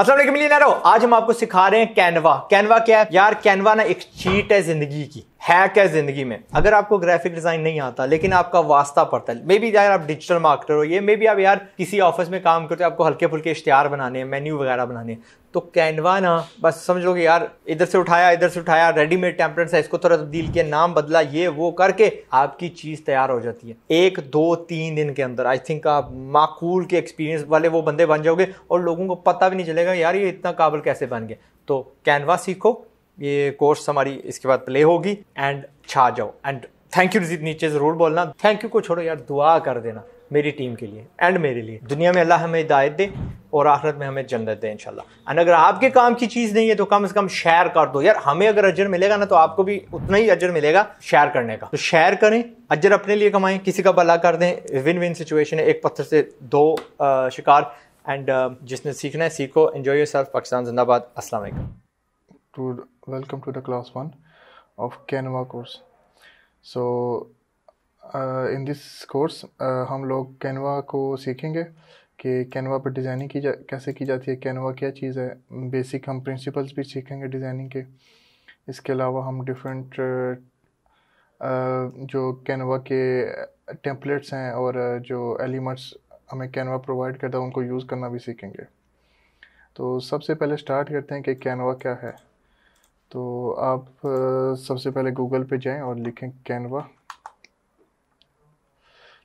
असल मिली नो आज हम आपको सिखा रहे हैं कैनवा कैनवा क्या है यार कैनवा ना एक चीट है जिंदगी की है क्या जिंदगी में अगर आपको ग्राफिक डिजाइन नहीं आता लेकिन आपका वास्ता पड़ता है मे बी यार आप डिजिटल मार्केटर हो ये मे बी आप यार किसी ऑफिस में काम करते हो आपको हल्के फुल्के इश्तेहार बनाने हैं मेन्यू वगैरह बनाने हैं तो कैनवा ना बस समझ लो कि यार इधर से उठाया इधर से उठाया रेडीमेड टेम्पलेट्स है इसको थोड़ा तब्दील किया नाम बदला ये वो करके आपकी चीज़ तैयार हो जाती है एक दो तीन दिन के अंदर आई थिंक आप माकूल के एक्सपीरियंस वाले वो बंदे बन जाओगे और लोगों को पता भी नहीं चलेगा यार ये इतना काबिल कैसे बन गया तो कैनवा सीखो ये कोर्स हमारी इसके बाद प्ले होगी एंड छा जाओ एंड थैंक यू नीचे ज़रूर बोलना थैंक यू को छोड़ो यार दुआ कर देना मेरी टीम के लिए एंड मेरे लिए दुनिया में अल्लाह हमें हिदायत दे और आखिरत में हमें जन्नत दे इनशाला एंड अगर आपके काम की चीज़ नहीं है तो कम से कम शेयर कर दो यार हमें अगर अजर मिलेगा ना तो आपको भी उतना ही अजर मिलेगा शेयर करने का तो शेयर करें अजर अपने लिए कमाएं किसी का भला कर दें विन विन सिचुएशन है एक पत्थर से दो आ, शिकार एंड जिसने सीखना है सीखो एन्जॉय योर सेल्फ पाकिस्तान जिंदाबाद असल welcome to the class 1 of canva course so in this course हम लोग कैनवा को सीखेंगे कि कैनवा पर डिज़ाइनिंग की जा कैसे की जाती है कैनवा क्या चीज़ है बेसिक हम प्रिंसिपल्स भी सीखेंगे डिज़ाइनिंग के इसके अलावा हम डिफरेंट uh, uh, जो कैनवा के टेम्पलेट्स हैं और uh, जो एलिमेंट्स हमें कैनवा प्रोवाइड करता है उनको यूज़ करना भी सीखेंगे तो सबसे पहले स्टार्ट करते हैं कि कैनवा क्या है तो आप सबसे पहले गूगल पे जाएं और लिखें कैनवा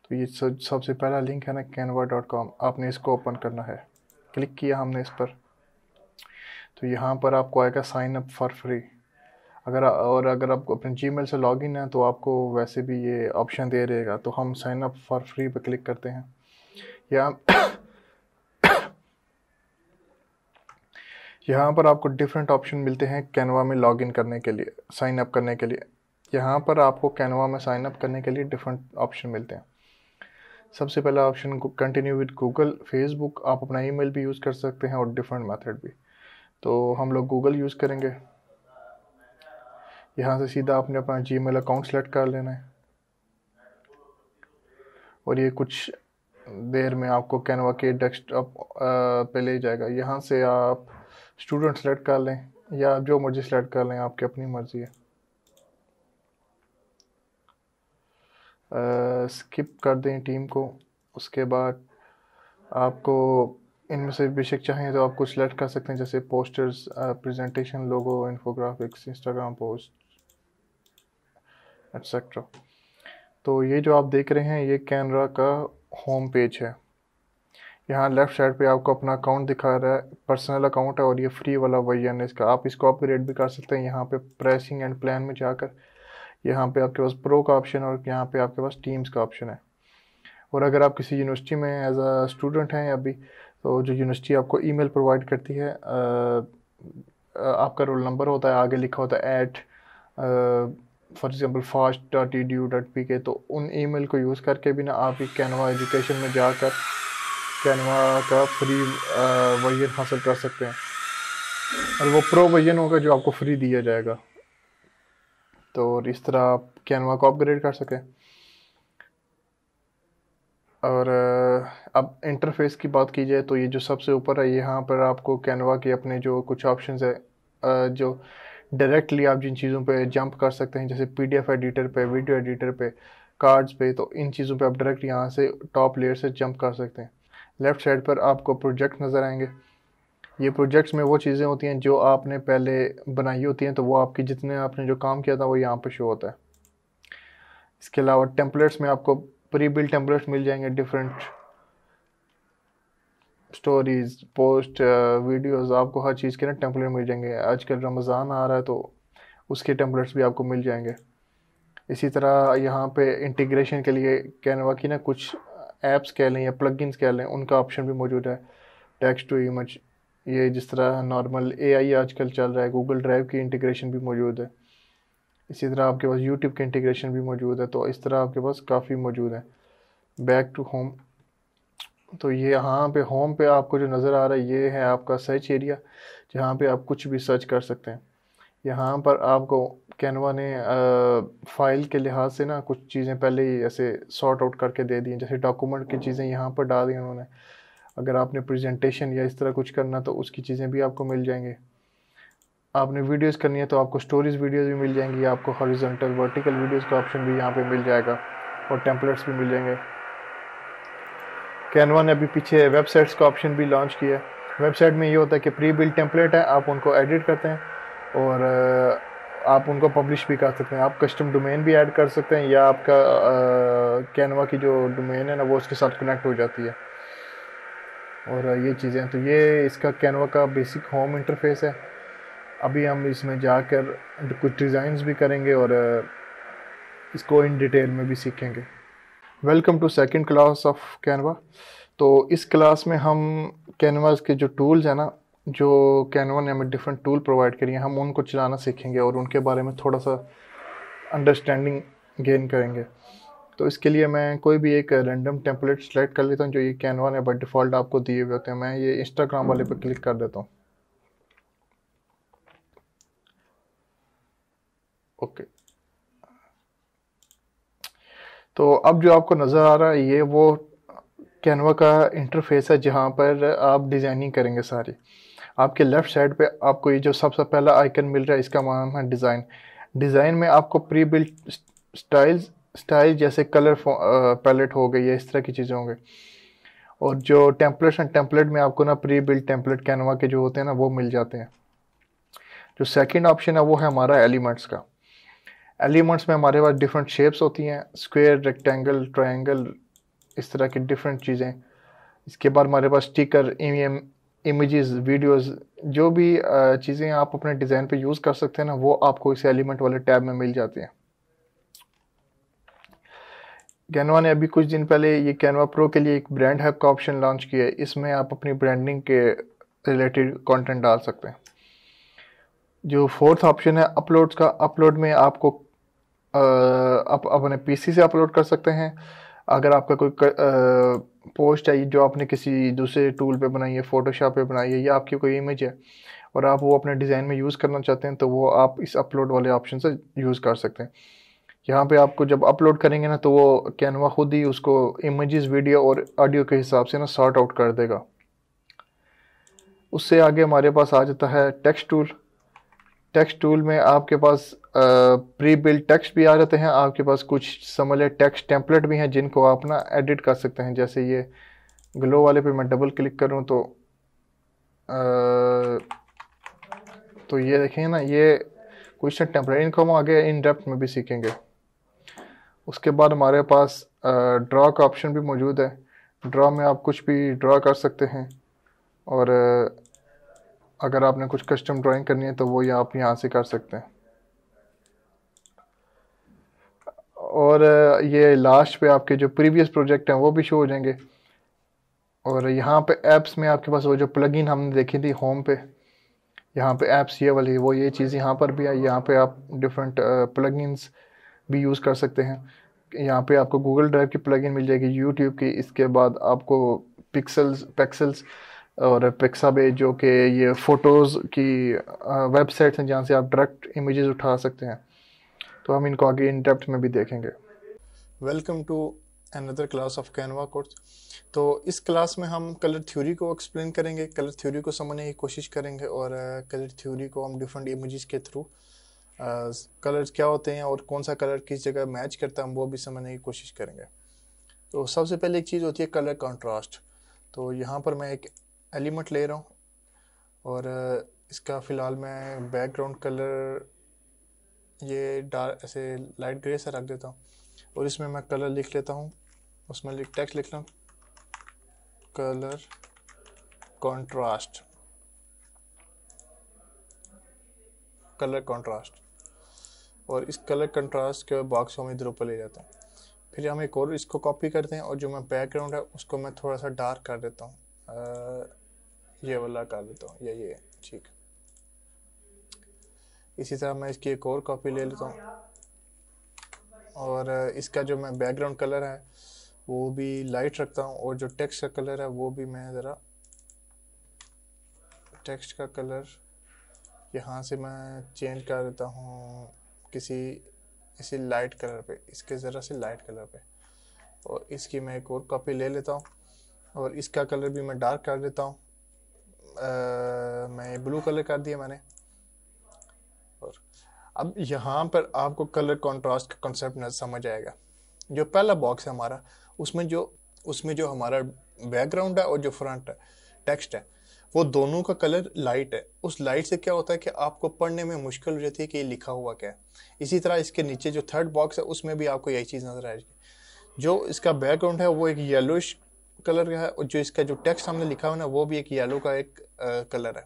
तो ये सबसे पहला लिंक है ना कैनवा डॉट कॉम आपने इसको ओपन करना है क्लिक किया हमने इस पर तो यहाँ पर आपको आएगा साइन अप फॉर फ्री अगर और अगर आपको अपने जी मेल से लॉग इन है तो आपको वैसे भी ये ऑप्शन दे रहेगा तो हम साइन अप फॉर फ्री पर क्लिक करते हैं या यहाँ पर आपको डिफरेंट ऑप्शन मिलते हैं कैनवा में लॉगिन करने के लिए साइन अप करने के लिए यहाँ पर आपको कैनवा में साइन अप करने के लिए डिफरेंट ऑप्शन मिलते हैं सबसे पहला option continue with Google Facebook आप अपना ईमेल भी यूज़ कर सकते हैं और डिफरेंट मेथड भी तो हम लोग गूगल यूज़ करेंगे यहाँ से सीधा आपने अपना जी अकाउंट सेलेक्ट कर लेना है और ये कुछ देर में आपको कैनवा के डेस्कटॉप पे ले जाएगा यहाँ से आप स्टूडेंट सेलेक्ट कर लें या जो मर्ज़ी सेलेक्ट कर लें आपकी अपनी मर्ज़ी है स्किप कर दें टीम को उसके बाद आपको इनमें से बेशक चाहें तो आप कुछ सेलेक्ट कर सकते हैं जैसे posters presentation logo infographics Instagram post etcetera तो ये जो आप देख रहे हैं ये कैनरा का होम पेज है यहाँ लेफ्ट साइड पे आपको अपना अकाउंट दिखा रहा है पर्सनल अकाउंट है और ये फ्री वाला वर्जन है इसका आप इसको अपग्रेड भी कर सकते हैं यहाँ पे प्रेसिंग एंड प्लान में जाकर यहाँ पे आपके पास प्रो का ऑप्शन और यहाँ पे आपके पास टीम्स का ऑप्शन है और अगर आप किसी यूनिवर्सिटी में एज अ स्टूडेंट हैं अभी तो जो यूनिवर्सिटी आपको ई प्रोवाइड करती है आपका रोल नंबर होता है आगे लिखा होता है at for example fast dot E D U dot P K तो उन ई मेल को यूज़ करके भी ना आप कैनवा एजुकेशन में जाकर कैनवा का फ्री वजन हासिल कर सकते हैं और वो प्रो वजन होगा जो आपको फ्री दिया जाएगा तो इस तरह आप कैनवा को अपग्रेड कर सकें और अब इंटरफेस की बात की जाए तो ये जो सबसे ऊपर है यहाँ पर आपको कैनवा के अपने जो कुछ ऑप्शंस है जो डायरेक्टली आप जिन चीज़ों पे जंप कर सकते हैं जैसे पीडीएफ एडिटर पे वीडियो एडिटर पे कार्ड्स पे तो इन चीज़ों पे आप डायरेक्ट यहाँ से टॉप लेयर से जंप कर सकते हैं लेफ़्ट साइड पर आपको प्रोजेक्ट नज़र आएंगे ये प्रोजेक्ट्स में वो चीज़ें होती हैं जो आपने पहले बनाई होती हैं तो वो आपकी जितने आपने जो काम किया था वो यहाँ पर शो होता है इसके अलावा टेम्पलेट्स में आपको प्री बिल्ड टेम्पलेट्स मिल जाएंगे डिफरेंट स्टोरीज पोस्ट वीडियोस आपको हर चीज़ के ना टेम्पलेट मिल जाएंगे आजकल रमज़ान आ रहा है तो उसके टेम्पलेट्स भी आपको मिल जाएंगे इसी तरह यहाँ पे इंटीग्रेशन के लिए कैनवा की ना कुछ ऐप्स कह लें या प्लगइन्स कह लें उनका ऑप्शन भी मौजूद है टेक्स्ट टू इमेज ये जिस तरह नॉर्मल एआई आजकल चल रहा है गूगल ड्राइव की इंटीग्रेशन भी मौजूद है इसी तरह आपके पास यूट्यूब की इंटीग्रेशन भी मौजूद है तो इस तरह आपके पास काफ़ी मौजूद है बैक टू होम तो ये यहाँ पे होम पे आपको जो नज़र आ रहा है ये है आपका सर्च एरिया जहाँ पे आप कुछ भी सर्च कर सकते हैं यहाँ पर आपको कैनवा ने फाइल के लिहाज से ना कुछ चीज़ें पहले ही ऐसे सॉर्ट आउट करके दे दी जैसे डॉक्यूमेंट की चीज़ें यहाँ पर डाल दी उन्होंने अगर आपने प्रेजेंटेशन या इस तरह कुछ करना तो उसकी चीज़ें भी आपको मिल जाएंगी आपने वीडियोस करनी है तो आपको स्टोरीज वीडियोस भी मिल जाएंगी आपको हॉरिजॉन्टल वर्टिकल वीडियोस का ऑप्शन भी यहाँ पे मिल जाएगा और टेम्पलेट्स भी मिल जाएंगे कैनवा ने अभी पीछे वेबसाइट्स का ऑप्शन भी लॉन्च किया है वेबसाइट में ये होता है कि प्री बिल्ड टेम्पलेट है आप उनको एडिट करते हैं और आप उनको पब्लिश भी कर सकते हैं आप कस्टम डोमेन भी ऐड कर सकते हैं या आपका कैनवा की जो डोमेन है ना वो उसके साथ कनेक्ट हो जाती है और ये चीज़ें तो ये इसका कैनवा का बेसिक होम इंटरफेस है अभी हम इसमें जाकर कुछ डिज़ाइंस भी करेंगे और इसको इन डिटेल में भी सीखेंगे welcome to second class of Canva तो इस क्लास में हम कैनवास के जो टूल्स हैं ना जो कैनवा ने हमें डिफरेंट टूल प्रोवाइड करिए हम उनको चलाना सीखेंगे और उनके बारे में थोड़ा सा अंडरस्टैंडिंग गेन करेंगे तो इसके लिए मैं कोई भी एक रैंडम टेम्पलेट सेलेक्ट कर लेता हूँ जो ये कैनवा ने बाई डिफ़ॉल्ट आपको दिए हुए होते हैं मैं ये इंस्टाग्राम वाले पर क्लिक कर देता हूँ ओके तो अब जो आपको नज़र आ रहा है ये वो कैनवा का इंटरफेस है जहाँ पर आप डिज़ाइनिंग करेंगे सारी आपके लेफ़्ट साइड पे आपको ये जो सबसे सब पहला आइकन मिल रहा है इसका नाम है डिज़ाइन डिज़ाइन में आपको प्री बिल्ट स्टाइल्स स्टाइल जैसे कलर पैलेट हो गई या इस तरह की चीज़ें होंगे और जो टेम्पलेट्स हैं टेम्पलेट में आपको ना प्री बिल्ट टेम्पलेट कैनवा के जो होते हैं ना वो मिल जाते हैं जो सेकेंड ऑप्शन है वो है हमारा एलिमेंट्स का एलिमेंट्स में हमारे पास डिफरेंट शेप्स होती हैं स्क्वेयर रेक्टेंगल ट्राइंगल इस तरह की डिफरेंट चीज़ें इसके बाद हमारे पास स्टिकर ई इमेजेस वीडियोस जो भी चीज़ें आप अपने डिज़ाइन पे यूज़ कर सकते हैं ना वो आपको इस एलिमेंट वाले टैब में मिल जाती हैं कैनवा ने अभी कुछ दिन पहले ये कैनवा प्रो के लिए एक ब्रांड हब का ऑप्शन लॉन्च किया है इसमें आप अपनी ब्रांडिंग के रिलेटेड कंटेंट डाल सकते हैं जो फोर्थ ऑप्शन है अपलोड का अपलोड में आपको आप अपने पीसी से अपलोड कर सकते हैं अगर आपका कोई पोस्ट है जो आपने किसी दूसरे टूल पे बनाई है फ़ोटोशॉप पे बनाई है या आपकी कोई इमेज है और आप वो अपने डिज़ाइन में यूज़ करना चाहते हैं तो वो आप इस अपलोड वाले ऑप्शन से यूज़ कर सकते हैं यहाँ पे आपको जब अपलोड करेंगे ना तो वो कैनवा खुद ही उसको इमेजेस वीडियो और ऑडियो के हिसाब से ना सॉर्ट आउट कर देगा उससे आगे हमारे पास आ जाता है टेक्स्ट टूल टेक्स्ट टूल में आपके पास प्री बिल्ड टेक्स्ट भी आ जाते हैं आपके पास कुछ समझे टेक्स्ट टेम्पलेट भी हैं जिनको आप ना एडिट कर सकते हैं जैसे ये ग्लो वाले पे मैं डबल क्लिक करूँ तो आ, तो ये देखें ना ये कुछ टेम्पलेट इनको हम आगे इन डेप्थ में भी सीखेंगे उसके बाद हमारे पास ड्रा का ऑप्शन भी मौजूद है ड्रा में आप कुछ भी ड्रा कर सकते हैं और अगर आपने कुछ कस्टम ड्राइंग करनी है तो वो आप यहाँ से कर सकते हैं और ये लास्ट पे आपके जो प्रीवियस प्रोजेक्ट हैं वो भी शो हो जाएंगे और यहाँ पे ऐप्स में आपके पास वो जो प्लगइन हमने देखी थी होम पे यहाँ पे ऐप्स ये वाली वो ये चीज़ यहाँ पर भी है यहाँ पे आप डिफरेंट प्लगइन्स भी यूज़ कर सकते हैं यहाँ पे आपको गूगल ड्राइव की प्लगइन मिल जाएगी यूट्यूब की इसके बाद आपको पिक्सल्स पिक्सल्स और पिक्सा जो कि ये फ़ोटोज़ की वेबसाइट्स हैं जहाँ से आप डायरेक्ट इमेजेस उठा सकते हैं तो हम इनको आगे इन डेप्थ में भी देखेंगे welcome to another class of Canva course तो इस क्लास में हम कलर थ्योरी को एक्सप्लेन करेंगे कलर थ्योरी को समझने की कोशिश करेंगे और कलर थ्योरी को हम डिफरेंट इमेजेस के थ्रू कलर्स क्या होते हैं और कौन सा कलर किस जगह मैच करता है हम वो भी समझने की कोशिश करेंगे तो सबसे पहले एक चीज़ होती है कलर कंट्रास्ट तो यहाँ पर मैं एक एलिमेंट ले रहा हूँ और इसका फ़िलहाल मैं बैकग्राउंड कलर ये डार ऐसे लाइट ग्रे सा रख देता हूँ और इसमें मैं कलर लिख लेता हूँ उसमें लिख टेक्स्ट लिख रहा कलर कंट्रास्ट कलर कंट्रास्ट और इस कलर कंट्रास्ट के बॉक्स में हम इधर ऊपर ले जाता हूँ फिर हम एक और इसको कॉपी करते हैं और जो मैं बैकग्राउंड है उसको मैं थोड़ा सा डार्क कर देता हूँ ये वाला कर देता हूँ या ये ठीक इसी तरह मैं इसकी एक और कॉपी ले लेता हूँ और इसका जो मैं बैकग्राउंड कलर है वो भी लाइट रखता हूँ और जो टेक्स्ट का कलर है वो भी मैं ज़रा टेक्स्ट का कलर यहाँ से मैं चेंज कर देता हूँ किसी इसी लाइट कलर पे इसके ज़रा से लाइट कलर पे और इसकी मैं एक और कॉपी ले लेता हूँ और इसका कलर भी मैं डार्क कर देता हूँ मैं ब्लू कलर कर दिया मैंने और अब यहाँ पर आपको कलर कंट्रास्ट का कॉन्सेप्ट समझ आएगा जो पहला बॉक्स है हमारा उसमें जो उसमें जो हमारा बैकग्राउंड है और जो फ्रंट है टेक्स्ट है वो दोनों का कलर लाइट है उस लाइट से क्या होता है कि आपको पढ़ने में मुश्किल हो जाती है कि ये लिखा हुआ क्या है इसी तरह इसके नीचे जो थर्ड बॉक्स है उसमें भी आपको यही चीज़ नज़र आएगी जो इसका बैकग्राउंड है वो एक येलोइश कलर का है और जो इसका जो टेक्स्ट हमने लिखा हुआ ना वो भी एक येलो का एक आ, कलर है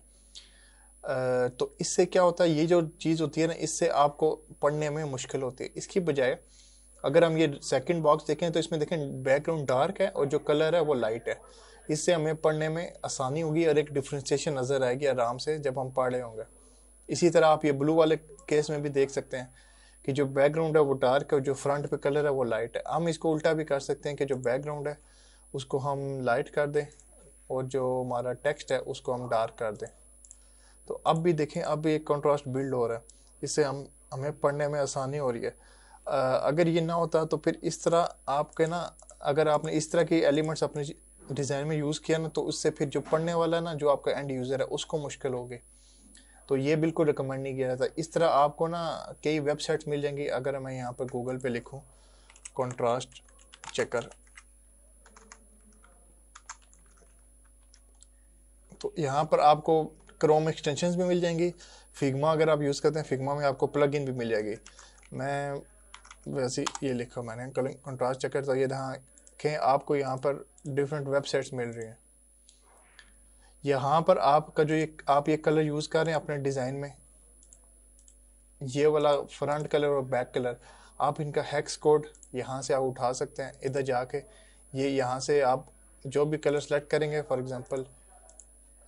आ, तो इससे क्या होता है ये जो चीज़ होती है ना इससे आपको पढ़ने में मुश्किल होती है इसकी बजाय अगर हम ये सेकंड बॉक्स देखें तो इसमें देखें बैकग्राउंड डार्क है और जो कलर है वो लाइट है इससे हमें पढ़ने में आसानी होगी और एक डिफ्रेंसीशन नज़र आएगी आराम से जब हम पढ़ रहे होंगे इसी तरह आप ये ब्लू वाले केस में भी देख सकते हैं कि जो बैकग्राउंड है वो डार्क है और जो फ्रंट पे कलर है वो लाइट है हम इसको उल्टा भी कर सकते हैं कि जो बैकग्राउंड है उसको हम लाइट कर दें और जो हमारा टेक्स्ट है उसको हम डार्क कर दें तो अब भी देखें अब भी एक कंट्रास्ट बिल्ड हो रहा है इससे हम हमें पढ़ने में आसानी हो रही है अगर ये ना होता तो फिर इस तरह आपके ना अगर आपने इस तरह के एलिमेंट्स अपने डिज़ाइन में यूज़ किया ना तो उससे फिर जो पढ़ने वाला ना जो आपका एंड यूज़र है उसको मुश्किल होगी तो ये बिल्कुल रिकमेंड नहीं किया जाता इस तरह आपको ना कई वेबसाइट्स मिल जाएंगी अगर मैं यहाँ पर गूगल पे लिखूँ कॉन्ट्रास्ट चेकर तो यहाँ पर आपको क्रोम एक्सटेंशन भी मिल जाएंगी फिगमा अगर आप यूज़ करते हैं फिगमा में आपको प्लग इन भी मिल जाएगी मैं वैसे ये लिखा मैंने कलिंग कंट्रास्ट चेकर तो ये यहाँ के आपको यहाँ पर डिफरेंट वेबसाइट्स मिल रही हैं यहाँ पर आपका जो ये आप ये कलर यूज़ कर रहे हैं अपने डिज़ाइन में ये वाला फ्रंट कलर और बैक कलर आप इनका हैक्स कोड यहाँ से आप उठा सकते हैं इधर जाके ये यहाँ से आप जो भी कलर सेलेक्ट करेंगे फॉर एग्ज़ाम्पल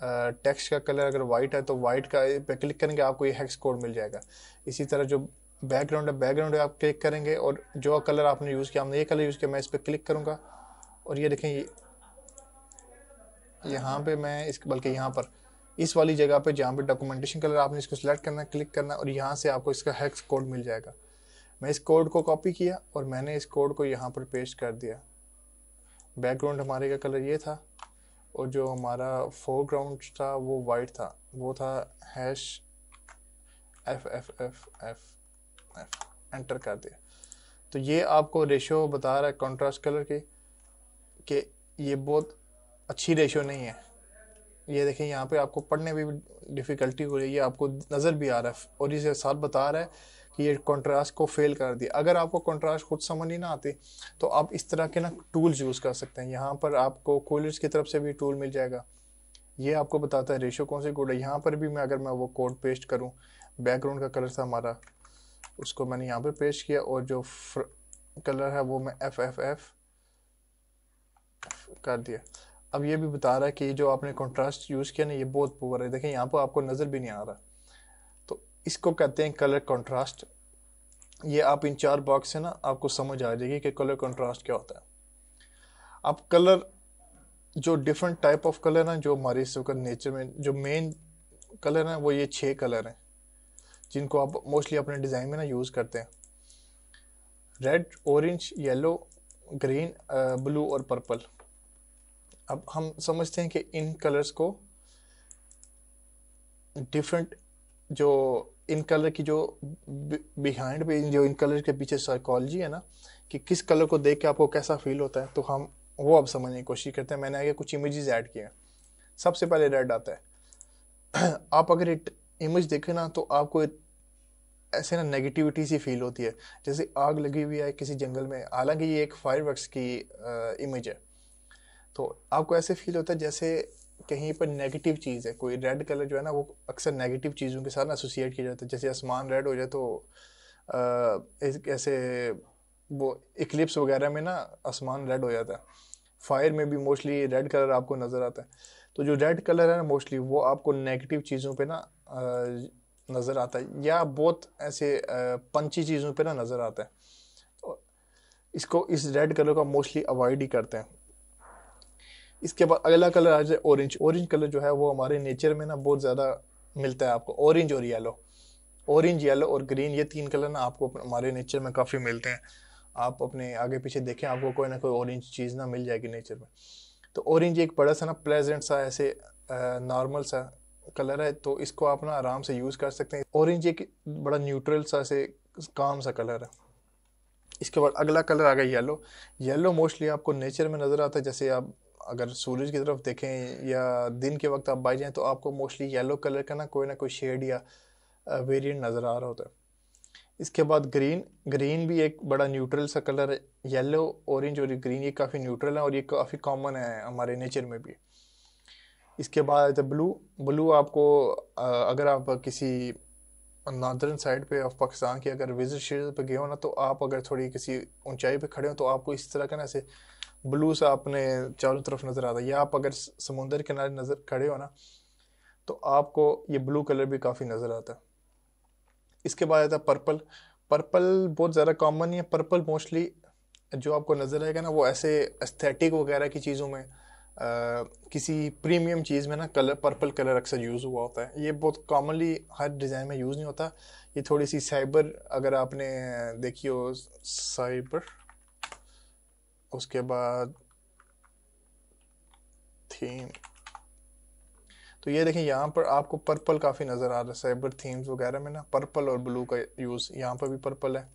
टेक्स्ट का कलर अगर वाइट है तो वाइट का पे क्लिक करेंगे आपको ये हैक्स कोड मिल जाएगा इसी तरह जो बैकग्राउंड है बैकग्राउंड आप क्लिक करेंगे और जो कलर आपने यूज़ किया हमने ये कलर यूज़ किया मैं इस पर क्लिक करूँगा और ये देखें ये यहाँ पे मैं इस बल्कि यहाँ पर इस वाली जगह पे जहाँ पे डॉक्यूमेंटेशन कलर आपने इसको सिलेक्ट करना है क्लिक करना है और यहाँ से आपको इसका हैक्स कोड मिल जाएगा मैं इस कोड को कॉपी किया और मैंने इस कोड को यहाँ पर पेस्ट कर दिया बैकग्राउंड हमारे का कलर ये था और जो हमारा फोरग्राउंड था वो वाइट था वो था hash F F F F F enter कर दिया तो ये आपको रेशो बता रहा है कंट्रास्ट कलर की कि ये बहुत अच्छी रेशो नहीं है ये देखें यहाँ पे आपको पढ़ने में भी डिफ़िकल्टी हो रही है आपको नज़र भी आ रहा है और इसे साथ बता रहा है कि ये कंट्रास्ट को फेल कर दिया अगर आपको कंट्रास्ट खुद समझ नहीं ना आती तो आप इस तरह के ना टूल्स यूज़ कर सकते हैं यहाँ पर आपको कोलर्स की तरफ से भी टूल मिल जाएगा ये आपको बताता है रेशो कौन से कोड है यहाँ पर भी मैं अगर मैं वो कोड पेस्ट करूँ बैकग्राउंड का कलर था हमारा उसको मैंने यहाँ पर पेस्ट किया और जो कलर है वो मैं एफ एफ एफ कर दिया अब ये भी बता रहा है कि जो आपने कंट्रास्ट यूज़ किया ना ये बहुत पुअर है देखें यहाँ पर आपको नज़र भी नहीं आ रहा तो इसको कहते हैं कलर कंट्रास्ट ये आप इन चार बॉक्स से ना आपको समझ आ जाएगी कि कलर कंट्रास्ट क्या होता है अब कलर जो डिफरेंट टाइप ऑफ कलर हैं जो हमारे इस वक्त नेचर में जो मेन कलर हैं वो ये छः कलर हैं जिनको आप मोस्टली अपने डिज़ाइन में ना यूज़ करते हैं red orange yellow green blue और पर्पल अब हम समझते हैं कि इन कलर्स को डिफरेंट जो इन कलर की जो बिहाइंड पे जो इन कलर के पीछे साइकोलॉजी है ना कि किस कलर को देख के आपको कैसा फील होता है तो हम वो अब समझने की कोशिश करते हैं मैंने आगे कुछ इमेजेस ऐड किए हैं सबसे पहले रेड आता है आप अगर इमेज देखें ना तो आपको ऐसे ना नेगेटिविटी सी फील होती है जैसे आग लगी हुई है किसी जंगल में हालांकि ये एक फायर की आ, इमेज है तो आपको ऐसे फील होता है जैसे कहीं पर नेगेटिव चीज़ है कोई रेड कलर जो है ना वो अक्सर नेगेटिव चीज़ों के साथ ना एसोसिएट किया जाता है जैसे आसमान रेड हो जाए तो ऐसे वो इक्लिप्स वगैरह में ना आसमान रेड हो जाता है फायर में भी मोस्टली रेड कलर आपको नज़र आता है तो जो रेड कलर है ना मोस्टली वो आपको नेगेटिव चीज़ों पे ना नज़र आता है या बहुत ऐसे पंची चीज़ों पे ना नज़र आता है इसको इस रेड कलर का मोस्टली अवॉइड ही करते हैं इसके बाद अगला कलर आ जाए ऑरेंज ऑरेंज कलर जो है वो हमारे नेचर में ना बहुत ज़्यादा मिलता है आपको ऑरेंज और येलो ऑरेंज येलो और ग्रीन ये तीन कलर ना आपको हमारे नेचर में काफ़ी मिलते हैं आप अपने आगे पीछे देखें आपको कोई ना कोई ऑरेंज चीज़ ना मिल जाएगी नेचर में तो ऑरेंज एक बड़ा सा ना प्लेजेंट सा ऐसे नॉर्मल सा कलर है तो इसको आप ना आराम से यूज़ कर सकते हैं ऑरेंज एक बड़ा न्यूट्रल सा ऐसे काम सा कलर है इसके बाद अगला कलर आ गया येलो येलो मोस्टली आपको नेचर में नज़र आता है जैसे आप अगर सूरज की तरफ देखें या दिन के वक्त आप बाई जाएँ तो आपको मोस्टली येलो कलर का ना कोई ना कोई शेड या वेरिएंट नज़र आ रहा होता है इसके बाद ग्रीन ग्रीन भी एक बड़ा न्यूट्रल सा कलर है येलो ऑरेंज और ग्रीन ये काफ़ी न्यूट्रल है और ये काफ़ी कॉमन है हमारे नेचर में भी इसके बाद आता है ब्लू ब्लू आपको अगर आप किसी नॉर्दर्न साइड पे ऑफ पाकिस्तान की अगर विजिट शीट पे गए हो ना तो आप अगर थोड़ी किसी ऊंचाई पे खड़े हो तो आपको इस तरह का ना ऐसे ब्लू सा अपने चारों तरफ नज़र आता है या आप अगर समुंदर किनारे नज़र खड़े हो ना तो आपको ये ब्लू कलर भी काफ़ी नज़र आता है इसके बाद आता है पर्पल पर्पल बहुत ज़्यादा कॉमन है पर्पल मोस्टली जो आपको नज़र आएगा ना वो ऐसे एस्थेटिक वगैरह की चीज़ों में आ, किसी प्रीमियम चीज़ में ना कलर पर्पल कलर अक्सर यूज़ हुआ होता है ये बहुत कॉमनली हर डिज़ाइन में यूज़ नहीं होता ये थोड़ी सी साइबर अगर आपने देखी हो साइबर उसके बाद थीम तो ये देखें यहाँ पर आपको पर्पल काफ़ी नज़र आ रहा है साइबर थीम्स वगैरह में ना पर्पल और ब्लू का यूज़ यहाँ पर भी पर्पल है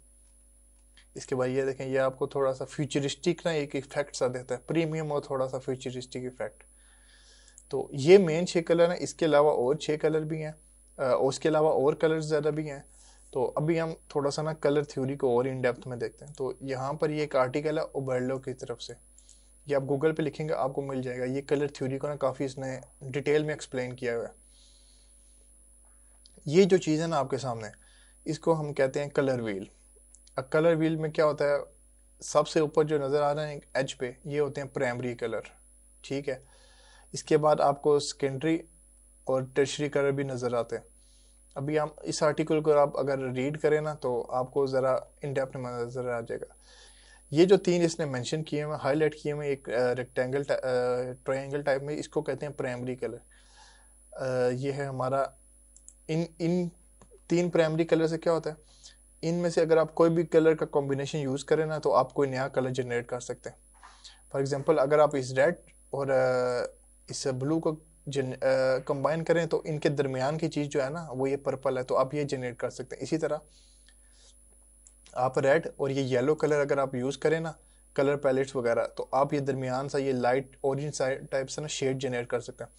इसके बाद ये देखें ये आपको थोड़ा सा फ्यूचरिस्टिक ना एक इफेक्ट सा देता है प्रीमियम और थोड़ा सा फ्यूचरिस्टिक इफेक्ट तो ये मेन छः कलर हैं इसके अलावा और छः कलर भी हैं उसके अलावा और कलर ज़्यादा भी हैं तो अभी हम थोड़ा सा ना कलर थ्योरी को और इन डेप्थ में देखते हैं तो यहाँ पर ये एक आर्टिकल है ओबर्लो की तरफ से ये आप गूगल पे लिखेंगे आपको मिल जाएगा ये कलर थ्योरी को ना काफ़ी इसने डिटेल में एक्सप्लेन किया हुआ है ये जो चीज़ है ना आपके सामने इसको हम कहते हैं कलर व्हील कलर व्हील में क्या होता है सबसे ऊपर जो नज़र आ रहे हैं एच पे ये होते हैं प्राइमरी कलर ठीक है इसके बाद आपको सेकेंडरी और टर्शरी कलर भी नज़र आते हैं अभी हम इस आर्टिकल को आप अगर रीड करें ना तो आपको ज़रा इन डेप्थ में नज़र आ जाएगा ये जो तीन इसने मेंशन किए हुए हाईलाइट किए हुए एक रेक्टेंगल ट्रायंगल टाइप में इसको कहते हैं प्राइमरी कलर ये है हमारा इन इन तीन प्राइमरी कलर से क्या होता है इनमें से अगर आप कोई भी कलर का कॉम्बिनेशन यूज़ करें ना तो आप कोई नया कलर जनरेट कर सकते हैं फॉर एग्ज़ाम्पल अगर आप इस रेड और इस ब्लू को जन कंबाइन करें तो इनके दरमियान की चीज़ जो है ना वो ये पर्पल है तो आप ये जनरेट कर सकते हैं इसी तरह आप रेड और ये येलो कलर अगर आप यूज़ करें ना कलर पैलेट्स वगैरह तो आप ये दरमियान सा ये लाइट ऑरेंज टाइप से ना शेड जनरेट कर सकते हैं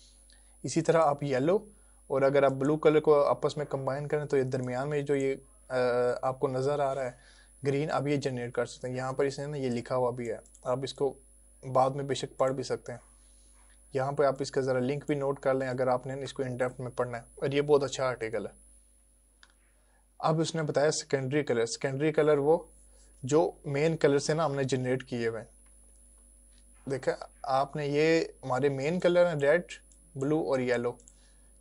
इसी तरह आप येलो और अगर आप ब्लू कलर को आपस में कंबाइन करें तो ये दरमियान में जो ये आ, आपको नज़र आ रहा है ग्रीन आप ये जनरेट कर सकते हैं यहाँ पर इसने ना ये लिखा हुआ भी है आप इसको बाद में बेशक पढ़ भी सकते हैं यहाँ पे आप इसका ज़रा लिंक भी नोट कर लें अगर आपने इसको इनडेप्थ में पढ़ना है और ये बहुत अच्छा आर्टिकल है अब उसने बताया सेकेंडरी कलर सेकेंडरी कलर वो जो मेन कलर से ना हमने जनरेट किए हुए देखा आपने ये हमारे मेन कलर हैं रेड ब्लू और येलो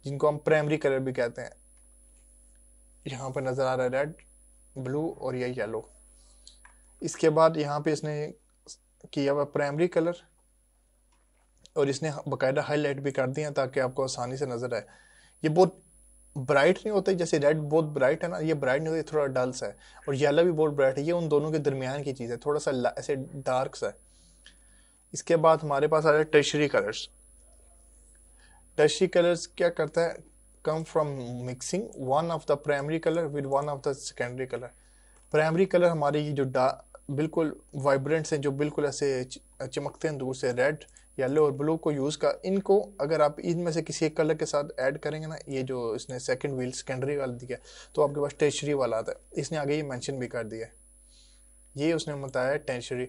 जिनको हम प्राइमरी कलर भी कहते हैं यहाँ पर नज़र आ रहा है रेड ब्लू और ये येलो इसके बाद यहाँ पे इसने किया हुआ प्राइमरी कलर और इसने बाकायदा हाई लाइट भी कर दिया ताकि आपको आसानी से नज़र आए ये बहुत ब्राइट नहीं होता जैसे रेड बहुत ब्राइट है ना ये ब्राइट नहीं होता थोड़ा डल्स है और येलो भी बहुत ब्राइट है ये उन दोनों के दरमियान की चीज़ है थोड़ा सा ऐसे डार्क सा है इसके बाद हमारे पास आ रहा है टर्शरी कलर्स टर्शरी कलर्स क्या करता है come from mixing one of the primary colour with one of the secondary colour primary colour हमारे ये जो डा बिल्कुल वाइब्रेंट्स हैं जो बिल्कुल ऐसे चमकते हैं दूर से रेड येलो और ब्लू को यूज़ कर इनको अगर आप इनमें से किसी एक कलर के साथ ऐड करेंगे ना ये जो इसने सेकंड व्हील सेकेंडरी वाला दिया तो आपके पास टेंशरी वाला आता है इसने आगे ये मेंशन भी कर दिया है ये उसने बताया टेंशरी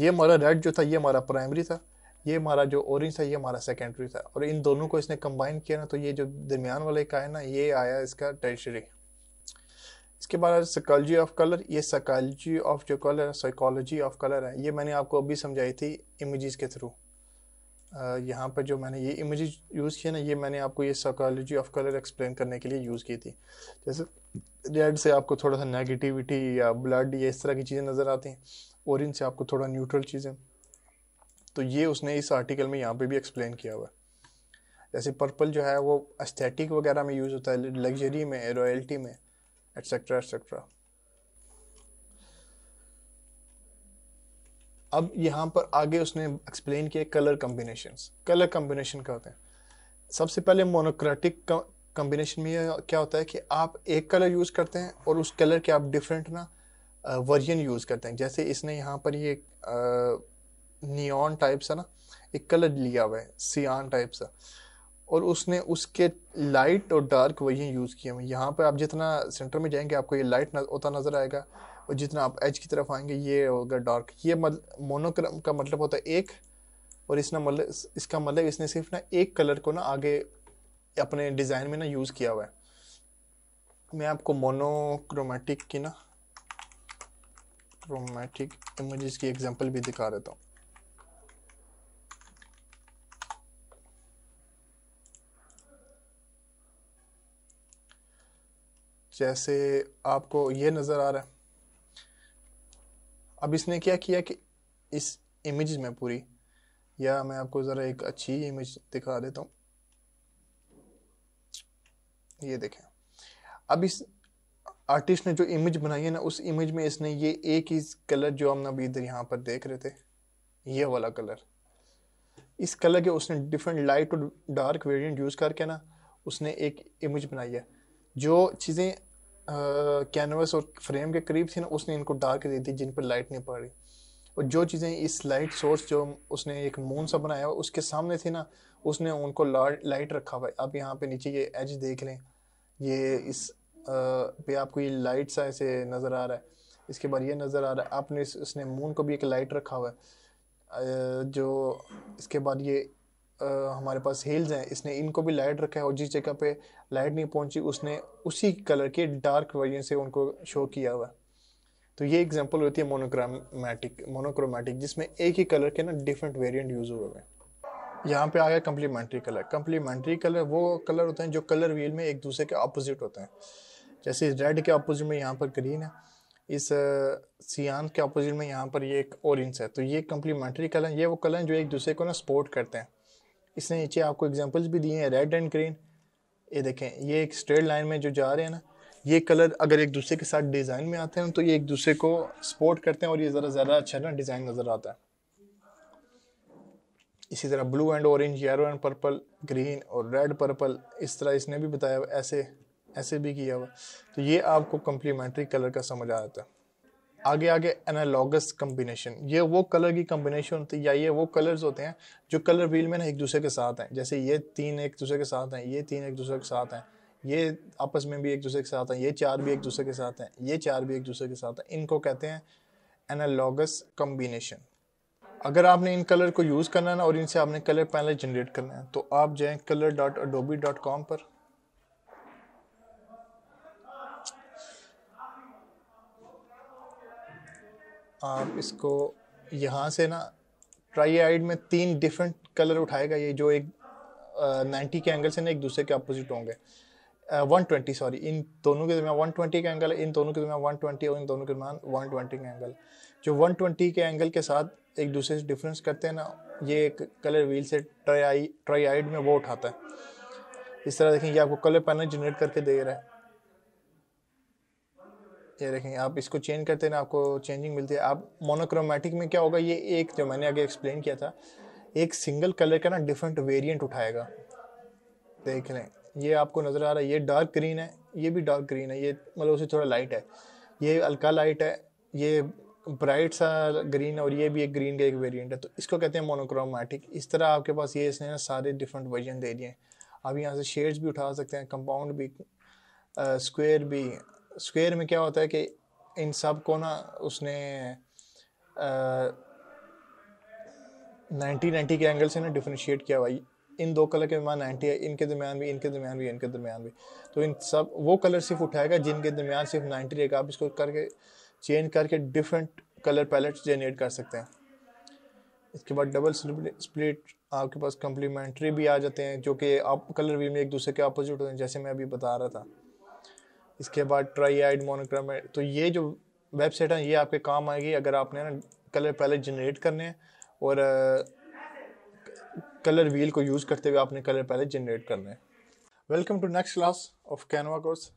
ये हमारा रेड जो था ये हमारा प्राइमरी था ये हमारा जो ऑरेंज था ये हमारा सेकेंडरी था और इन दोनों को इसने कंबाइन किया ना तो ये जो दरमियान वाले का है ना ये आया इसका टेंशरी इसके बाद साइकोलॉजी ऑफ कलर ये साइकोलॉजी ऑफ जो कलर साइकोलॉजी ऑफ कलर है ये मैंने आपको अभी समझाई थी इमेजेस के थ्रू यहाँ पर जो मैंने ये इमेज यूज़ किया ना ये मैंने आपको ये साइकोलॉजी ऑफ कलर एक्सप्लेन करने के लिए यूज़ की थी जैसे रेड से आपको थोड़ा सा नेगेटिविटी या ब्लड या इस तरह की चीज़ें नज़र आती हैं ऑरेंज से आपको थोड़ा न्यूट्रल चीज़ें तो ये उसने इस आर्टिकल में यहाँ पे भी एक्सप्लेन किया हुआ है जैसे पर्पल जो है वो एस्थेटिक वगैरह में यूज़ होता है लग्जरी में रॉयल्टी में एट्सेट्रा एट्सेट्रा अब यहाँ पर आगे उसने एक्सप्लेन किया कलर कम्बिनेशन कलर कम्बिनेशन क्या होते हैं सबसे पहले मोनोक्रेटिक कम्बिनेशन में क्या होता है कि आप एक कलर यूज़ करते हैं और उस कलर के आप डिफरेंट ना वर्जन यूज़ करते हैं जैसे इसने यहाँ पर ये नियॉन टाइप सा ना एक कलर लिया हुआ है सियान टाइप सा और उसने उसके लाइट और डार्क वर्जन यूज़ किए हुए यहाँ पर आप जितना सेंटर में जाएंगे आपको ये लाइट होता नज़र आएगा और जितना आप एज की तरफ आएंगे ये होगा डार्क ये मतलब मोनोक्रम का मतलब होता है एक और इसने मतलब इसका मतलब इसने सिर्फ ना एक कलर को ना आगे अपने डिज़ाइन में ना यूज़ किया हुआ है मैं आपको मोनोक्रोमेटिक की ना क्रोमेटिक इमेज की एग्जाम्पल भी दिखा देता हूँ जैसे आपको ये नज़र आ रहा है अब इसने क्या किया कि इस इमेज में पूरी या मैं आपको ज़रा एक अच्छी इमेज दिखा देता हूँ ये देखें अब इस आर्टिस्ट ने जो इमेज बनाई है ना उस इमेज में इसने ये एक ही कलर जो हम अभी इधर यहाँ पर देख रहे थे ये वाला कलर इस कलर के उसने डिफरेंट लाइट और डार्क वेरिएंट यूज़ करके ना उसने एक इमेज बनाई है जो चीज़ें कैनवस और फ्रेम के करीब थी ना उसने इनको डार्क दे दी जिन पर लाइट नहीं पड़ रही और जो चीज़ें इस लाइट सोर्स जो उसने एक मून सा बनाया हुआ उसके सामने थी ना उसने उनको लाइट रखा हुआ है आप यहाँ पे नीचे ये एज देख लें ये इस पे आपको ये लाइट सा ऐसे नज़र आ रहा है इसके बाद ये नज़र आ रहा है आपने इस, उसने मून को भी एक लाइट रखा हुआ है जो इसके बाद ये हमारे पास हेल्स हैं इसने इनको भी लाइट रखा है और जिस जगह पे लाइट नहीं पहुंची उसने उसी कलर के डार्क वर्जन से उनको शो किया हुआ तो ये एग्जांपल होती है मोनोक्रामेटिक मोनोक्रोमेटिक जिसमें एक ही कलर के ना डिफरेंट वेरिएंट यूज़ हुए हैं यहाँ पे आ गया कम्प्लीमेंट्री कलर कम्प्लीमेंट्री कलर वो कलर होते हैं जो कलर व्हील में एक दूसरे के अपोजिट होते हैं जैसे रेड के अपोजिट में यहाँ पर ग्रीन है इस सियान के अपोजिट में यहाँ पर ये एक ऑरेंज है तो ये कम्प्लीमेंट्री कलर ये वो कलर हैं जो एक दूसरे को ना सपोर्ट करते हैं इसने नीचे आपको एग्जांपल्स भी दिए हैं रेड एंड ग्रीन ये देखें ये एक स्ट्रेट लाइन में जो जा रहे हैं ना ये कलर अगर एक दूसरे के साथ डिज़ाइन में आते हैं तो ये एक दूसरे को सपोर्ट करते हैं और ये ज़रा ज़्यादा अच्छा ना डिज़ाइन नज़र आता है इसी तरह blue and orange yellow and purple green और रेड पर्पल इस तरह इसने भी बताया ऐसे ऐसे भी किया हुआ तो ये आपको कम्प्लीमेंट्री कलर का समझ आ जाता है आगे आगे एनालॉगस कम्बिनेशन ये वो कलर की कम्बिनेशन होती है या ये वो कलर्स होते हैं जो कलर व्हील में ना एक दूसरे के साथ हैं जैसे ये तीन एक दूसरे के साथ हैं ये तीन एक दूसरे के साथ हैं ये आपस में भी एक दूसरे के साथ हैं ये चार भी एक दूसरे के साथ हैं ये चार भी एक दूसरे के साथ हैं इनको कहते हैं एनालॉगस कम्बिनेशन अगर आपने इन कलर को यूज़ करना है ना और इनसे आपने कलर पैनल जनरेट करना है तो आप जाएँ colour dot Adobe dot com पर आप इसको यहाँ से ना ट्राई में तीन डिफरेंट कलर उठाएगा ये जो एक नाइन्टी के एंगल से ना एक दूसरे के अपोजिट होंगे वन ट्वेंटी सॉरी इन दोनों के दरमियान वन ट्वेंटी के एंगल इन दोनों के दरमियान वन ट्वेंटी और इन दोनों के दरमियान वन ट्वेंटी के एंगल जो वन ट्वेंटी के एंगल के साथ एक दूसरे से डिफरेंस करते हैं ना ये एक कलर व्हील से ट्राई ट्राई में वो उठाता है इस तरह देखें ये आपको कलर पैनल जनरेट करके दे रहा है ये देखें आप इसको चेंज करते ना आपको चेंजिंग मिलती है आप मोनोक्रोमेटिक में क्या होगा ये एक जो मैंने आगे एक्सप्लेन किया था एक सिंगल कलर का ना डिफरेंट वेरिएंट उठाएगा देख लें ये आपको नज़र आ रहा है ये डार्क ग्रीन है ये भी डार्क ग्रीन है ये मतलब उसे थोड़ा लाइट है ये हल्का लाइट है ये ब्राइट सा ग्रीन और ये भी एक ग्रीन का एक वेरिएंट है तो इसको कहते हैं मोनोक्रोमेटिक इस तरह आपके पास ये इसने ना सारे डिफरेंट वर्जन दे दिए आप यहाँ से शेड्स भी उठा सकते हैं कंपाउंड भी स्क्वायर भी स्क्वेयर में क्या होता है कि इन सब को ना उसने नाइन्टी नाइन्टी के एंगल से ना डिफ्रेंशिएट किया हुआ इन दो कलर के दरमियान नाइन्टी है इनके दरमियान भी इनके दरमियान भी इनके दरमियान भी तो इन सब वो कलर सिर्फ उठाएगा जिनके दरमियान सिर्फ नाइन्टी रहेगा आप इसको करके चेंज करके डिफरेंट कलर पैलेट जनरेट कर सकते हैं इसके बाद डबल स्प्लिट आपके पास कम्प्लीमेंट्री भी आ जाते हैं जो कि आप कलर भी में एक दूसरे के अपोजिट होते हैं जैसे मैं अभी बता रहा था इसके बाद ट्राई आइड मोनोक्रम तो ये जो वेबसाइट है ये आपके काम आएगी अगर आपने ना कलर पहले जनरेट करने हैं और कलर uh, व्हील को यूज़ करते हुए आपने कलर पहले जनरेट करने हैं welcome to next class of Canva course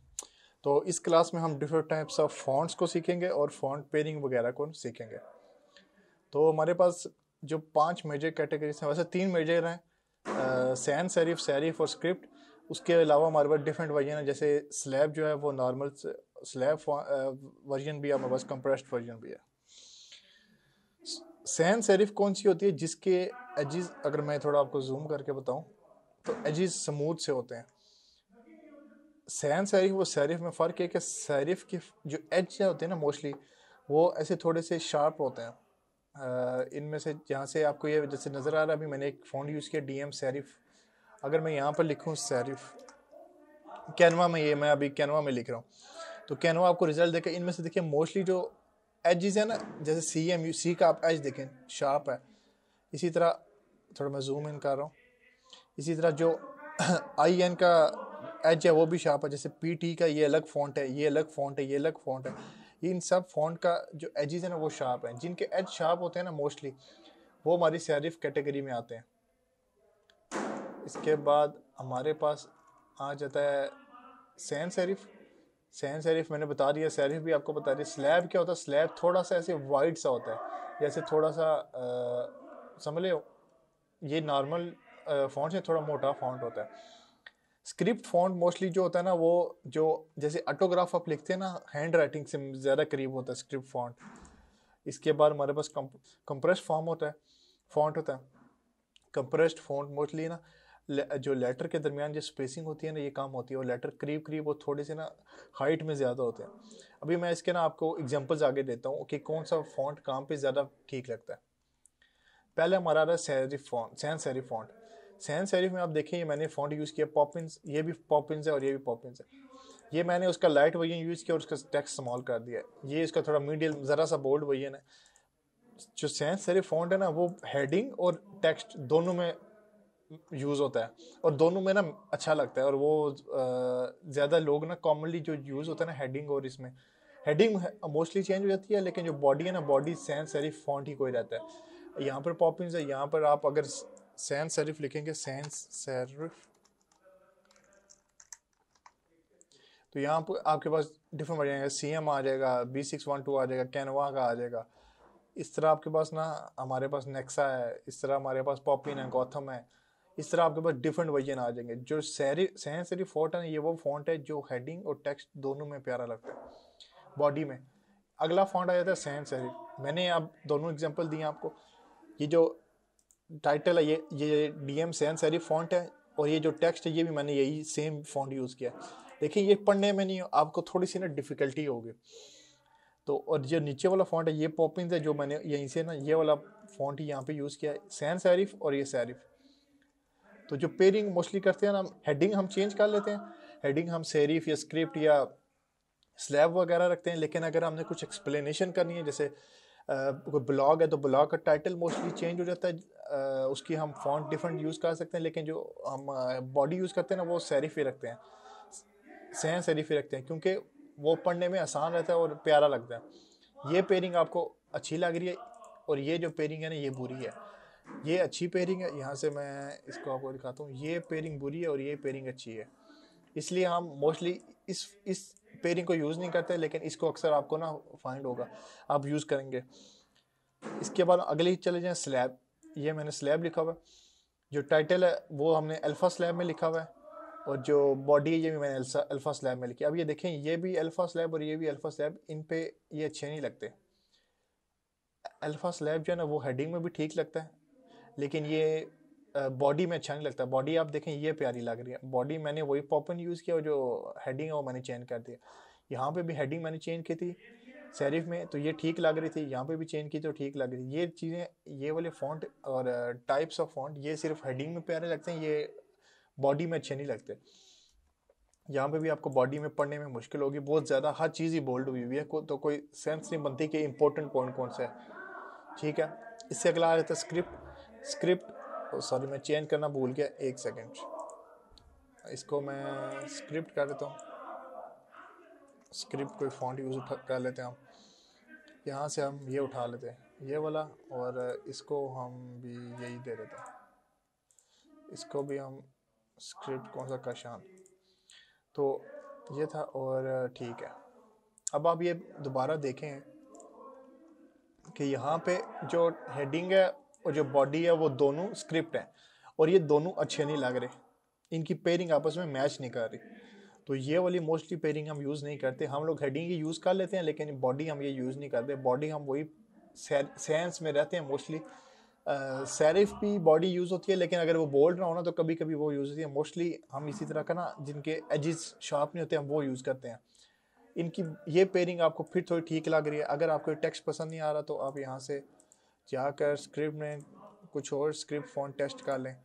तो इस क्लास में हम डिफरेंट टाइप्स ऑफ फॉन्ट्स को सीखेंगे और फॉन्ट पेयरिंग वगैरह को सीखेंगे तो हमारे पास जो पांच मेजर कैटेगरीज हैं वैसे तीन मेजर हैं सैन सेरिफ सेरिफ और स्क्रिप्ट उसके अलावा हमारे पास डिफरेंट वर्जन है जैसे स्लैब जो है वो नॉर्मल स्लैब वर्जन भी है हमारे पास कंप्रेस्ड वर्जन भी है सैन सेरिफ कौन सी होती है जिसके एजिस अगर मैं थोड़ा आपको जूम करके बताऊं तो एजिस स्मूथ से होते हैं सैन सेरिफ वो सेरिफ में फ़र्क है कि सेरिफ के जो एज होते हैं ना मोस्टली वो ऐसे थोड़े से शार्प होते हैं इनमें से जहाँ से आपको ये जैसे नज़र आ रहा है अभी मैंने एक फ़ोन यूज़ किया डी एम सेरिफ अगर मैं यहाँ पर लिखूँ सैरिफ कैनवा में ये मैं अभी कैनवा में लिख रहा हूँ तो कैनवा आपको रिजल्ट देखें इनमें से देखिए मोस्टली जो एजिज है ना जैसे सी एम यू सी का आप एज देखें शार्प है इसी तरह थोड़ा मैं जूम इन कर रहा हूँ इसी तरह जो आई एन का एच है वो भी शार्प है जैसे पी टी का ये अलग फॉन्ट है ये अलग फॉन्ट है ये अलग फॉन्ट है ये इन सब फॉन्ट का जो एजिज है ना वो शार्प है जिनके एज शार्प होते हैं ना मोस्टली वो हमारी सैरिफ कैटेगरी में आते हैं इसके बाद हमारे पास आ जाता है सैन सेरिफ सैन सेरिफ मैंने बता दिया सेरिफ भी आपको बता दिया स्लैब क्या होता है स्लैब थोड़ा सा ऐसे वाइड सा होता है जैसे थोड़ा सा समझ लो ये नॉर्मल फॉन्ट से थोड़ा मोटा फॉन्ट होता है स्क्रिप्ट फॉन्ट मोस्टली जो होता है ना वो जो जैसे ऑटोग्राफ आप लिखते हैं ना हैंड राइटिंग से ज़्यादा करीब होता है स्क्रिप्ट फॉन्ट इसके बाद हमारे पास कंप्रेस्ड फॉर्म होता है फॉन्ट होता है कंप्रेस्ड फॉन्ट मोस्टली ना जो लेटर के दरमियान जो स्पेसिंग होती है ना ये काम होती है और लेटर करीब करीब वो थोड़े से ना हाइट में ज़्यादा होते हैं अभी मैं इसके ना आपको एग्जाम्पल्स आगे देता हूँ कि कौन सा फॉन्ट काम पे ज़्यादा ठीक लगता है पहले हमारा रहा serif font sans serif font sans serif में आप देखें ये मैंने फॉन्ट यूज़ किया पॉपिन ये भी पॉपिन है और ये भी पॉपिन है ये मैंने उसका लाइट वही यूज़ किया और उसका टेक्स स्मॉल कर दिया ये इसका थोड़ा मीडियम ज़रा सा बोल्ड वर्जन है जो सैन सैरिफ फॉन्ट है ना वो हेडिंग और टेक्स्ट दोनों में यूज़ होता है और दोनों में ना अच्छा लगता है और वो ज़्यादा लोग ना कॉमनली जो यूज़ होता है ना हेडिंग और इसमें हेडिंग मोस्टली चेंज हो जाती है लेकिन जो बॉडी है ना बॉडी सैन सेरिफ फॉन्ट ही कोई रहता है यहाँ पर पॉपिंग है यहाँ पर आप अगर सैन सेरिफ लिखेंगे सैन सेरिफ तो यहाँ पर आपके पास डिफरेंट वर्जन जाएगा सी एम आ जाएगा बी सिक्स वन टू आ जाएगा कैनवा का आ जाएगा इस तरह आपके पास ना हमारे पास नेक्सा है इस तरह हमारे पास पॉपिन है गौथम है इस तरह आपके पास डिफरेंट वर्जन आ जाएंगे जो सहरी सहन सरी है ये वो फॉन्ट है जो हेडिंग और टेक्स्ट दोनों में प्यारा लगता है बॉडी में अगला फॉन्ट आ जाता है सहन सहरी मैंने आप दोनों एग्जाम्पल दिए आपको ये जो टाइटल है ये ये डी एम सहन सहरी फॉन्ट है और ये जो टेक्स्ट है ये भी मैंने यही सेम फॉन्ट यूज़ किया है देखिए ये पढ़ने में नहीं आपको थोड़ी सी ना डिफ़िकल्टी होगी तो और जो नीचे वाला फॉन्ट है ये पॉपिंग है जो मैंने यहीं से ना ये वाला फॉन्ट यहाँ पे यूज़ किया है सैन सैरिफ और ये सैरिफ तो जो पेरिंग मोस्टली करते हैं ना हम हेडिंग हम चेंज कर लेते हैं हेडिंग हम सेरीफ या स्क्रिप्ट या स्लैब वगैरह रखते हैं लेकिन अगर हमने कुछ एक्सप्लेनेशन करनी है जैसे कोई ब्लॉग है तो ब्लॉग का टाइटल मोस्टली चेंज हो जाता है आ, उसकी हम फॉन्ट डिफरेंट यूज़ कर सकते हैं लेकिन जो हम बॉडी यूज़ करते हैं ना वो सेरिफ ही रखते हैं सहन सेरिफ ही रखते हैं क्योंकि वो पढ़ने में आसान रहता है और प्यारा लगता है ये पेयरिंग आपको अच्छी लग रही है और ये जो पेरिंग है ना ये बुरी है ये अच्छी पेयरिंग है यहाँ से मैं इसको आपको दिखाता हूँ ये पेयरिंग बुरी है और ये पेयरिंग अच्छी है इसलिए हम मोस्टली इस इस पेयरिंग को यूज़ नहीं करते लेकिन इसको अक्सर आपको ना फाइंड होगा आप यूज़ करेंगे इसके बाद अगले चले जाएँ स्लैब ये मैंने स्लैब लिखा हुआ है जो टाइटल है वो हमने अल्फ़ा स्लैब में लिखा हुआ है और जो बॉडी है ये भी मैंने अल्फ़ा स्लैब में लिखी अब ये देखें ये भी अल्फ़ा स्लैब और ये भी अल्फ़ा स्लैब इन पे ये अच्छे नहीं लगते अल्फ़ा स्लैब जो है ना वो हेडिंग में भी ठीक लगता है लेकिन ये बॉडी में अच्छा नहीं लगता बॉडी आप देखें ये प्यारी लग रही है बॉडी मैंने वही पॉपन यूज़ किया और जो हेडिंग है वो मैंने चेंज कर दिया यहाँ पे भी हेडिंग मैंने चेंज की थी सैरिफ में तो ये ठीक लग रही थी यहाँ पे भी चेंज की तो ठीक लग रही थी ये चीज़ें ये वाले फॉन्ट और टाइप्स ऑफ फॉन्ट ये सिर्फ हेडिंग में प्यारे लगते हैं ये बॉडी में अच्छे नहीं लगते यहाँ पे भी आपको बॉडी में पढ़ने में मुश्किल होगी बहुत ज़्यादा हर चीज़ ही बोल्ड हुई हुई है को, तो कोई सेंस नहीं बनती कि इंपॉर्टेंट पॉइंट कौन सा है ठीक है इससे अगला आ जाता है स्क्रिप्ट स्क्रिप्ट सॉरी मैं चेंज करना भूल गया एक सेकंड इसको मैं स्क्रिप्ट कर देता हूँ स्क्रिप्ट कोई फॉन्ट यूज़ कर लेते हैं हम यहाँ से हम ये उठा लेते हैं ये वाला और इसको हम भी यही दे देते हैं इसको भी हम स्क्रिप्ट कौन सा कशान तो ये था और ठीक है अब आप ये दोबारा देखें कि यहाँ पे जो हेडिंग है और जो बॉडी है वो दोनों स्क्रिप्ट हैं और ये दोनों अच्छे नहीं लग रहे इनकी पेयरिंग आपस में मैच नहीं कर रही तो ये वाली मोस्टली पेयरिंग हम यूज़ नहीं करते हम लोग हेडिंग ही यूज़ कर लेते हैं लेकिन बॉडी हम ये यूज़ नहीं करते बॉडी हम वही सेंस में रहते हैं मोस्टली सैरिफ भी बॉडी यूज़ होती है लेकिन अगर वो बोल्ड ना होना तो कभी कभी वो यूज़ होती है मोस्टली हम इसी तरह का ना जिनके एजिस शार्प नहीं होते हम वो यूज़ करते हैं इनकी ये पेयरिंग आपको फिर थोड़ी ठीक लग रही है अगर आपको टेक्स्ट पसंद नहीं आ रहा तो आप यहाँ से जाकर स्क्रिप्ट में कुछ और स्क्रिप्ट फ़ॉन्ट टेस्ट कर लें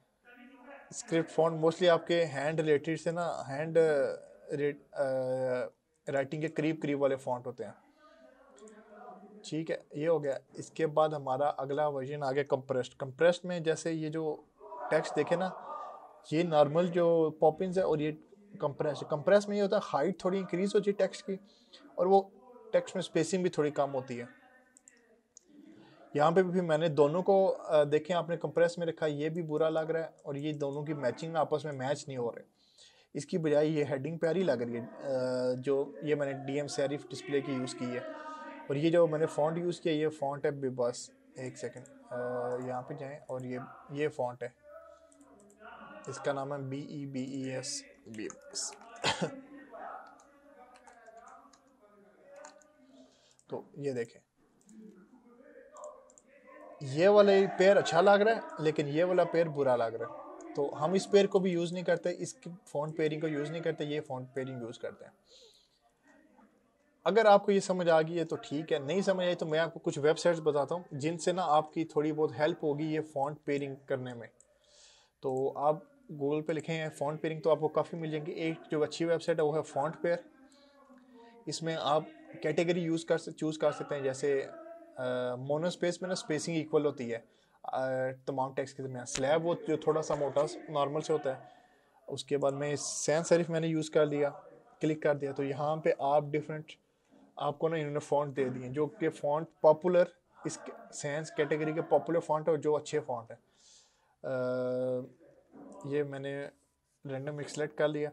स्क्रिप्ट फ़ॉन्ट मोस्टली आपके हैंड रिलेटेड से ना हैंड राइटिंग uh, uh, के करीब करीब वाले फ़ॉन्ट होते हैं ठीक है ये हो गया इसके बाद हमारा अगला वर्जन आ गया कंप्रेस्ड कंप्रेस्ड में जैसे ये जो टेक्स्ट देखे ना ये नॉर्मल जो पॉपिंस है और ये कंप्रेस कंप्रेस में ये होता है हाइट थोड़ी इंक्रीज़ होती है टेक्स्ट की और वो टेक्स्ट में स्पेसिंग भी थोड़ी कम होती है यहाँ पे भी मैंने दोनों को देखें आपने कंप्रेस में रखा ये भी बुरा लग रहा है और ये दोनों की मैचिंग आपस में मैच नहीं हो रहे इसकी बजाय ये हेडिंग प्यारी लग रही है जो ये मैंने डी एम सैरिफ डिस्प्ले की यूज़ की है और ये जो मैंने फ़ॉन्ट यूज़ किया ये फ़ॉन्ट है भी बस एक सेकेंड यहाँ पे जाएं और ये ये फ़ॉन्ट है इसका नाम है B E B E S B बस तो ये देखें ये वाला ही पेयर अच्छा लग रहा है लेकिन ये वाला पेयर बुरा लग रहा है तो हम इस पेयर को भी यूज़ नहीं करते इसकी फोन पेयरिंग को यूज़ नहीं करते ये फ़ॉन्ट पेयरिंग यूज़ करते हैं अगर आपको ये समझ आ गई है तो ठीक है नहीं समझ आई तो मैं आपको कुछ वेबसाइट्स बताता हूँ जिनसे ना आपकी थोड़ी बहुत हेल्प होगी ये फ़ॉन्ट पेयरिंग करने में तो आप गूगल पे लिखें फ़ॉन्ट पेयरिंग तो आपको काफ़ी मिल जाएंगी एक जो अच्छी वेबसाइट है वो है फ़ॉन्ट पेयर इसमें आप कैटेगरी यूज़ कर चूज़ कर सकते हैं जैसे मोनो स्पेस में ना स्पेसिंग इक्वल होती है तमाम टैक्स के दरमियान स्लैब वो जो थोड़ा सा मोटा नॉर्मल से होता है उसके बाद में सैन सरिफ मैंने यूज़ कर लिया क्लिक कर दिया तो यहाँ पे आप डिफरेंट आपको ना इन्होंने फॉन्ट दे दिए जो कि फॉन्ट पॉपुलर इस सेंस कैटेगरी के पॉपुलर फॉन्ट है और जो अच्छे फॉन्ट है ये मैंने रैंडम सेलेक्ट कर लिया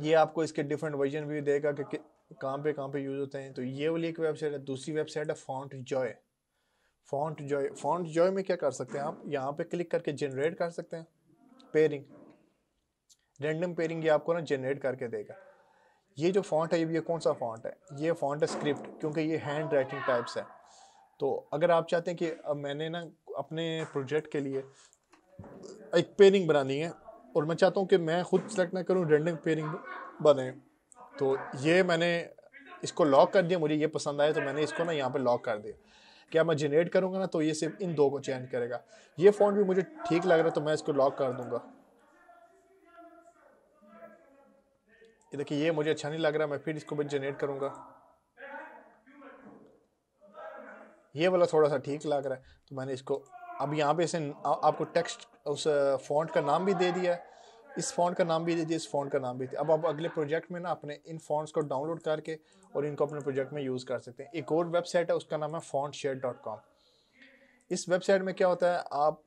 ये आपको इसके डिफरेंट वर्जन भी देगा कि कहाँ पे कहाँ पे यूज़ होते हैं तो ये वाली एक वेबसाइट है दूसरी वेबसाइट है font joy font joy font joy में क्या कर सकते हैं आप यहाँ पे क्लिक करके जनरेट कर सकते हैं पेयरिंग रेंडम पेयरिंग ये आपको ना जनरेट करके देगा ये जो फॉन्ट है ये कौन सा फॉन्ट है ये फॉन्ट है स्क्रिप्ट क्योंकि ये हैंड राइटिंग टाइप्स है तो अगर आप चाहते हैं कि अब मैंने ना अपने प्रोजेक्ट के लिए एक पेयरिंग बनानी है और मैं चाहता हूँ कि मैं खुद सेलेक्ट ना करूँ रेंडम पेयरिंग बने तो ये मैंने इसको लॉक कर दिया मुझे ये पसंद आया तो मैंने इसको ना यहाँ पर लॉक कर दिया क्या मैं जनरेट करूँगा ना तो ये सिर्फ इन दो को चेंज करेगा ये फ़ोन भी मुझे ठीक लग रहा तो मैं इसको लॉक कर दूँगा ये देखिए ये मुझे अच्छा नहीं लग रहा मैं फिर इसको भी जनरेट करूँगा ये वाला थोड़ा सा ठीक लग रहा है तो मैंने इसको अब यहाँ पे इसे आपको टेक्स्ट उस फॉन्ट का नाम भी दे दिया है इस फ़ॉन्ट का नाम भी दीजिए इस फ़ॉन्ट का नाम भी अब आप अगले प्रोजेक्ट में ना अपने इन फ़ॉन्ट्स को डाउनलोड करके और इनको अपने प्रोजेक्ट में यूज़ कर सकते हैं एक और वेबसाइट है उसका नाम है फ़ॉन्ट शेयर डॉट कॉम इस वेबसाइट में क्या होता है आप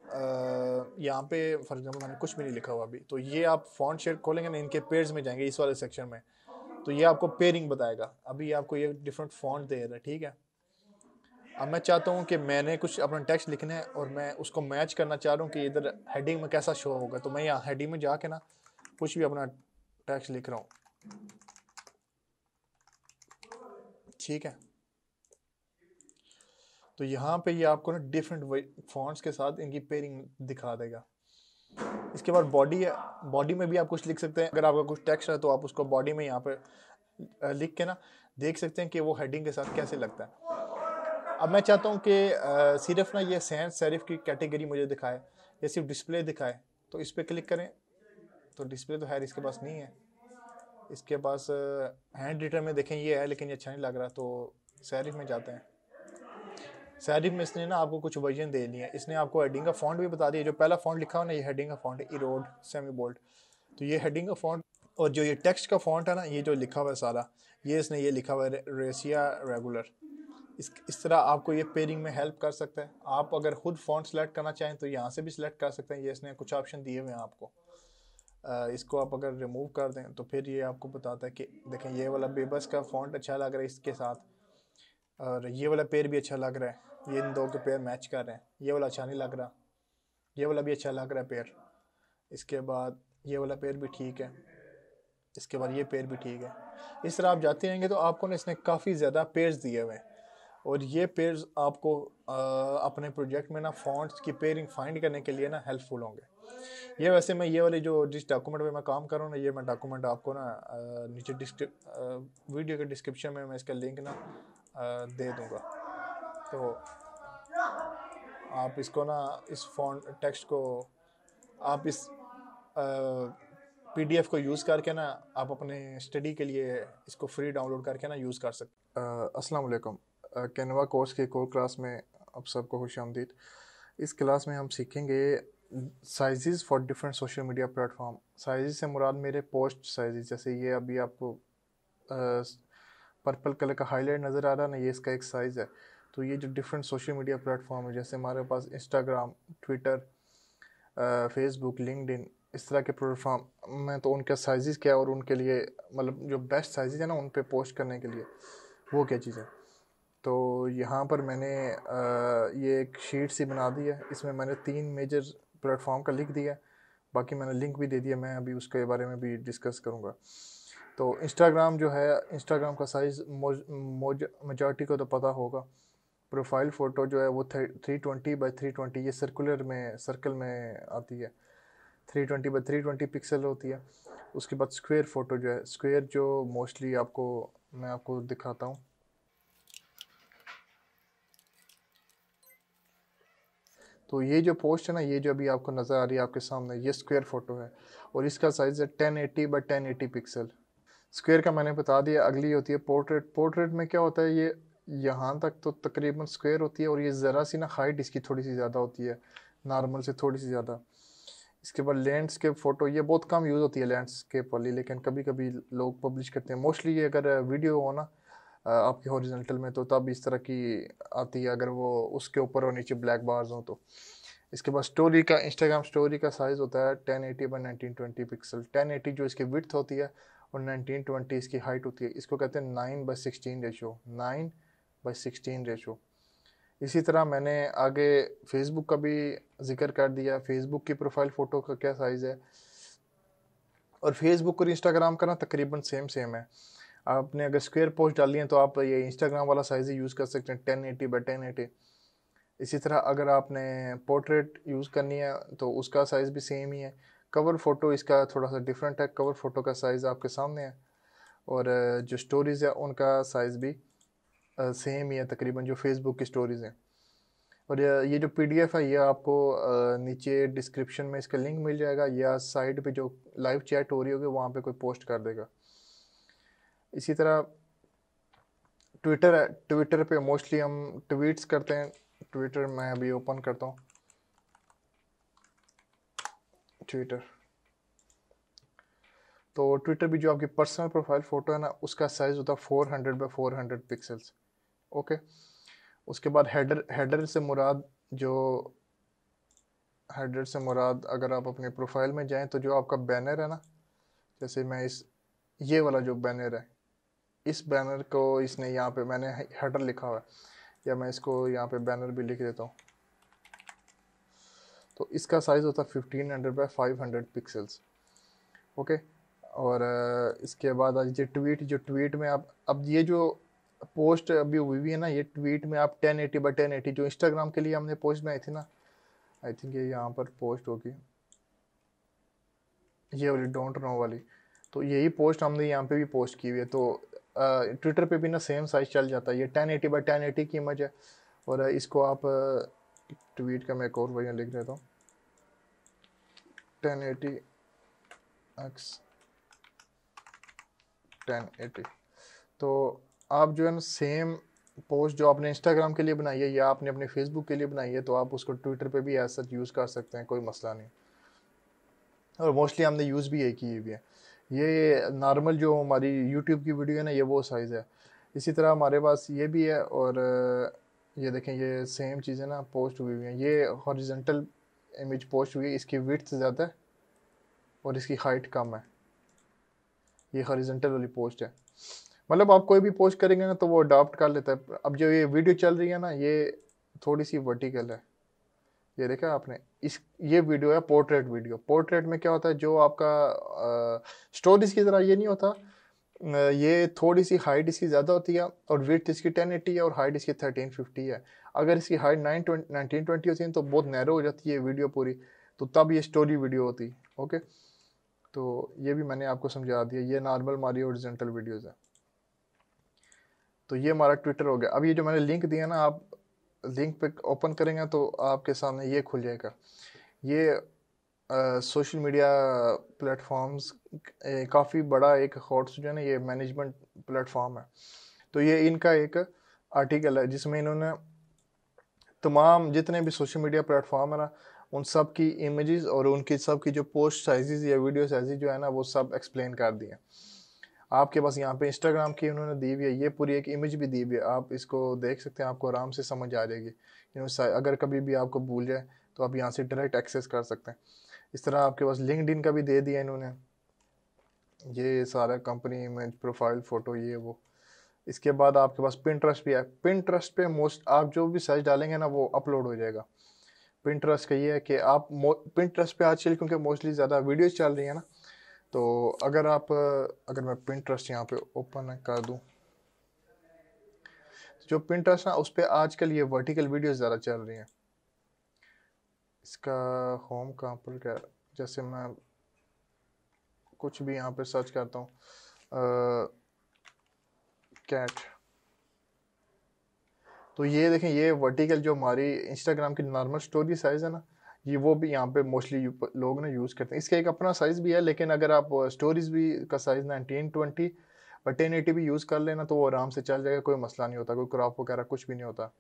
यहाँ पे फॉर एग्जाम्पल मैंने कुछ भी नहीं लिखा हुआ अभी तो ये आप फ़ॉन्ट शेयर खोलेंगे ना इनके पेयर्स में जाएंगे इस वाले सेक्शन में तो ये आपको पेयरिंग बताएगा अभी आपको ये डिफरेंट फ़ॉन्ट दे रहा है ठीक है अब मैं चाहता हूँ कि मैंने कुछ अपना टेक्स्ट लिखना है और मैं उसको मैच करना चाह रहा हूँ कि इधर हेडिंग में कैसा शो होगा तो मैं यहाँ हेडिंग में जाके ना कुछ भी अपना टेक्स्ट लिख रहा हूँ ठीक है तो यहाँ पे ये आपको ना डिफरेंट फॉन्ट्स के साथ इनकी पेयरिंग दिखा देगा इसके बाद बॉडी है बॉडी में भी आप कुछ लिख सकते हैं अगर आपका कुछ टेक्स्ट है तो आप उसको बॉडी में यहाँ पर लिख के ना देख सकते हैं कि वो हेडिंग के साथ कैसे लगता है अब मैं चाहता हूँ कि सिर्फ ना ये सैन सेरिफ की कैटेगरी मुझे दिखाए या सिर्फ डिस्प्ले दिखाए तो इस पर क्लिक करें तो डिस्प्ले तो है इसके पास नहीं है इसके पास हैंड रिटर में देखें ये है लेकिन ये अच्छा नहीं लग रहा तो सैरिफ में जाते हैं सैरिफ में इसने ना आपको कुछ वर्जन दे दिए इसने आपको हेडिंग का फॉन्ट भी बता दिया जो पहला फॉन्ट लिखा हो ना ये हेडिंग का फॉन्ट है इरोड सेमी बोल्ड तो ये हेडिंग का फॉन्ट और जो ये टेक्स्ट का फॉन्ट है ना ये जो लिखा हुआ है सारा ये इसने ये लिखा हुआ है रेसिया रेगुलर इस इस तरह आपको ये पेयरिंग में हेल्प कर सकता है आप अगर खुद फॉन्ट सेलेक्ट करना चाहें तो यहाँ से भी सिलेक्ट कर सकते हैं ये इसने कुछ ऑप्शन दिए हुए हैं आपको आ, इसको आप अगर रिमूव कर दें तो फिर ये आपको बताता है कि देखें ये वाला बेबस का फॉन्ट अच्छा लग रहा है इसके साथ और ये वाला पेयर भी अच्छा लग रहा है ये इन दो के पेयर मैच कर रहे हैं ये वाला अच्छा नहीं लग रहा ये वाला भी अच्छा लग रहा है पेयर इसके बाद ये वाला पेयर भी ठीक है इसके बाद ये पेयर भी ठीक है इस तरह आप जाते रहेंगे तो आपको ना इसने काफ़ी ज़्यादा पेयर्स दिए हुए हैं और ये पेयर आपको आ, अपने प्रोजेक्ट में ना फॉन्ट्स की पेयरिंग फाइंड करने के लिए ना हेल्पफुल होंगे ये वैसे मैं ये वाले जो जिस डॉक्यूमेंट में मैं काम कर रहा हूँ ना ये मैं डॉक्यूमेंट आपको ना नीचे वीडियो के डिस्क्रिप्शन में मैं इसका लिंक ना आ, दे दूँगा तो आप इसको ना इस फॉन्ट टेक्स्ट को आप इस पीडीएफ को यूज़ करके ना आप अपने स्टडी के लिए इसको फ्री डाउनलोड करके ना यूज़ कर सकते अस्सलाम वालेकुम कैनवा कोर्स के एक और क्लास में आप सबको खुश आमदीद इस क्लास में हम सीखेंगे sizes for different social media platform size से मुराद मेरे पोस्ट साइज़ जैसे ये अभी आपको पर्पल कलर का हाईलाइट नज़र आ रहा ना ये इसका एक साइज़ है तो ये जो डिफरेंट सोशल मीडिया प्लेटफॉर्म है जैसे हमारे पास इंस्टाग्राम ट्विटर फेसबुक लिंकड इस तरह के प्लेटफॉर्म में तो उनका साइजेस क्या है और उनके लिए मतलब जो बेस्ट साइज़ है ना उन पर पोस्ट करने के लिए वो क्या चीज़ है तो यहाँ पर मैंने ये एक शीट सी बना दी है इसमें मैंने तीन मेजर प्लेटफॉर्म का लिख दिया बाकी मैंने लिंक भी दे दिया मैं अभी उसके बारे में भी डिस्कस करूँगा तो इंस्टाग्राम जो है इंस्टाग्राम का साइज़ मजॉरिटी को तो पता होगा प्रोफाइल फ़ोटो जो है वो three twenty by three twenty ये सर्कुलर में सर्कल में आती है three twenty by three twenty pixel होती है उसके बाद स्क्वेयर फ़ोटो जो है स्क्वेयर जो मोस्टली आपको मैं आपको दिखाता हूँ तो ये जो पोस्ट है ना ये जो अभी आपको नज़र आ रही है आपके सामने ये स्क्वायर फ़ोटो है और इसका साइज़ है ten eighty by ten eighty pixel square का मैंने बता दिया अगली होती है पोर्ट्रेट पोर्ट्रेट में क्या होता है ये यहाँ तक तो तकरीबन स्क्वायर होती है और ये ज़रा सी ना हाइट इसकी थोड़ी सी ज़्यादा होती है नॉर्मल से थोड़ी सी ज़्यादा इसके बाद लैंडस्केप फ़ोटो ये बहुत कम यूज़ होती है लैंडस्केप वाली लेकिन कभी कभी लोग पब्लिश करते हैं मोस्टली ये अगर वीडियो हो ना आपके हॉरिजेंटल में तो तब इस तरह की आती है अगर वो उसके ऊपर और नीचे ब्लैक बार्स हों तो इसके बाद स्टोरी का इंस्टाग्राम स्टोरी का साइज़ होता है ten eighty by nineteen twenty pixel ten eighty जो इसकी विथ होती है और नाइनटीन ट्वेंटी इसकी हाइट होती है इसको कहते हैं nine by sixteen ratio nine by sixteen ratio इसी तरह मैंने आगे फेसबुक का भी जिक्र कर दिया फेसबुक की प्रोफाइल फ़ोटो का क्या साइज़ है और फेसबुक और इंस्टाग्राम का ना तकरीबन सेम सेम है आपने अगर स्क्वेयर पोस्ट डाली है तो आप ये इंस्टाग्राम वाला साइज़ ही यूज़ कर सकते हैं ten eighty by ten eighty इसी तरह अगर आपने पोर्ट्रेट यूज़ करनी है तो उसका साइज़ भी सेम ही है कवर फ़ोटो इसका थोड़ा सा डिफरेंट है कवर फ़ोटो का साइज़ आपके सामने है और जो स्टोरीज़ है उनका साइज़ भी सेम ही है तकरीबन जो फेसबुक की स्टोरीज़ हैं और ये जो पीडीएफ है ये आपको नीचे डिस्क्रिप्शन में इसका लिंक मिल जाएगा या साइट पे जो लाइव चैट हो रही होगी वहाँ पे कोई पोस्ट कर देगा इसी तरह ट्विटर है ट्विटर पे मोस्टली हम ट्वीट्स करते हैं ट्विटर मैं अभी ओपन करता हूँ ट्विटर तो ट्विटर भी जो आपकी पर्सनल प्रोफाइल फ़ोटो है ना उसका साइज़ होता है four hundred by four hundred pixels okay उसके बाद हेडर हेडर से मुराद जो हेडर से मुराद अगर आप अपने प्रोफाइल में जाएं तो जो आपका बैनर है ना जैसे मैं इस ये वाला जो बैनर है इस बैनर को इसने यहाँ पे मैंने हेडर लिखा हुआ है या मैं इसको यहाँ पे बैनर भी लिख देता हूँ तो इसका साइज़ होता है fifteen hundred by five hundred pixels okay और इसके बाद आज ये ट्वीट जो ट्वीट में आप अब ये जो पोस्ट अभी हुई हुई है ना ये ट्वीट में आप ten eighty by ten eighty जो इंस्टाग्राम के लिए हमने पोस्ट बनाई थी ना आई थिंक ये यहाँ पर पोस्ट होगी ये वाली डोंट नो वाली तो यही पोस्ट हमने यहाँ पे भी पोस्ट की हुई है तो ट्विटर पे भी ना सेम साइज चल जाता है ये ten eighty by ten eighty की इमेज है और इसको आप ट्वीट का मैं एक और वर्जन लिख देता हूँ ten eighty x ten eighty तो आप जो है ना सेम पोस्ट जो आपने इंस्टाग्राम के लिए बनाई है या आपने अपने फेसबुक के लिए बनाई है तो आप उसको ट्विटर पे भी एज सच यूज़ कर सकते हैं कोई मसला नहीं और मोस्टली हमने यूज़ भी यही की हुई है ये नॉर्मल जो हमारी यूट्यूब की वीडियो है ना ये वो साइज़ है इसी तरह हमारे पास ये भी है और ये देखें ये सेम चीज़ें ना पोस्ट हुई हुई हैं ये हॉरिजेंटल इमेज पोस्ट हुई है इसकी विथ ज़्यादा है और इसकी हाइट कम है ये हॉरिजेंटल वाली पोस्ट है मतलब आप कोई भी पोस्ट करेंगे ना तो वो अडॉप्ट कर लेता है अब जो ये वीडियो चल रही है ना ये थोड़ी सी वर्टिकल है ये देखा आपने इस ये वीडियो है पोर्ट्रेट वीडियो पोर्ट्रेट में क्या होता है जो आपका स्टोरीज की तरह ये नहीं होता ये थोड़ी सी हाइट इसकी ज़्यादा होती है और विथ इसकी टेन एट्टी है और हाइट इसकी थर्टीन फिफ्टी है अगर इसकी हाइट नाइन नाइनटीन ट्वेंटी होती है तो बहुत नैरो हो जाती है वीडियो पूरी तो तब ये स्टोरी वीडियो होती ओके तो ये भी मैंने आपको समझा दिया ये नॉर्मल हमारी ओरिजेंटल वीडियोज़ हैं तो ये हमारा ट्विटर हो गया अब ये जो मैंने लिंक दिया ना आप लिंक पे ओपन करेंगे तो आपके सामने ये खुल जाएगा ये सोशल मीडिया प्लेटफॉर्म्स काफ़ी बड़ा एक हॉट्स जो है ना ये मैनेजमेंट प्लेटफॉर्म है तो ये इनका एक आर्टिकल है जिसमें इन्होंने तमाम जितने भी सोशल मीडिया प्लेटफॉर्म है ना उन सब की इमेजेस और उनकी सब की जो पोस्ट साइजेस या वीडियो साइजेस जो है ना वो सब एक्सप्लेन कर दिए आपके पास यहाँ पे इंस्टाग्राम की उन्होंने दी हुई है ये पूरी एक इमेज भी दी हुई है आप इसको देख सकते हैं आपको आराम से समझ आ जाएगी यू नो अगर कभी भी आपको भूल जाए तो आप यहाँ से डायरेक्ट एक्सेस कर सकते हैं इस तरह आपके पास लिंकड का भी दे दिया इन्होंने ये सारा कंपनी इमेज प्रोफाइल फ़ोटो ये वो इसके बाद आपके पास पिंट्रस्ट भी है पिंट्रस्ट पे मोस्ट आप जो भी सर्च डालेंगे ना वो अपलोड हो जाएगा पिंट्रस्ट का ये है कि आप ट्रस्ट पे आजकल क्योंकि मोस्टली ज़्यादा वीडियोज़ चल रही है ना तो अगर आप अगर मैं प्रिंट्रस्ट यहाँ पे ओपन कर दूँ जो प्रिंट्रस्ट ना उस पर आजकल ये वर्टिकल वीडियोस ज़्यादा चल रही हैं इसका होम पर क्या जैसे मैं कुछ भी यहाँ पे सर्च करता हूँ कैट तो ये देखें ये वर्टिकल जो हमारी इंस्टाग्राम की नॉर्मल स्टोरी साइज़ है ना ये वो भी यहाँ पे मोस्टली लोग ना यूज़ करते हैं इसका एक अपना साइज़ भी है लेकिन अगर आप स्टोरीज भी का साइज़ नाइनटीन ट्वेंटी और टेन एटी भी यूज़ कर लेना तो वो आराम से चल जाएगा कोई मसला नहीं होता कोई क्रॉप वगैरह कुछ भी नहीं होता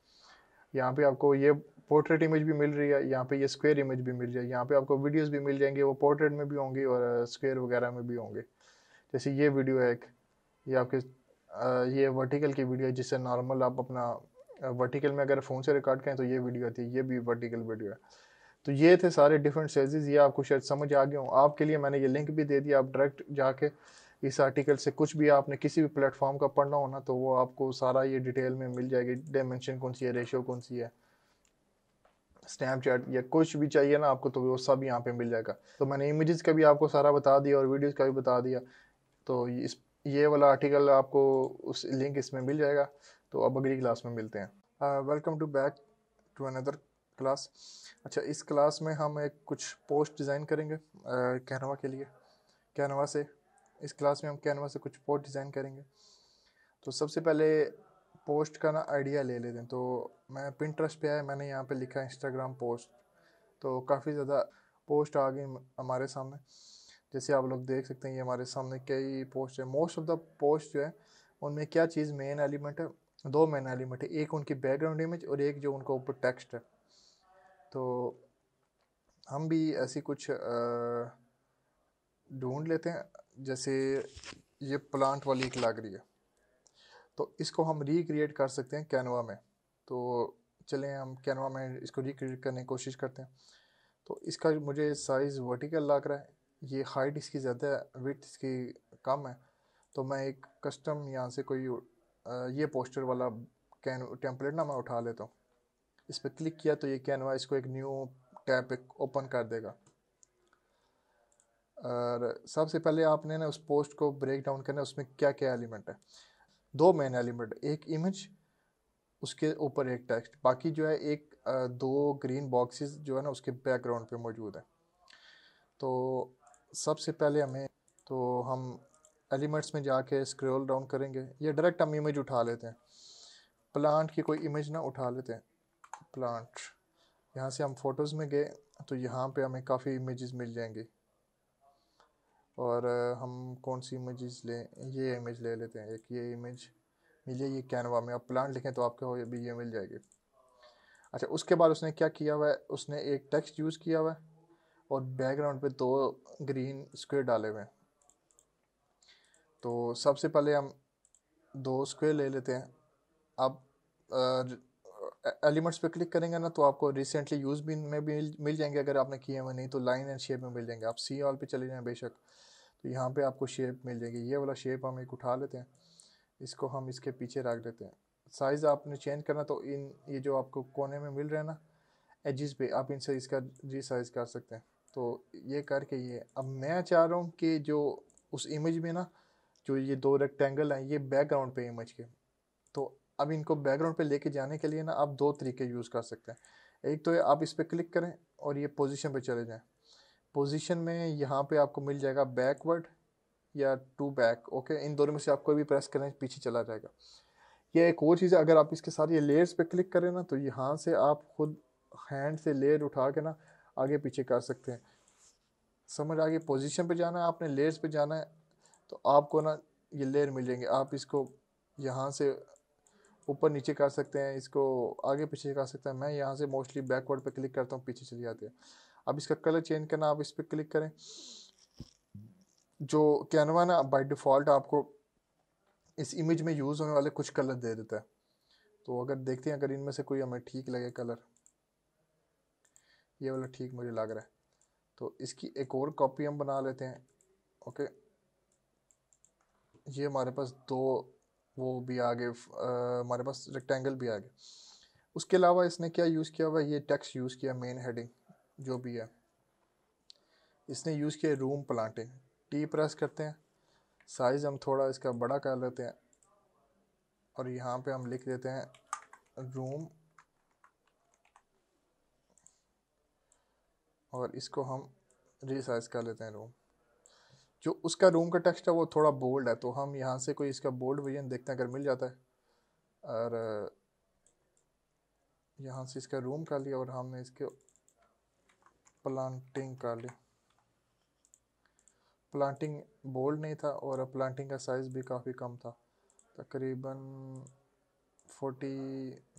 यहाँ पे आपको ये पोर्ट्रेट इमेज भी मिल रही है यहाँ पे ये स्क्वेयर इमेज भी मिल जाएगी यहाँ पे आपको वीडियोस भी मिल जाएंगे वो पोर्ट्रेट में भी होंगी और स्क्वेयर वगैरह में भी होंगे जैसे ये वीडियो है एक ये आपके ये वर्टिकल की वीडियो है जिससे नॉर्मल आप अपना वर्टिकल में अगर फ़ोन से रिकॉर्ड करें तो ये वीडियो आती है ये भी वर्टिकल वीडियो है तो ये थे सारे डिफरेंट सेल्स ये आपको शायद समझ आ गए हों आपके लिए मैंने ये लिंक भी दे दिया आप डायरेक्ट जाके इस आर्टिकल से कुछ भी आपने किसी भी प्लेटफॉर्म का पढ़ना हो ना तो वो आपको सारा ये डिटेल में मिल जाएगी डायमेंशन कौन सी है रेशो कौन सी है स्नैपचैट या कुछ भी चाहिए ना आपको तो वो सब यहाँ पे मिल जाएगा तो मैंने इमेजेस का भी आपको सारा बता दिया और वीडियोस का भी बता दिया तो इस ये वाला आर्टिकल आपको उस लिंक इसमें मिल जाएगा तो अब अगली क्लास में मिलते हैं welcome to back to another class अच्छा इस क्लास में हम एक कुछ पोस्ट डिज़ाइन करेंगे कैनवा के लिए कैनवा से इस क्लास में हम कैनवा से कुछ पोस्ट डिज़ाइन करेंगे तो सबसे पहले पोस्ट का ना आइडिया ले लेते हैं तो मैं पिंट्रस्ट पे आया मैंने यहाँ पे लिखा इंस्टाग्राम पोस्ट तो काफ़ी ज़्यादा पोस्ट आ गई हमारे सामने जैसे आप लोग देख सकते हैं ये हमारे सामने कई पोस्ट है मोस्ट ऑफ द पोस्ट जो है उनमें क्या चीज़ मेन एलिमेंट है दो मेन एलिमेंट है एक उनकी बैकग्राउंड इमेज और एक जो उनका ऊपर टेक्स्ट है तो हम भी ऐसी कुछ ढूंढ लेते हैं जैसे ये प्लांट वाली एक लग रही है तो इसको हम रिक्रिएट कर सकते हैं कैनवा में तो चलें हम कैनवा में इसको रिक्रिएट करने की कोशिश करते हैं तो इसका मुझे साइज़ वर्टिकल लग रहा है ये हाइट इसकी ज़्यादा है विथ इसकी कम है तो मैं एक कस्टम यहाँ से कोई ये पोस्टर वाला कैन टेम्पलेट ना मैं उठा लेता हूँ इस पर क्लिक किया तो ये कैनवा इसको एक न्यू टैब ओपन कर देगा और सबसे पहले आपने ना उस पोस्ट को ब्रेक डाउन करना उसमें क्या क्या एलिमेंट है दो मेन एलिमेंट एक इमेज उसके ऊपर एक टेक्स्ट बाकी जो है एक दो ग्रीन बॉक्सेस जो है ना उसके बैकग्राउंड पे मौजूद है तो सबसे पहले हमें तो हम एलिमेंट्स में जाके स्क्रॉल डाउन करेंगे या डायरेक्ट हम इमेज उठा लेते हैं प्लांट की कोई इमेज ना उठा लेते हैं प्लांट यहाँ से हम फ़ोटोज़ में गए तो यहाँ पे हमें काफ़ी इमेजेस मिल जाएंगी और हम कौन सी इमेजेस लें ये इमेज ले लेते हैं एक ये इमेज मिली ये कैनवा में आप प्लांट लिखें तो आपके ये भी ये मिल जाएगी अच्छा उसके बाद उसने क्या किया हुआ है उसने एक टेक्स्ट यूज़ किया हुआ है और बैकग्राउंड पे दो ग्रीन स्क्वेयर डाले हुए हैं तो सबसे पहले हम दो स्क्वेयर ले लेते हैं अब एलिमेंट्स पे क्लिक करेंगे ना तो आपको रिसेंटली यूज़ भी में भी मिल जाएंगे अगर आपने किए हुए नहीं तो लाइन एंड शेप में मिल जाएंगे आप सी ऑल पे चले जाएँ बेशक तो यहाँ पे आपको शेप मिल जाएगी ये वाला शेप हम एक उठा लेते हैं इसको हम इसके पीछे रख देते हैं साइज़ आपने चेंज करना तो इन ये जो आपको कोने में मिल रहे हैं ना एजिस पे आप इनसे इसका जी साइज़ कर सकते हैं तो ये करके ये अब मैं चाह रहा हूँ कि जो उस इमेज में ना जो ये दो रेक्टेंगल हैं ये बैकग्राउंड पे इमेज के अब इनको बैकग्राउंड पे लेके जाने के लिए ना आप दो तरीके यूज़ कर सकते हैं एक तो आप इस पर क्लिक करें और ये पोजीशन पे चले जाएं पोजीशन में यहाँ पे आपको मिल जाएगा बैकवर्ड या टू बैक ओके इन दोनों में से आप कोई भी प्रेस करें पीछे चला जाएगा ये एक और चीज़ है अगर आप इसके साथ ये लेयर्स पे क्लिक करें ना तो यहाँ से आप खुद हैंड से लेयर उठा के ना आगे पीछे कर सकते हैं समझ आगे पोजीशन पे जाना है आपने लेयर्स पे जाना है तो आपको ना ये लेयर मिल जाएंगे आप इसको यहाँ से ऊपर नीचे कर सकते हैं इसको आगे पीछे कर सकते हैं मैं यहाँ से मोस्टली बैकवर्ड पे क्लिक करता हूँ पीछे चली जाती है अब इसका कलर चेंज करना आप इस पर क्लिक करें जो कैनवा ना बाई डिफ़ॉल्ट आपको इस इमेज में यूज़ होने वाले कुछ कलर दे देता है तो अगर देखते हैं अगर इनमें से कोई हमें ठीक लगे कलर ये वाला ठीक मुझे लग रहा है तो इसकी एक और कॉपी हम बना लेते हैं ओके ये हमारे पास दो वो भी आ गए हमारे पास रेक्टेंगल भी आ गए उसके अलावा इसने क्या यूज़ किया हुआ ये टेक्स्ट यूज़ किया मेन हेडिंग जो भी है इसने यूज़ किया रूम प्लांटिंग टी प्रेस करते हैं साइज़ हम थोड़ा इसका बड़ा कर लेते हैं और यहाँ पे हम लिख देते हैं रूम और इसको हम रिसाइज कर लेते हैं रूम जो उसका रूम का टेक्स्ट है वो थोड़ा बोल्ड है तो हम यहाँ से कोई इसका बोल्ड वर्जन देखते हैं अगर मिल जाता है और यहाँ से इसका रूम कर लिया और हमने इसके प्लांटिंग कर ली प्लांटिंग बोल्ड नहीं था और प्लांटिंग का साइज़ भी काफ़ी कम था तकरीबन फोर्टी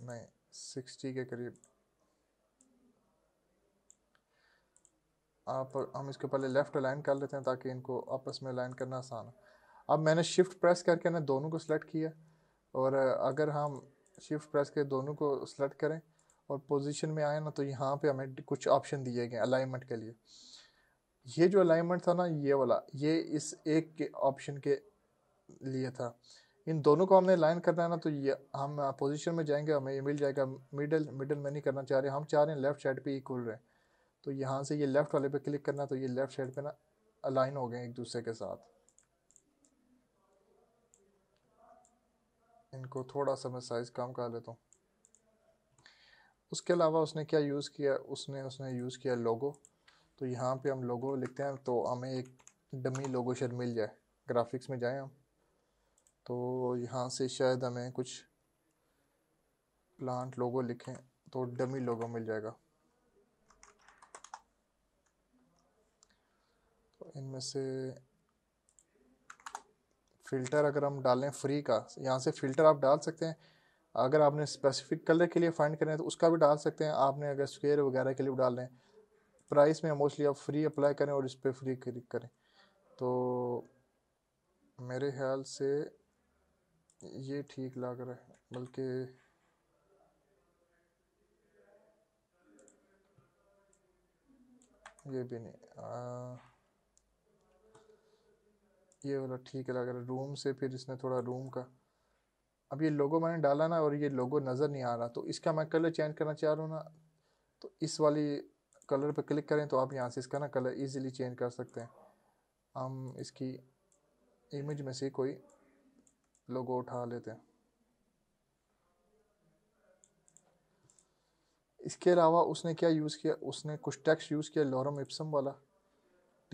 नहीं सिक्सटी के करीब आप हम इसके पहले लेफ़्ट अलाइन कर लेते हैं ताकि इनको आपस में अलाइन करना आसान हो अब मैंने शिफ्ट प्रेस करके ना दोनों को सिलेक्ट किया और अगर हम शिफ्ट प्रेस के दोनों को सिलेक्ट करें और पोजीशन में आए ना तो यहाँ पे हमें कुछ ऑप्शन दिए गए अलाइनमेंट के लिए ये जो अलाइनमेंट था ना ये वाला ये इस एक के ऑप्शन के लिए था इन दोनों को हमने अलाइन करना है ना तो ये हम पोजीशन में जाएंगे हमें ये मिल जाएगा मिडल मिडल में नहीं करना चाह रहे हम चाह रहे हैं लेफ़्ट साइड पे इक्वल रहे तो यहाँ से ये लेफ़्ट वाले पे क्लिक करना तो ये लेफ़्ट साइड पे ना अलाइन हो गए एक दूसरे के साथ इनको थोड़ा सा मैं साइज़ कम कर लेता हूँ उसके अलावा उसने क्या यूज़ किया उसने उसने यूज़ किया लोगो तो यहाँ पे हम लोगो लिखते हैं तो हमें एक डमी लोगो शायद मिल जाए ग्राफिक्स में जाएँ हम तो यहाँ से शायद हमें कुछ प्लांट लोगो लिखें तो डमी लोगो मिल जाएगा इनमें से फ़िल्टर अगर हम डालें फ्री का यहाँ से फ़िल्टर आप डाल सकते हैं अगर आपने स्पेसिफिक कलर के लिए फाइंड करें तो उसका भी डाल सकते हैं आपने अगर स्क्वेयर वगैरह के लिए भी डाल लें प्राइस में मोस्टली आप फ्री अप्लाई करें और इस पर फ्री क्लिक करें तो मेरे ख्याल से ये ठीक लग रहा है बल्कि ये भी नहीं आ... ये वाला मतलब ठीक लग रहा है रूम से फिर इसने थोड़ा रूम का अब ये लोगो मैंने डाला ना और ये लोगो नज़र नहीं आ रहा तो इसका मैं कलर चेंज करना चाह रहा हूँ ना तो इस वाली कलर पे क्लिक करें तो आप यहाँ से इसका ना कलर ईजिली चेंज कर सकते हैं हम इसकी इमेज में से कोई लोगो उठा लेते हैं इसके अलावा उसने क्या यूज़ किया उसने कुछ टेक्स्ट यूज़ किया लॉरम इप्सम वाला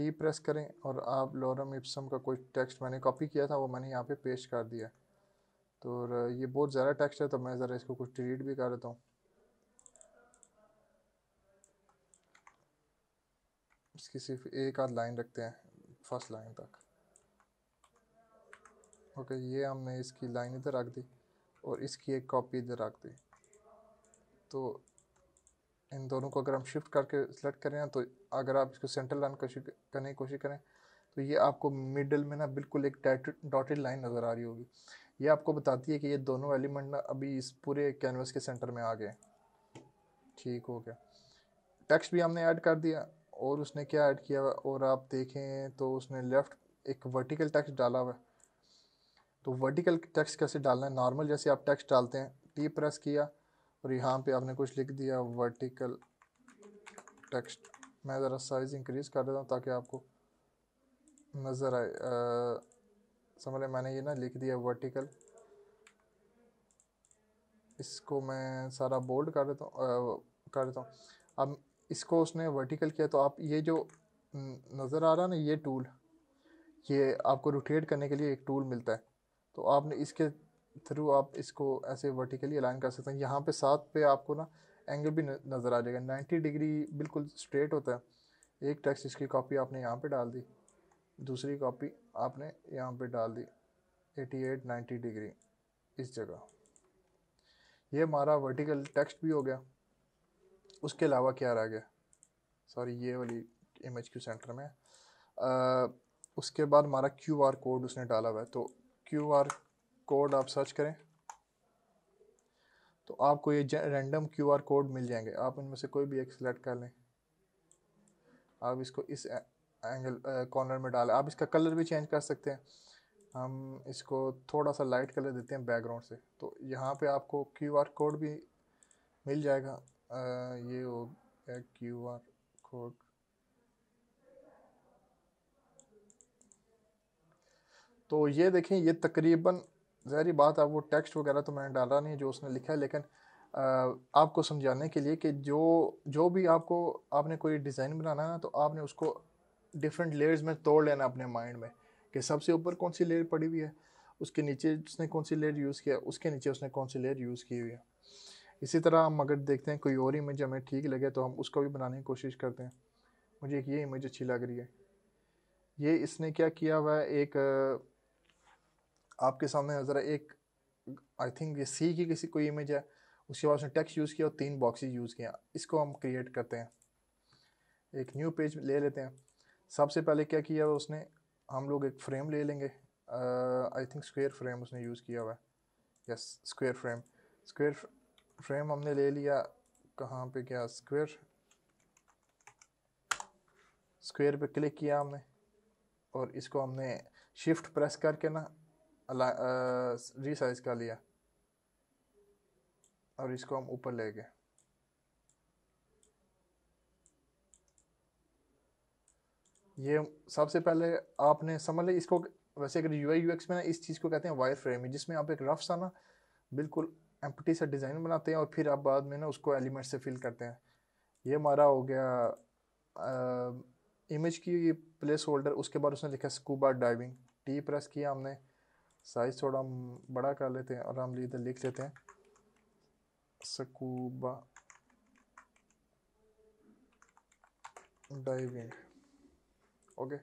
टी प्रेस करें और आप लोरम इप्सम का कोई टेक्स्ट मैंने कॉपी किया था वो मैंने यहाँ पे पेस्ट कर दिया तो ये बहुत ज़्यादा टेक्स्ट है तो मैं ज़रा इसको कुछ डिलीट भी कर देता हूँ इसकी सिर्फ एक आध लाइन रखते हैं फर्स्ट लाइन तक ओके ये हमने इसकी लाइन इधर रख दी और इसकी एक कॉपी इधर रख दी तो इन दोनों को अगर हम शिफ्ट करके सेलेक्ट करें तो अगर आप इसको सेंटर लाइन करने की कोशिश करें तो ये आपको मिडल में ना बिल्कुल एक डॉटेड लाइन नज़र आ रही होगी ये आपको बताती है कि ये दोनों एलिमेंट ना अभी इस पूरे कैनवस के सेंटर में आ गए ठीक हो गया टेक्स्ट भी हमने ऐड कर दिया और उसने क्या ऐड किया और आप देखें तो उसने लेफ़्ट एक वर्टिकल टेक्स्ट डाला हुआ तो वर्टिकल टेक्स्ट कैसे डालना है नॉर्मल जैसे आप टेक्स्ट डालते हैं टी प्रेस किया और यहाँ पे आपने कुछ लिख दिया वर्टिकल टेक्स्ट मैं ज़रा साइज़ इंक्रीज़ कर देता हूँ ताकि आपको नज़र आए समझ मैंने ये ना लिख दिया वर्टिकल इसको मैं सारा बोल्ड कर देता हूँ कर देता हूँ अब इसको उसने वर्टिकल किया तो आप ये जो नज़र आ रहा ना ये टूल ये आपको रोटेट करने के लिए एक टूल मिलता है तो आपने इसके थ्रू आप इसको ऐसे वर्टिकली अलाइन कर सकते हैं यहाँ पे साथ पे आपको ना एंगल भी नज़र आ जाएगा 90 डिग्री बिल्कुल स्ट्रेट होता है एक टेक्स्ट इसकी कॉपी आपने यहाँ पे डाल दी दूसरी कॉपी आपने यहाँ पे डाल दी 88 नाइन्टी डिग्री इस जगह ये हमारा वर्टिकल टेक्स्ट भी हो गया उसके अलावा क्या रह गया सॉरी ये वाली इमेज क्यू सेंटर में आ, उसके बाद हमारा क्यू आर कोड उसने डाला हुआ है तो क्यू आर कोड आप सर्च करें तो आपको ये रैंडम क्यूआर कोड मिल जाएंगे आप इनमें से कोई भी एक सिलेक्ट कर लें आप इसको इस एंगल कॉर्नर में डालें आप इसका कलर भी चेंज कर सकते हैं हम इसको थोड़ा सा लाइट कलर देते हैं बैकग्राउंड से तो यहाँ पे आपको क्यू आर कोड भी मिल जाएगा आ, ये हो गया क्यू आर कोड तो ये देखें ये तकरीबन ज़ाहरी बात है वो टेक्स्ट वगैरह तो मैंने डाला नहीं है जो उसने लिखा है लेकिन आपको समझाने के लिए कि जो जो भी आपको आपने कोई डिज़ाइन बनाना है तो आपने उसको डिफरेंट लेयर्स में तोड़ लेना अपने माइंड में कि सबसे ऊपर कौन सी लेयर पड़ी हुई है उसके नीचे उसने कौन सी लेयर यूज़ किया उसके नीचे उसने कौन सी लेयर यूज़ की हुई है इसी तरह हम अगर देखते हैं कोई और इमेज हमें ठीक लगे तो हम उसको भी बनाने की कोशिश करते हैं मुझे एक ये इमेज अच्छी लग रही है ये इसने क्या किया हुआ है एक आपके सामने ज़रा एक आई थिंक ये सी की किसी कोई इमेज है उसके बाद उसने टेक्स्ट यूज़ किया और तीन बॉक्सेस यूज़ किया इसको हम क्रिएट करते हैं एक न्यू पेज ले लेते हैं सबसे पहले क्या किया हुआ उसने हम लोग एक फ्रेम ले लेंगे आई थिंक स्क्वेयर फ्रेम उसने यूज़ किया हुआ है yes square frame square frame हमने ले लिया कहाँ पे क्या स्क्वेयर स्क्वेयर पे क्लिक किया हमने और इसको हमने शिफ्ट प्रेस करके ना रिसाइज कर लिया और इसको हम ऊपर ले गए ये सबसे पहले आपने समझ लिया इसको वैसे अगर यू आई में ना इस चीज़ को कहते हैं वायर फ्रेम जिसमें आप एक रफ सा ना बिल्कुल एम्पटी सा डिज़ाइन बनाते हैं और फिर आप बाद में ना उसको एलिमेंट से फिल करते हैं ये हमारा हो गया आ, इमेज की प्लेस होल्डर उसके बाद उसने लिखा स्कूबा डाइविंग टी प्रेस किया हमने साइज़ थोड़ा बड़ा कर लेते हैं और हम इधर लिख लेते हैं scuba diving okay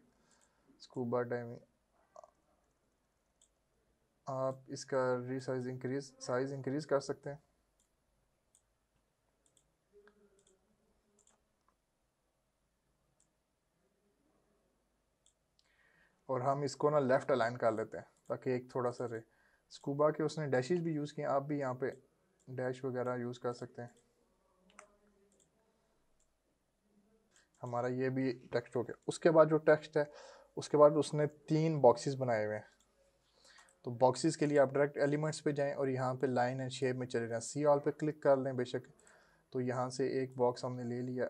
scuba diving आप इसका रीसाइज इंक्रीज साइज़ इंक्रीज कर सकते हैं और हम इसको ना लेफ़्ट अलाइन कर लेते हैं ताकि एक थोड़ा सा रहे स्कूबा के उसने डैशेज भी यूज़ किए आप भी यहाँ पे डैश वगैरह यूज़ कर सकते हैं हमारा ये भी टेक्स्ट हो गया उसके बाद जो टेक्स्ट है उसके बाद उसने तीन बॉक्सेस बनाए हुए हैं तो बॉक्सेस के लिए आप डायरेक्ट एलिमेंट्स पे जाएं और यहाँ पे लाइन एंड शेप में चले जाएं सी ऑल पे क्लिक कर लें बेशक तो यहाँ से एक बॉक्स हमने ले लिया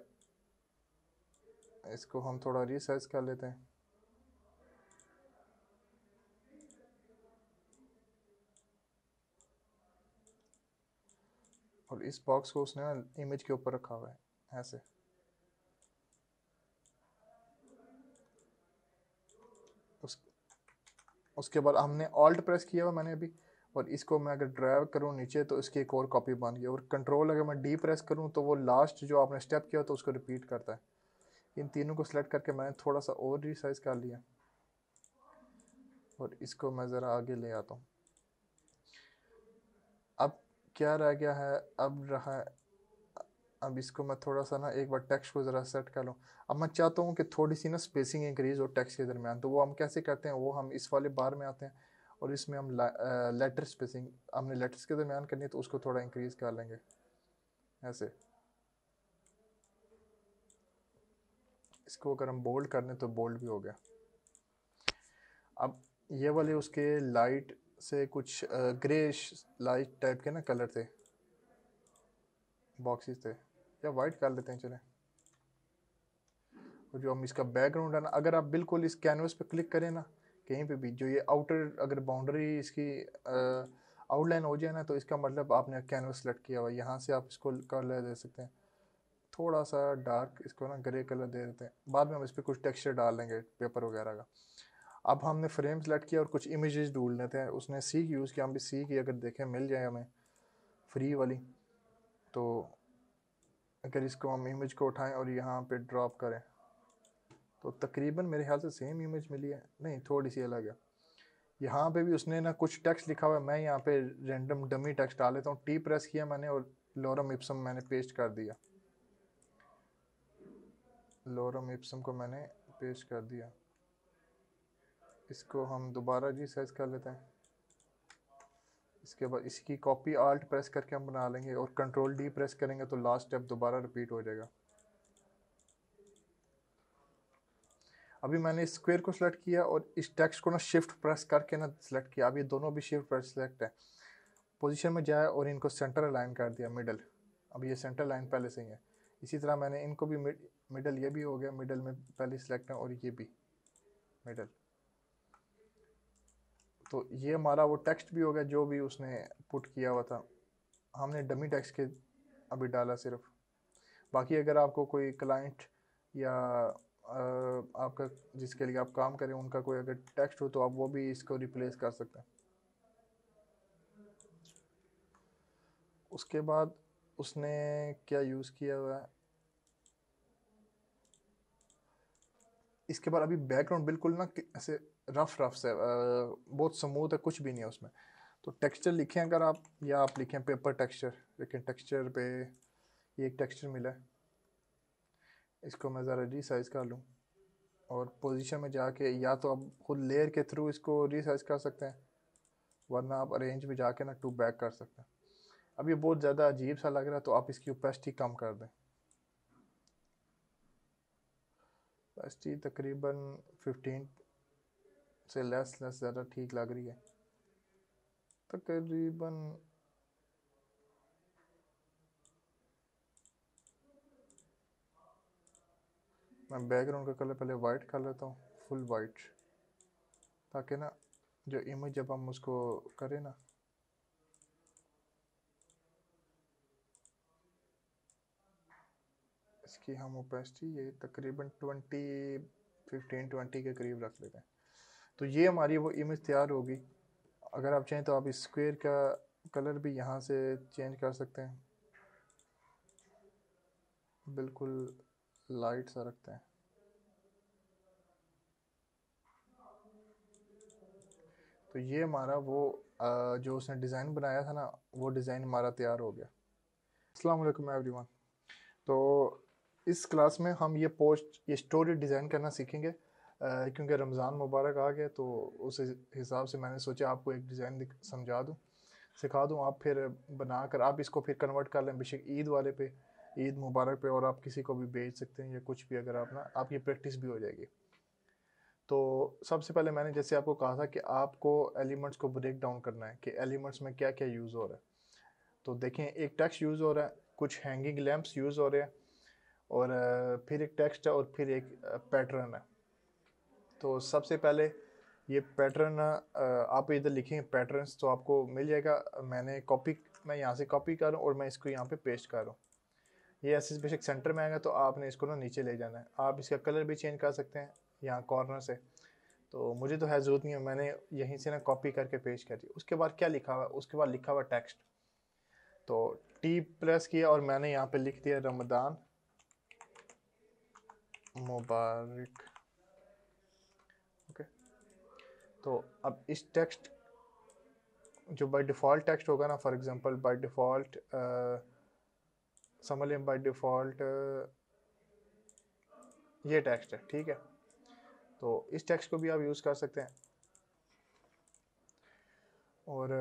इसको हम थोड़ा रिसाइज कर लेते हैं और इस बॉक्स को उसने ना इमेज के ऊपर रखा हुआ है ऐसे उस उसके बाद हमने ऑल्ट प्रेस किया हुआ मैंने अभी और इसको मैं अगर ड्राइव करूं नीचे तो इसकी एक और कॉपी बन गई और कंट्रोल अगर मैं डी प्रेस करूं तो वो लास्ट जो आपने स्टेप किया तो उसको रिपीट करता है इन तीनों को सिलेक्ट करके मैंने थोड़ा सा और रिसाइज कर लिया और इसको मैं ज़रा आगे ले आता हूँ क्या रह गया है अब रहा है अब इसको मैं थोड़ा सा ना एक बार टेक्स्ट को ज़रा सेट कर लूँ अब मैं चाहता हूँ कि थोड़ी सी ना स्पेसिंग इंक्रीज़ हो टेक्स्ट के दरमियान तो वो हम कैसे करते हैं वो हम इस वाले बार में आते हैं और इसमें हम लेटर स्पेसिंग हमने लेटर्स के दरमियान करनी है तो उसको थोड़ा इंक्रीज़ कर लेंगे ऐसे इसको अगर हम बोल्ड कर लें तो बोल्ड भी हो गया अब ये वाले उसके लाइट से कुछ ग्रेश लाइट टाइप के ना कलर थे बॉक्सेस थे या वाइट कर लेते हैं चले और जो हम इसका बैकग्राउंड है ना अगर आप बिल्कुल इस कैनवस पे क्लिक करें ना कहीं पे भी जो ये आउटर अगर बाउंड्री इसकी आउटलाइन हो जाए ना तो इसका मतलब आपने कैनवस सेलेक्ट किया हुआ यहाँ से आप इसको कलर दे सकते हैं थोड़ा सा डार्क इसको ना ग्रे कलर दे देते हैं बाद में हम इस पर कुछ टेक्स्चर डाल लेंगे पेपर वगैरह का अब हमने फ्रेम सेलेक्ट किया और कुछ इमेजेस ढूंढ लेते हैं उसने सी की यूज़ किया हम भी सी की अगर देखें मिल जाए हमें फ्री वाली तो अगर इसको हम इमेज को उठाएं और यहाँ पे ड्रॉप करें तो तकरीबन मेरे ख्याल से सेम इमेज मिली है नहीं थोड़ी सी अलग है यहाँ पे भी उसने ना कुछ टेक्स्ट लिखा हुआ है मैं यहाँ पे रेंडम डमी टेक्स्ट डाल लेता हूँ टी प्रेस किया मैंने और लोरम इप्सम मैंने पेस्ट कर दिया लोरम इप्सम को मैंने पेस्ट कर दिया इसको हम दोबारा जी सर्च कर लेते हैं इसके बाद इसकी कॉपी आल्ट प्रेस करके हम बना लेंगे और कंट्रोल डी प्रेस करेंगे तो लास्ट स्टेप दोबारा रिपीट हो जाएगा अभी मैंने इस स्क्वेयर को सिलेक्ट किया और इस टेक्स्ट को ना शिफ्ट प्रेस करके ना सिलेक्ट किया अभी ये दोनों भी शिफ्ट प्रेस सिलेक्ट है पोजीशन में जाया और इनको सेंटर अलाइन कर दिया मिडल अब ये सेंटर लाइन पहले से ही है इसी तरह मैंने इनको भी मिडल ये भी हो गया मिडल में पहले सिलेक्ट है और ये भी मिडल तो ये हमारा वो टेक्स्ट भी हो गया जो भी उसने पुट किया हुआ था हमने डमी टेक्स्ट के अभी डाला सिर्फ बाकी अगर आपको कोई क्लाइंट या आपका जिसके लिए आप काम करें उनका कोई अगर टेक्स्ट हो तो आप वो भी इसको रिप्लेस कर सकते हैं उसके बाद उसने क्या यूज़ किया हुआ है इसके बाद अभी बैकग्राउंड बिल्कुल ना ऐसे रफ रफ से बहुत स्मूथ है कुछ भी नहीं है उसमें तो टेक्सचर लिखें अगर आप या आप लिखें पेपर टेक्सचर लेकिन टेक्सचर पे ये एक टेक्सचर मिला है इसको मैं ज़रा रिसाइज़ कर लूँ और पोजीशन में जाके या तो आप खुद लेयर के थ्रू इसको रिसाइज़ कर सकते हैं वरना आप अरेंज में जाके ना टू बैक कर सकते हैं अब ये बहुत ज़्यादा अजीब सा लग रहा है तो आप इसकी ओपेसिटी कम कर दें एस तकरीबन फिफ्टीन से लेस लेस ज़्यादा ठीक लग रही है तकरीबन मैं बैकग्राउंड का कलर पहले वाइट कर लेता हूँ फुल वाइट ताकि ना जो इमेज जब हम उसको करें ना इसकी हम ओपेसिटी ये तकरीबन ट्वेंटी फिफ्टीन ट्वेंटी के करीब रख लेते हैं तो ये हमारी वो इमेज तैयार होगी अगर आप चाहें तो आप स्क्वेयर का कलर भी यहाँ से चेंज कर सकते हैं बिल्कुल लाइट सा रखते हैं तो ये हमारा वो जो उसने डिज़ाइन बनाया था ना वो डिज़ाइन हमारा तैयार हो गया अस्सलाम वालेकुम एवरीवन तो इस क्लास में हम ये पोस्ट ये स्टोरी डिज़ाइन करना सीखेंगे क्योंकि रमज़ान मुबारक आ गया तो उस हिसाब से मैंने सोचा आपको एक डिज़ाइन समझा दूँ सिखा दूँ आप फिर बना कर आप इसको फिर कन्वर्ट कर लें बेशक ईद वाले पे ईद मुबारक पे और आप किसी को भी भेज सकते हैं या कुछ भी अगर आप ना आपकी प्रैक्टिस भी हो जाएगी तो सबसे पहले मैंने जैसे आपको कहा था कि आपको एलिमेंट्स को ब्रेक डाउन करना है कि एलिमेंट्स में क्या क्या यूज़ हो रहा है तो देखें एक टक्स यूज़ हो रहा है कुछ हैंगिंग लैंप्स यूज़ हो रहे हैं और फिर एक टेक्स्ट है और फिर एक पैटर्न है तो सबसे पहले ये पैटर्न आप इधर लिखें पैटर्न्स तो आपको मिल जाएगा मैंने कॉपी मैं यहाँ से कॉपी कर रहा हूँ और मैं इसको यहाँ पे पेस्ट कर रहा हूँ ये ऐसे बेशक सेंटर में आएगा तो आपने इसको ना नीचे ले जाना है आप इसका कलर भी चेंज कर सकते हैं यहाँ कॉर्नर से तो मुझे तो है ज़रूरत नहीं है मैंने यहीं से ना कॉपी करके पेश कर दी उसके बाद क्या लिखा हुआ उसके बाद लिखा हुआ टेक्स्ट तो टी प्रेस किया और मैंने यहाँ पे लिख दिया रमदान मुबारक ओके तो अब इस टेक्स्ट जो बाय डिफ़ॉल्ट टेक्स्ट होगा ना फॉर एग्जांपल बाय डिफ़ॉल्ट समझ लें बाय डिफ़ॉल्ट ये टेक्स्ट है ठीक है तो इस टेक्स्ट को भी आप यूज़ कर सकते हैं और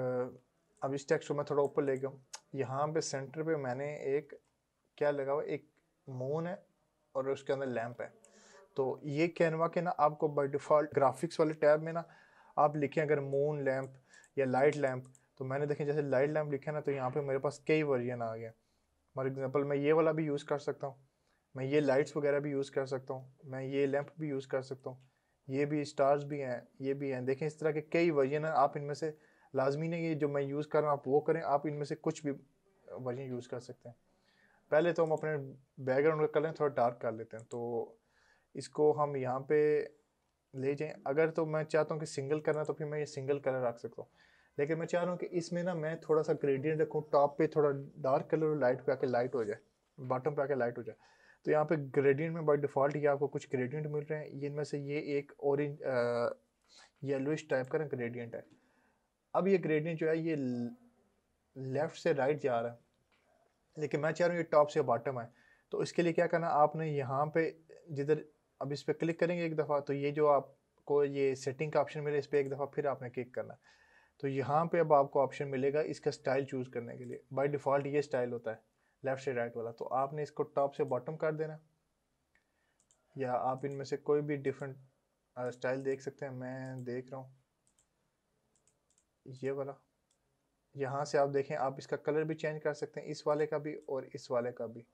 अब इस टेक्स्ट को मैं थोड़ा ऊपर ले गया हूँ यहाँ पे सेंटर पे मैंने एक क्या लगा हुआ एक मून है और उसके अंदर लैम्प है तो ये कैनवा के ना आपको बाई डिफ़ॉल्ट ग्राफिक्स वाले टैब में ना आप लिखें अगर मून लैम्प या लाइट लैम्प तो मैंने देखें जैसे लाइट लैम्प लिखा ना तो यहाँ पे मेरे पास कई वर्जन आ गया फॉर एग्जांपल मैं ये वाला भी यूज़ कर सकता हूँ मैं ये लाइट्स वगैरह भी यूज़ कर सकता हूँ मैं ये लैम्प भी यूज़ कर सकता हूँ ये भी स्टार्स भी हैं ये भी हैं देखें इस तरह के कई वर्जन हैं आप इनमें से लाजमी नहीं है जो मैं यूज़ कर रहा हूँ आप वो करें आप इनमें से कुछ भी वर्जन यूज़ कर सकते हैं पहले तो हम अपने बैकग्राउंड का कलर थोड़ा डार्क कर लेते हैं तो इसको हम यहाँ पे ले जाएं अगर तो मैं चाहता हूँ कि सिंगल करना तो फिर मैं ये सिंगल कलर रख सकता हूँ लेकिन मैं चाह रहा हूँ कि इसमें ना मैं थोड़ा सा ग्रेडियंट रखूँ टॉप पे थोड़ा डार्क कलर और लाइट पे आके लाइट हो जाए बॉटम पे आके लाइट हो जाए तो यहाँ पे ग्रेडियंट में बाई डिफ़ॉल्ट ये आपको कुछ ग्रेडियंट मिल रहे हैं इनमें से ये एक ऑरेंज येलोइश टाइप का ना ग्रेडियंट है अब ये ग्रेडियंट जो है ये लेफ़्ट से राइट जा रहा है लेकिन मैं चाह रहा हूँ ये टॉप से बॉटम है तो इसके लिए क्या करना आपने यहाँ पे जिधर अब इस पर क्लिक करेंगे एक दफ़ा तो ये जो आपको ये सेटिंग का ऑप्शन मिले इस पर एक दफ़ा फिर आपने क्लिक करना तो यहाँ पे अब आपको ऑप्शन मिलेगा इसका स्टाइल चूज़ करने के लिए बाय डिफ़ॉल्ट ये स्टाइल होता है लेफ़्ट से राइट वाला तो आपने इसको टॉप से बॉटम कर देना या आप इनमें से कोई भी डिफरेंट स्टाइल देख सकते हैं मैं देख रहा हूँ ये वाला यहाँ से आप देखें आप इसका कलर भी चेंज कर सकते हैं इस वाले का भी और इस वाले का भी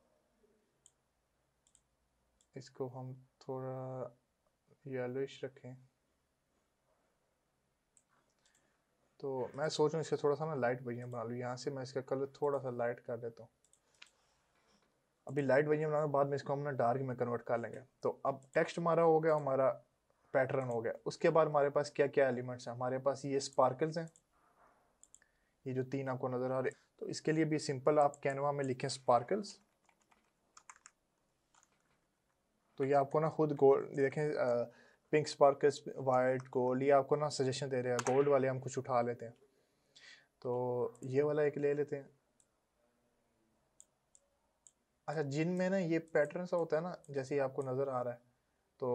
इसको हम थोड़ा येलोइश रखें तो मैं सोच रहा हूँ इसका थोड़ा सा ना लाइट वजन बना लूँ यहाँ से मैं इसका कलर थोड़ा सा लाइट कर देता हूँ अभी लाइट वजन बनाने के बाद में इसको हम ना डार्क में कन्वर्ट कर लेंगे तो अब टेक्स्ट हमारा हो गया हमारा पैटर्न हो गया उसके बाद हमारे पास क्या क्या एलिमेंट्स हैं हमारे पास ये स्पार्कल्स हैं ये जो तीन आपको नज़र आ रहे तो इसके लिए भी सिंपल आप कैनवा में लिखें स्पार्कल्स तो ये आपको ना खुद गोल्ड देखें पिंक स्पार्कल्स वाइट गोल्ड ये आपको ना सजेशन दे रहे हैं गोल्ड वाले हम कुछ उठा लेते हैं तो ये वाला एक ले लेते हैं अच्छा जिन में ना ये पैटर्न सा होता है ना जैसे आपको नज़र आ रहा है तो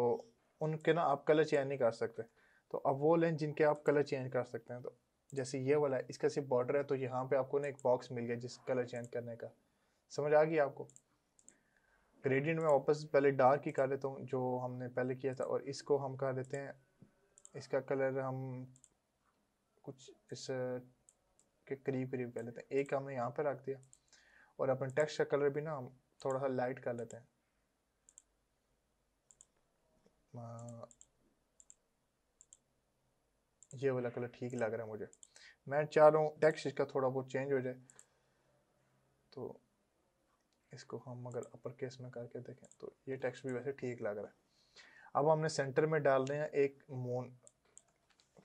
उनके ना आप कलर चेंज नहीं कर सकते तो अब वो लें जिनके आप कलर चेंज कर सकते हैं तो जैसे ये वाला इसका सिर्फ बॉर्डर है तो यहाँ पे आपको ना एक बॉक्स मिल गया जिस कलर चेंज करने का समझ आ गई आपको ग्रेडियंट में वापस पहले डार्क ही कर लेता हूँ जो हमने पहले किया था और इसको हम कर लेते हैं इसका कलर हम कुछ इस के करीब करीब कर लेते हैं एक हमने यहाँ पर रख दिया और अपने टेक्स्ट का कलर भी ना थोड़ा सा लाइट कर लेते हैं हाँ, ये वाला कलर ठीक लग रहा है मुझे मैं चाह रहा हूँ टेक्स इसका थोड़ा बहुत चेंज हो जाए तो इसको हम अगर अपर केस में करके देखें तो ये टेक्स्ट भी वैसे ठीक लग रहा है अब हमने सेंटर में डाल रहे हैं एक मोन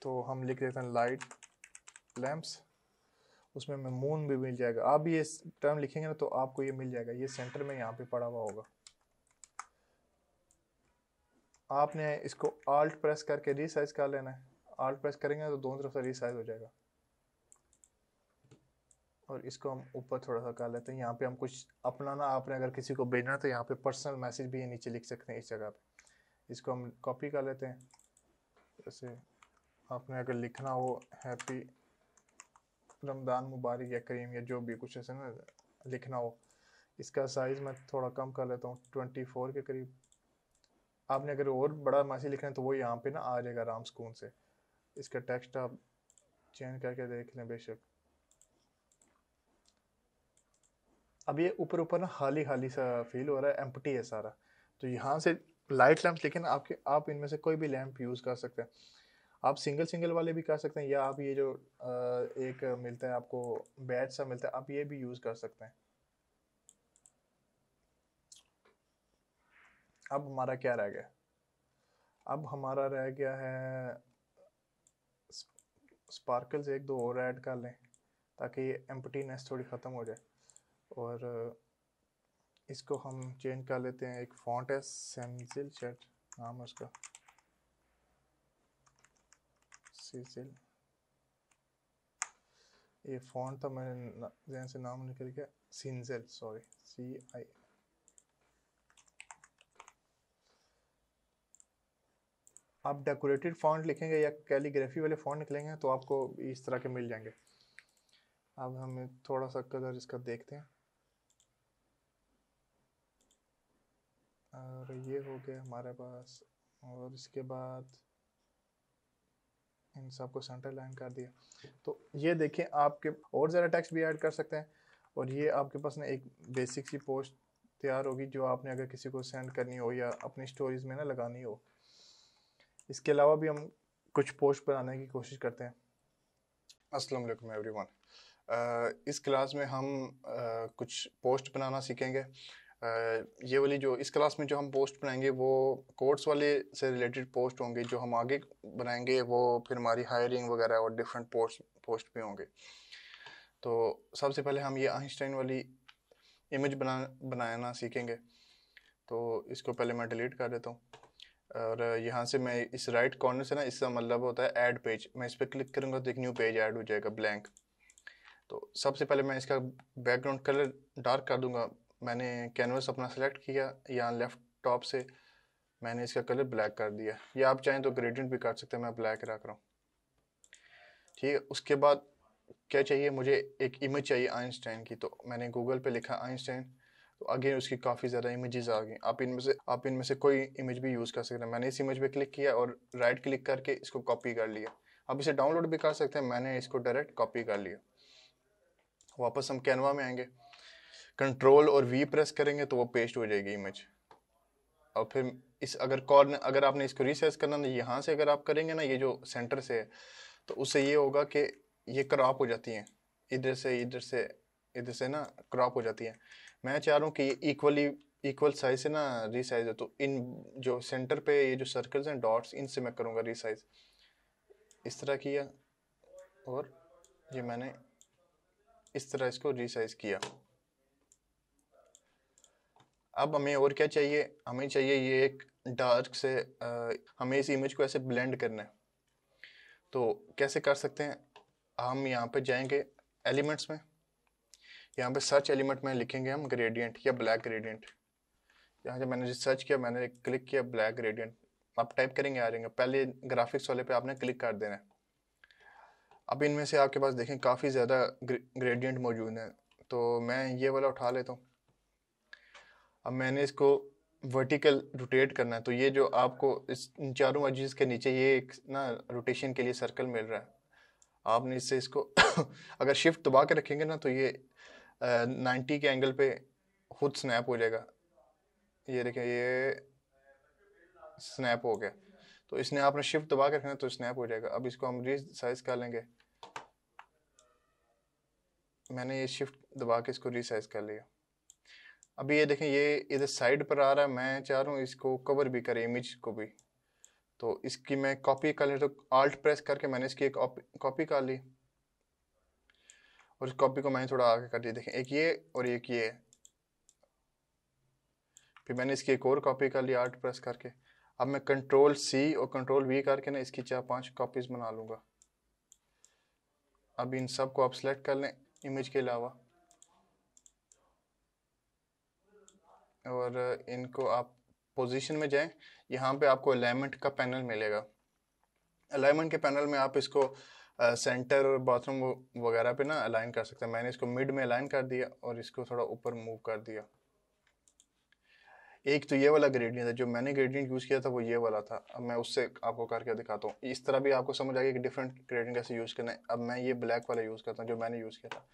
तो हम लिख देते हैं लाइट लैम्प्स उसमें हमें मून भी मिल जाएगा आप भी ये टर्म लिखेंगे ना तो आपको ये मिल जाएगा ये सेंटर में यहाँ पे पड़ा हुआ होगा आपने इसको आल्ट प्रेस करके रिसाइज कर लेना है आल्ट प्रेस करेंगे तो दोनों तरफ से रिसाइज हो जाएगा और इसको हम ऊपर थोड़ा सा कर लेते हैं यहाँ पे हम कुछ अपना ना आपने अगर किसी को भेजना तो यहाँ पे पर्सनल मैसेज भी नीचे लिख सकते हैं इस जगह पे इसको हम कॉपी कर लेते हैं जैसे आपने अगर लिखना हो हैप्पी रमदान मुबारक या करीम या जो भी कुछ ऐसे ना लिखना हो इसका साइज़ मैं थोड़ा कम कर लेता हूँ ट्वेंटी फोर के करीब आपने अगर और बड़ा मैसेज लिखना है तो वो यहाँ पे ना आ जाएगा आराम सुकून से इसका टेक्स्ट आप चेंज करके देख लें बेशक अब ये ऊपर ऊपर ना हाली हाली सा फील हो रहा है एम्पटी है सारा तो यहाँ से लाइट लैंप लेकिन आपके आप इनमें से कोई भी लैंप यूज़ कर सकते हैं आप सिंगल सिंगल वाले भी कर सकते हैं या आप ये जो एक मिलता है आपको बैच सा मिलता है आप ये भी यूज़ कर सकते हैं अब हमारा क्या रह गया अब हमारा रह गया है स्पार्कल्स एक दो और ऐड कर लें ताकि एम्पटीनेस थोड़ी ख़त्म हो जाए और इसको हम चेंज कर लेते हैं एक फॉन्ट है सेंसिल शेड नाम है उसका सीजिल ये फॉन्ट था मैंने जैसे नाम निकल गया सिंजल सॉरी सी आई आप डेकोरेटेड फॉन्ट लिखेंगे या कैलीग्राफी वाले फॉन्ट निकलेंगे तो आपको इस तरह के मिल जाएंगे अब हम थोड़ा सा कलर इसका देखते हैं और ये हो गया हमारे पास और इसके बाद इन सबको सेंटर लाइन कर दिया तो ये देखें आपके और ज़्यादा टेक्स्ट भी ऐड कर सकते हैं और ये आपके पास ना एक बेसिक सी पोस्ट तैयार होगी जो आपने अगर किसी को सेंड करनी हो या अपनी स्टोरीज में ना लगानी हो इसके अलावा भी हम कुछ पोस्ट बनाने की कोशिश करते हैं अस्सलाम वालेकुम एवरीवन इस क्लास में हम आ, कुछ पोस्ट बनाना सीखेंगे आ, ये वाली जो इस क्लास में जो हम पोस्ट बनाएंगे वो कोर्स वाले से रिलेटेड पोस्ट होंगे जो हम आगे बनाएंगे वो फिर हमारी हायरिंग वगैरह और डिफरेंट पोस्ट पोस्ट भी होंगे तो सबसे पहले हम ये आइंस्टाइन वाली इमेज बना बनाना सीखेंगे तो इसको पहले मैं डिलीट कर देता हूँ और यहाँ से मैं इस राइट कॉर्नर से ना इसका मतलब होता है ऐड पेज मैं इस पर क्लिक करूँगा तो एक न्यू पेज ऐड हो जाएगा ब्लैंक तो सबसे पहले मैं इसका बैकग्राउंड कलर डार्क कर दूंगा मैंने कैनवस अपना सेलेक्ट किया यहाँ लेफ्ट टॉप से मैंने इसका कलर ब्लैक कर दिया या आप चाहें तो ग्रेडियंट भी कर सकते हैं मैं ब्लैक रख रहा हूँ ठीक है उसके बाद क्या चाहिए मुझे एक इमेज चाहिए आइंस्टाइन की तो मैंने गूगल पे लिखा आइंस्टाइन तो अगेन उसकी काफ़ी ज़्यादा इमेजेस आ गई आप इनमें से आप इनमें से कोई इमेज भी यूज़ कर सकते हैं मैंने इस इमेज पे क्लिक किया और राइट क्लिक करके इसको कॉपी कर लिया आप इसे डाउनलोड भी कर सकते हैं मैंने इसको डायरेक्ट कॉपी कर लिया वापस हम कैनवा में आएंगे कंट्रोल और वी प्रेस करेंगे तो वो पेस्ट हो जाएगी इमेज और फिर इस अगर कॉर्नर अगर आपने इसको रिसाइज करना ना यहाँ से अगर आप करेंगे ना ये जो सेंटर से है तो उससे ये होगा कि ये क्रॉप हो जाती हैं इधर से इधर से इधर से ना क्रॉप हो जाती हैं मैं चाह रहा हूँ कि ये इक्वली इक्वल साइज से ना रिसाइज है तो इन जो सेंटर पे ये जो सर्कल्स हैं डॉट्स इनसे मैं करूँगा रिसाइज इस तरह किया और ये मैंने इस तरह इसको रिसाइज किया अब हमें और क्या चाहिए हमें चाहिए ये एक डार्क से आ, हमें इस इमेज को ऐसे ब्लेंड करना है तो कैसे कर सकते हैं हम यहाँ पे जाएंगे एलिमेंट्स में यहाँ पे सर्च एलिमेंट में लिखेंगे हम ग्रेडियंट या ब्लैक ग्रेडियंट यहाँ जब मैंने सर्च किया मैंने क्लिक किया ब्लैक ग्रेडियंट आप टाइप करेंगे आ जाएंगे पहले ग्राफिक्स वाले पे आपने क्लिक कर देना है अब इनमें से आपके पास देखें काफ़ी ज़्यादा ग्रेडियंट मौजूद हैं तो मैं ये वाला उठा लेता हूँ अब मैंने इसको वर्टिकल रोटेट करना है तो ये जो आपको इस चारों अजीज़ के नीचे ये एक ना रोटेशन के लिए सर्कल मिल रहा है आपने इससे इसको अगर शिफ्ट दबा के रखेंगे ना तो ये नाइन्टी के एंगल पे खुद स्नैप हो जाएगा ये देखें ये स्नैप हो गया तो इसने आपने शिफ्ट दबा के रखना तो स्नैप हो जाएगा अब इसको हम री साइज कर लेंगे मैंने ये शिफ्ट दबा के इसको रिसाइज कर लिया अभी ये देखें ये इधर साइड पर आ रहा है मैं चाह रहा हूँ इसको कवर भी करें इमेज को भी तो इसकी मैं कॉपी कर ली तो आल्ट प्रेस करके मैंने इसकी एक कॉपी कर ली और इस कॉपी को मैंने थोड़ा आगे कर दिया देखें एक ये और एक ये फिर मैंने इसकी एक और कॉपी कर ली आर्ट प्रेस करके अब मैं कंट्रोल सी और कंट्रोल वी करके ना इसकी चार पांच कॉपीज़ बना लूँगा अब इन सब को आप सेलेक्ट कर लें इमेज के अलावा और इनको आप पोजीशन में जाएं यहाँ पे आपको अलाइनमेंट का पैनल मिलेगा अलाइनमेंट के पैनल में आप इसको सेंटर और बाथरूम वगैरह पे ना अलाइन कर सकते हैं मैंने इसको मिड में अलाइन कर दिया और इसको थोड़ा ऊपर मूव कर दिया एक तो ये वाला ग्रेडियंट है जो मैंने ग्रेडियंट यूज़ किया था वो ये वाला था अब मैं उससे आपको करके दिखाता हूँ इस तरह भी आपको समझ आएगा कि डिफरेंट ग्रेडियंट कैसे यूज़ करना है अब मैं ये ब्लैक वाला यूज़ करता हूँ जो मैंने यूज़ किया था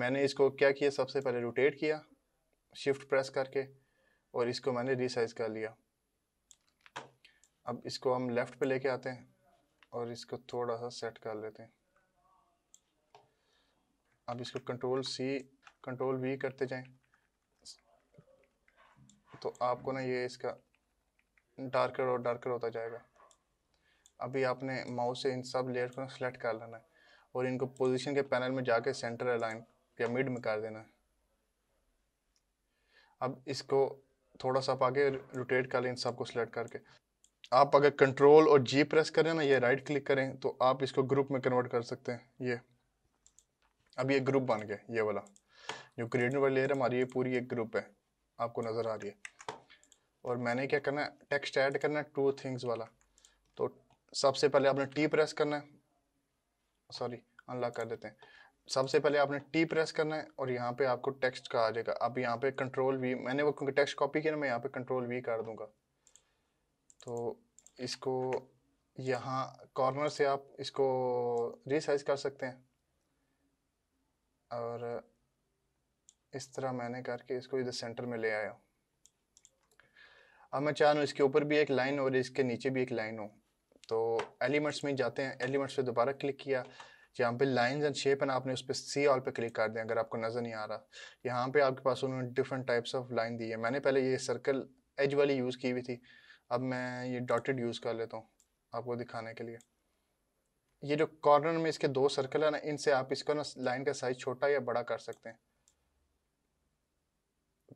मैंने इसको क्या किया सबसे पहले रोटेट किया शिफ्ट प्रेस करके और इसको मैंने रिसाइज कर लिया अब इसको हम लेफ़्ट पे लेके आते हैं और इसको थोड़ा सा सेट कर लेते हैं अब इसको कंट्रोल सी कंट्रोल वी करते जाएं तो आपको ना ये इसका डार्कर और डार्कर होता जाएगा अभी आपने माउस से इन सब लेयर को सेलेक्ट कर लेना है और इनको पोजीशन के पैनल में जाके सेंटर अलाइन या मिड में कर देना है अब इसको थोड़ा सा आगे रोटेट कर लें इन सब को सेलेक्ट करके आप अगर कंट्रोल और जी प्रेस करें ना ये राइट क्लिक करें तो आप इसको ग्रुप में कन्वर्ट कर सकते हैं ये अब ये ग्रुप बन गया ये वाला जो क्रिएटिव वाली लेयर हमारी ये पूरी एक ग्रुप है आपको नज़र आ रही है और मैंने क्या करना है टेक्स्ट ऐड करना है टू थिंग्स वाला तो सबसे पहले आपने टी प्रेस करना है सॉरी अनलॉक कर देते हैं सबसे पहले आपने टी प्रेस करना है और यहाँ पे आपको टेक्स्ट का आ जाएगा अब यहाँ पे कंट्रोल वी मैंने वो टेक्स्ट कॉपी किया ना मैं यहाँ पे कंट्रोल वी कर दूंगा तो इसको यहाँ कॉर्नर से आप इसको रिसाइज कर सकते हैं और इस तरह मैंने करके इसको इधर सेंटर में ले आया अब मैं चाह रहा हूँ इसके ऊपर भी एक लाइन और इसके नीचे भी एक लाइन हो तो एलिमेंट्स में जाते हैं एलिमेंट्स पे दोबारा क्लिक किया यहाँ पे लाइंस एंड शेप एंड आपने उस पर सी ऑल पे क्लिक कर दिया अगर आपको नज़र नहीं आ रहा यहाँ पे आपके पास उन्होंने डिफरेंट टाइप्स ऑफ लाइन दी है मैंने पहले ये सर्कल एज वाली यूज़ की हुई थी अब मैं ये डॉटेड यूज़ कर लेता हूँ आपको दिखाने के लिए ये जो कॉर्नर में इसके दो सर्कल है ना इनसे आप इसको ना लाइन का साइज छोटा या बड़ा कर सकते हैं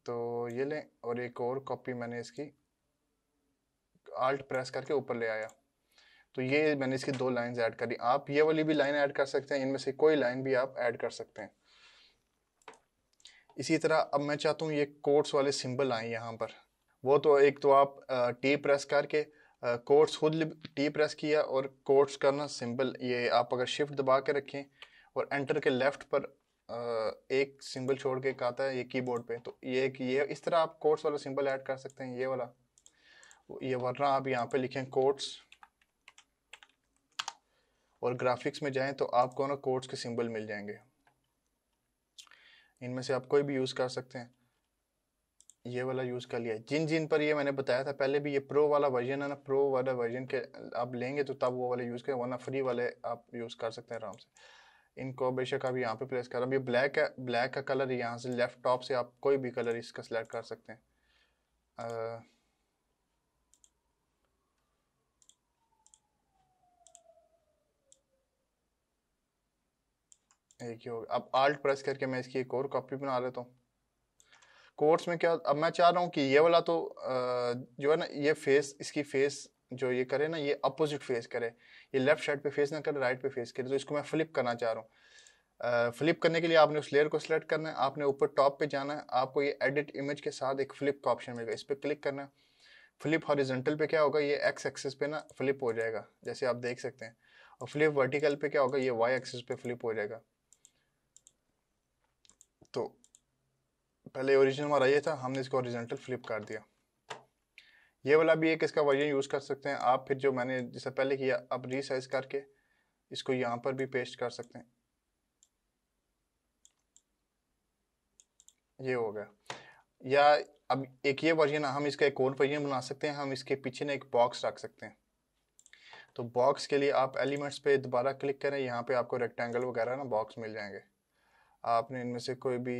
तो ये लें और एक और कॉपी मैंने इसकी आल्ट प्रेस करके ऊपर ले आया तो ये मैंने इसकी दो लाइन ऐड करी आप ये वाली भी लाइन ऐड कर सकते हैं इनमें से कोई लाइन भी आप ऐड कर सकते हैं इसी तरह अब मैं चाहता हूँ ये कोर्ट्स वाले सिंबल आए यहाँ पर वो तो एक तो आप टी प्रेस करके कोट्स खुद टी प्रेस किया और कोट्स करना सिंपल ये आप अगर शिफ्ट दबा के रखें और एंटर के लेफ्ट पर एक सिंबल छोड़ के एक आता है ये कीबोर्ड पे तो ये एक ये इस तरह आप कोट्स वाला सिंबल ऐड कर सकते हैं ये वाला ये वरना आप यहाँ पे लिखें कोट्स और ग्राफिक्स में जाएं तो आपको ना कोट्स के सिंबल मिल जाएंगे इनमें से आप कोई भी यूज़ कर सकते हैं ये वाला यूज़ कर लिया जिन जिन पर ये मैंने बताया था पहले भी ये प्रो वाला वर्जन है ना प्रो वाला वर्जन के आप लेंगे तो तब वो वाले यूज़ करें वरना फ्री वाले आप यूज़ कर सकते हैं आराम से इनको बेशक आप यहाँ पे प्लेस कर अब ये ब्लैक है ब्लैक का कलर यहाँ से लेफ्ट टॉप से आप कोई भी कलर इसका सिलेक्ट कर सकते हैं एक ही हो गया अब आल्ट प्रेस करके मैं इसकी एक और कॉपी बना लेता हूँ कोर्ट्स में क्या अब मैं चाह रहा हूँ कि ये वाला तो जो है ना ये फेस इसकी फेस जो ये करे ना ये अपोजिट फेस करे ये लेफ्ट साइड पे फेस ना करे राइट पे फेस करे तो इसको मैं फ्लिप करना चाह रहा हूँ फ्लिप करने के लिए आपने उस लेयर को सिलेक्ट करना है आपने ऊपर टॉप पे जाना है आपको ये एडिट इमेज के साथ एक फ्लिप का ऑप्शन मिलेगा इस पर क्लिक करना है फ्लिप हॉरिजेंटल पे क्या होगा ये एक्स एक्सेस पे ना फ्लिप हो जाएगा जैसे आप देख सकते हैं और फ्लिप वर्टिकल पे क्या होगा ये वाई एक्सेस पे फ्लिप हो जाएगा तो पहले ओरिजिनल हमारा ये था हमने इसको ओरिजेंटल फ्लिप कर दिया ये वाला भी एक इसका वर्जन यूज़ कर सकते हैं आप फिर जो मैंने जिससे पहले किया अब रीसाइज करके इसको यहाँ पर भी पेस्ट कर सकते हैं ये हो गया या अब एक ये वर्जन हम इसका एक और वर्जन बना सकते हैं हम इसके पीछे ना एक बॉक्स रख सकते हैं तो बॉक्स के लिए आप एलिमेंट्स पे दोबारा क्लिक करें यहाँ पे आपको रेक्टेंगल वगैरह ना बॉक्स मिल जाएंगे आपने इनमें से कोई भी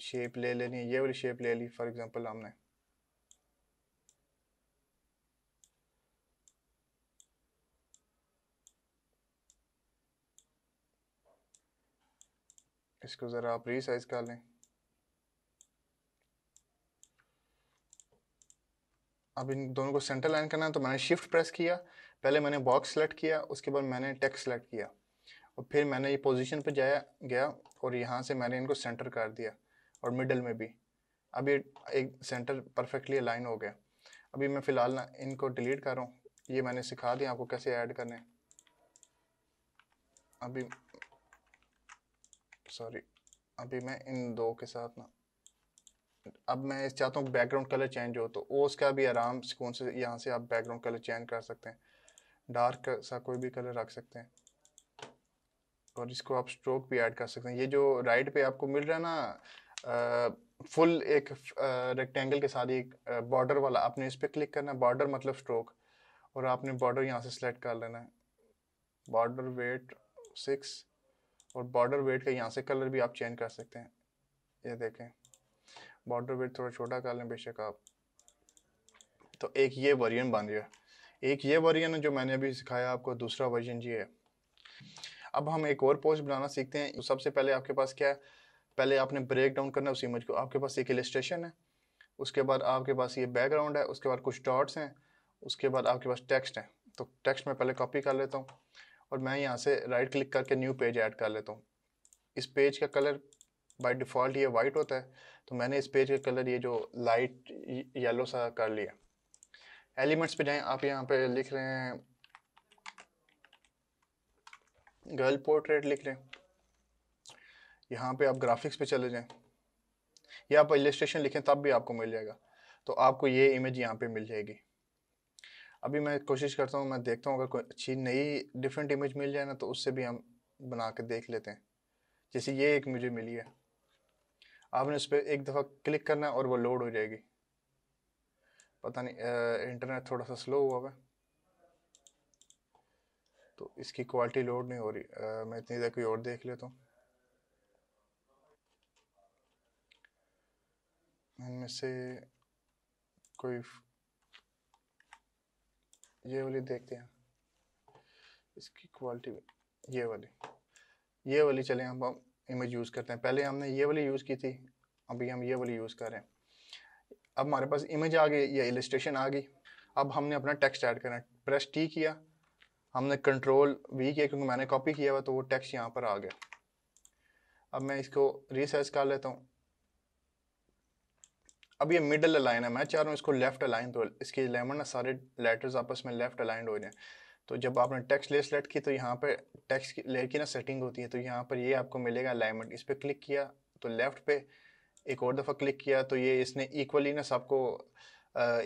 शेप ले लेनी है ये वाली शेप ले ली फॉर एग्जांपल हमने इसको ज़रा आप रीसाइज कर लें अब इन दोनों को सेंटर लाइन करना है तो मैंने शिफ्ट प्रेस किया पहले मैंने बॉक्स सेलेक्ट किया उसके बाद मैंने टेक्स्ट सेलेक्ट किया और फिर मैंने ये पोजीशन पर जाया गया और यहाँ से मैंने इनको सेंटर कर दिया और मिडल में भी अभी एक सेंटर परफेक्टली अलाइन हो गया अभी मैं फ़िलहाल ना इनको डिलीट कर रहा हूँ ये मैंने सिखा दिया आपको कैसे ऐड करने अभी सॉरी अभी मैं इन दो के साथ ना अब मैं चाहता हूँ बैकग्राउंड कलर चेंज हो तो उसका का भी आराम सुकून से यहाँ से आप बैकग्राउंड कलर चेंज कर सकते हैं डार्क सा कोई भी कलर रख सकते हैं और इसको आप स्ट्रोक भी ऐड कर सकते हैं ये जो राइट पे आपको मिल रहा है ना फुल एक रेक्टेंगल के साथ एक बॉर्डर वाला आपने इस पर क्लिक करना बॉर्डर मतलब स्ट्रोक और आपने बॉर्डर यहाँ से सेलेक्ट कर लेना है बॉर्डर वेट सिक्स और बॉर्डर वेट का यहाँ से कलर भी आप चेंज कर सकते हैं ये देखें बॉर्डर वेट थोड़ा छोटा कर लें बेशक आप तो एक ये वर्जन बन गया एक ये वर्जन है जो मैंने अभी सिखाया आपको दूसरा वर्जन ये है अब हम एक और पोस्ट बनाना सीखते हैं सबसे पहले आपके पास क्या है पहले आपने ब्रेक डाउन करना है उस इमेज को आपके पास एक इलिस्ट्रेशन है उसके बाद आपके पास ये बैकग्राउंड है उसके बाद कुछ डॉट्स हैं उसके बाद आपके पास टेक्स्ट है तो टेक्स्ट मैं पहले कॉपी कर लेता हूँ और मैं यहाँ से राइट क्लिक करके न्यू पेज ऐड कर लेता हूँ इस पेज का कलर बाई डिफ़ॉल्ट ये वाइट होता है तो मैंने इस पेज का कलर ये जो लाइट येलो सा कर लिया एलिमेंट्स पे जाएं आप यहाँ पे लिख रहे हैं गर्ल पोर्ट्रेट लिख रहे हैं यहाँ पे आप ग्राफिक्स पे चले जाएं या आप इलेस्ट्रेशन लिखें तब भी आपको मिल जाएगा तो आपको ये इमेज यहाँ पे मिल जाएगी अभी मैं कोशिश करता हूँ मैं देखता हूँ अगर कोई अच्छी नई डिफरेंट इमेज मिल जाए ना तो उससे भी हम बना के देख लेते हैं जैसे ये एक मुझे मिली है आपने उस पर एक दफ़ा क्लिक करना है और वो लोड हो जाएगी पता नहीं आ, इंटरनेट थोड़ा सा स्लो हुआ है तो इसकी क्वालिटी लोड नहीं हो रही आ, मैं इतनी देर कोई और देख लेता हूँ इनमें से कोई ये वाली देखते हैं इसकी क्वालिटी ये वाली ये वाली चले हम हम इमेज यूज़ करते हैं पहले हमने ये वाली यूज़ की थी अभी हम ये वाली यूज़ कर रहे हैं अब हमारे पास इमेज आ गई या इलिस्ट्रेशन आ गई अब हमने अपना टेक्स्ट ऐड करना है प्रेस टी किया हमने कंट्रोल वी किया क्योंकि मैंने कॉपी किया हुआ तो वो टेक्स्ट यहाँ पर आ गया अब मैं इसको रिसाइज कर लेता हूँ अब ये मिडल अलाइन है मैं चाह रहा हूँ इसको लेफ्ट अलाइन तो इसके लेमन ना सारे लेटर्स आपस में लेफ्ट अलाइन हो जाए तो जब आपने टेक्स्ट लेयर सेलेक्ट की तो यहाँ पर टेक्स्ट लेयर की ना सेटिंग होती है तो यहाँ पर ये आपको मिलेगा अलाइनमेंट इस पर क्लिक किया तो लेफ्ट पे एक और दफ़ा क्लिक किया तो ये इसने इक्वली ना सबको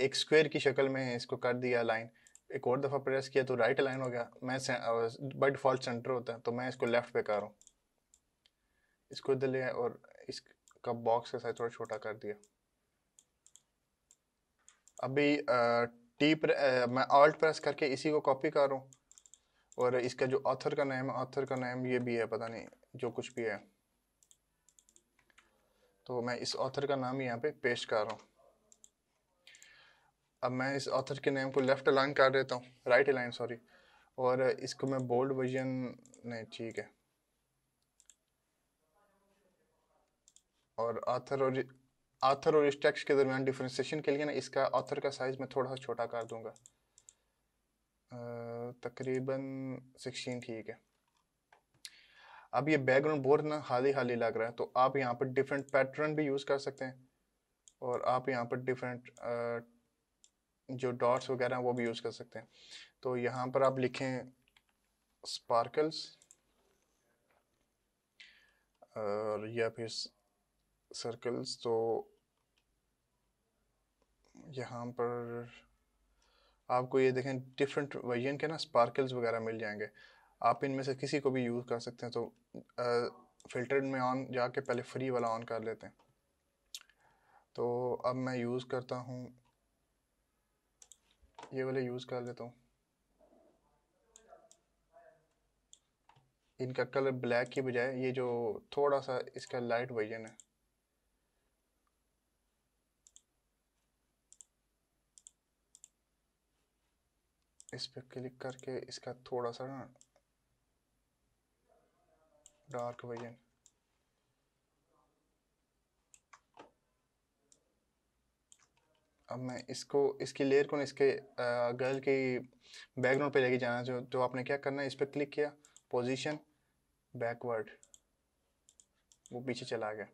एक स्क्वायर की शक्ल में इसको कर दिया लाइन एक और दफ़ा प्रेस किया तो राइट अलाइन हो गया मैं बाई डिफ़ॉल्ट सेंटर होता है तो मैं इसको लेफ्ट पे कर रहा हूँ इसको इधर ले और इसका बॉक्स का साथ थोड़ा छोटा कर दिया अभी टी प्र, मैं ऑल्ट प्रेस करके इसी को कॉपी कर रहा हूँ और इसका जो ऑथर का नेम ऑथर का नेम ये भी है पता नहीं जो कुछ भी है तो मैं इस ऑथर का नाम यहाँ पे पेस्ट कर रहा हूँ अब मैं इस ऑथर के नेम को लेफ़्ट अलाइन कर देता हूँ राइट अलाइन सॉरी और इसको मैं बोल्ड वर्जन नहीं ठीक है और ऑथर और आथर और इस टेक्स्ट के दरमियान डिफ्रेंसिएशन के लिए ना इसका ऑथर का साइज़ मैं थोड़ा सा छोटा कर दूंगा तकरीबन सिक्सटीन ठीक है अब ये बैकग्राउंड बोर्ड ना हाली हाली लग रहा है तो आप यहाँ पर डिफरेंट पैटर्न भी यूज़ कर सकते हैं और आप यहाँ पर डिफरेंट जो डॉट्स वगैरह वो भी यूज़ कर सकते हैं तो यहाँ पर आप लिखें स्पार्कल्स और या फिर सर्कल्स तो यहाँ पर आपको ये देखें डिफरेंट वर्जन के ना स्पार्कल्स वगैरह मिल जाएंगे आप इनमें से किसी को भी यूज़ कर सकते हैं तो फिल्टर्ड में ऑन जाके पहले फ्री वाला ऑन कर लेते हैं तो अब मैं यूज़ करता हूँ ये वाले यूज़ कर लेता हूँ इनका कलर ब्लैक की बजाय ये जो थोड़ा सा इसका लाइट वर्जन है इस पर क्लिक करके इसका थोड़ा सा ना डार्क वर्जन अब मैं इसको इसकी लेयर को ना इसके गर्ल की बैकग्राउंड पे लेके जाना जो तो आपने क्या करना है इस पर क्लिक किया पोजीशन बैकवर्ड वो पीछे चला गया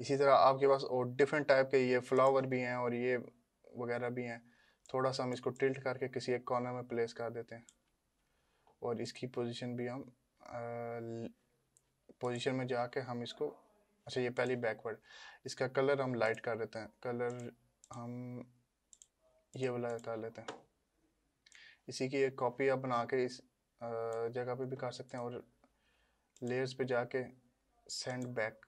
इसी तरह आपके पास और डिफरेंट टाइप के ये फ्लावर भी हैं और ये वगैरह भी हैं थोड़ा सा हम इसको टिल्ट करके किसी एक कॉर्नर में प्लेस कर देते हैं और इसकी पोजीशन भी हम पोजीशन में जाके हम इसको अच्छा ये पहली बैकवर्ड इसका कलर हम लाइट कर देते हैं कलर हम ये वाला कर लेते हैं इसी की एक कॉपी आप बना के इस जगह पे भी कर सकते हैं और लेयर्स पे जाके सेंड बैक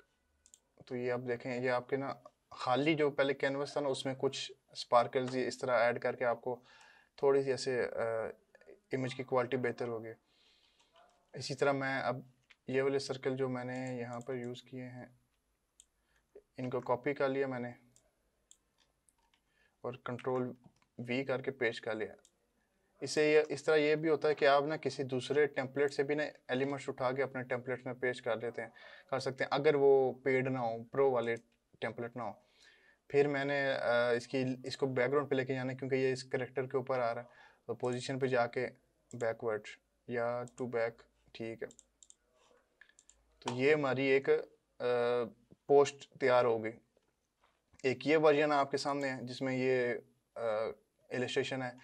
तो ये आप देखें ये आपके ना खाली जो पहले कैनवस था ना उसमें कुछ स्पार्कल्स ये इस तरह ऐड करके आपको थोड़ी सी ऐसे इमेज की क्वालिटी बेहतर होगी इसी तरह मैं अब ये वाले सर्कल जो मैंने यहाँ पर यूज़ किए हैं इनको कॉपी कर लिया मैंने और कंट्रोल वी करके पेश कर लिया इसे ये इस तरह ये भी होता है कि आप ना किसी दूसरे टेम्पलेट से भी ना एलिमेंट्स उठा के अपने टेम्पलेट्स में पेश कर लेते हैं कर सकते हैं अगर वो पेड ना हो प्रो वाले टेम्पलेट ना हो फिर मैंने इसकी इसको बैकग्राउंड पे लेके जाना क्योंकि ये इस करेक्टर के ऊपर आ रहा है तो पोजीशन पे जाके बैकवर्ड या टू बैक ठीक है तो ये हमारी एक पोस्ट तैयार हो गई एक ये वर्जन आपके सामने है जिसमें ये इलस्ट्रेशन है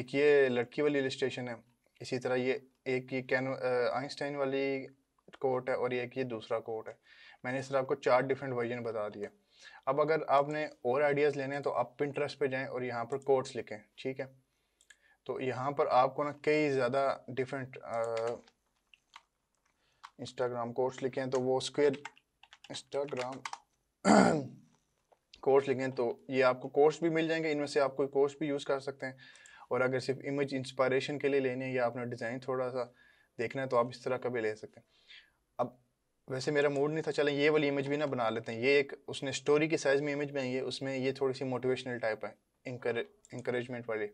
एक ये लड़की वाली इलस्ट्रेशन है इसी तरह ये एक ये कैन आइंस्टाइन वाली कोट है और एक ये दूसरा कोट है मैंने इस तरह आपको चार डिफरेंट वर्जन बता दिया अब अगर आपने और आइडियाज़ लेने हैं तो आप पिंट्रेस्ट पे जाएं और यहाँ पर कोड्स लिखें ठीक है तो यहाँ पर आपको ना कई ज़्यादा डिफरेंट इंस्टाग्राम लिखे हैं तो वो स्क्वेयर इंस्टाग्राम कोर्स लिखें तो ये आपको कोर्स भी मिल जाएंगे इनमें से आप कोई कोर्स भी यूज़ कर सकते हैं और अगर सिर्फ इमेज इंस्पायरेशन के लिए लेनी है या आपने डिज़ाइन थोड़ा सा देखना है तो आप इस तरह का भी ले सकते हैं अब वैसे मेरा मूड नहीं था चलें ये वाली इमेज भी ना बना लेते हैं ये एक उसने स्टोरी के साइज़ में इमेज बनाई है उसमें ये थोड़ी सी मोटिवेशनल टाइप है इंकरेजमेंट वाली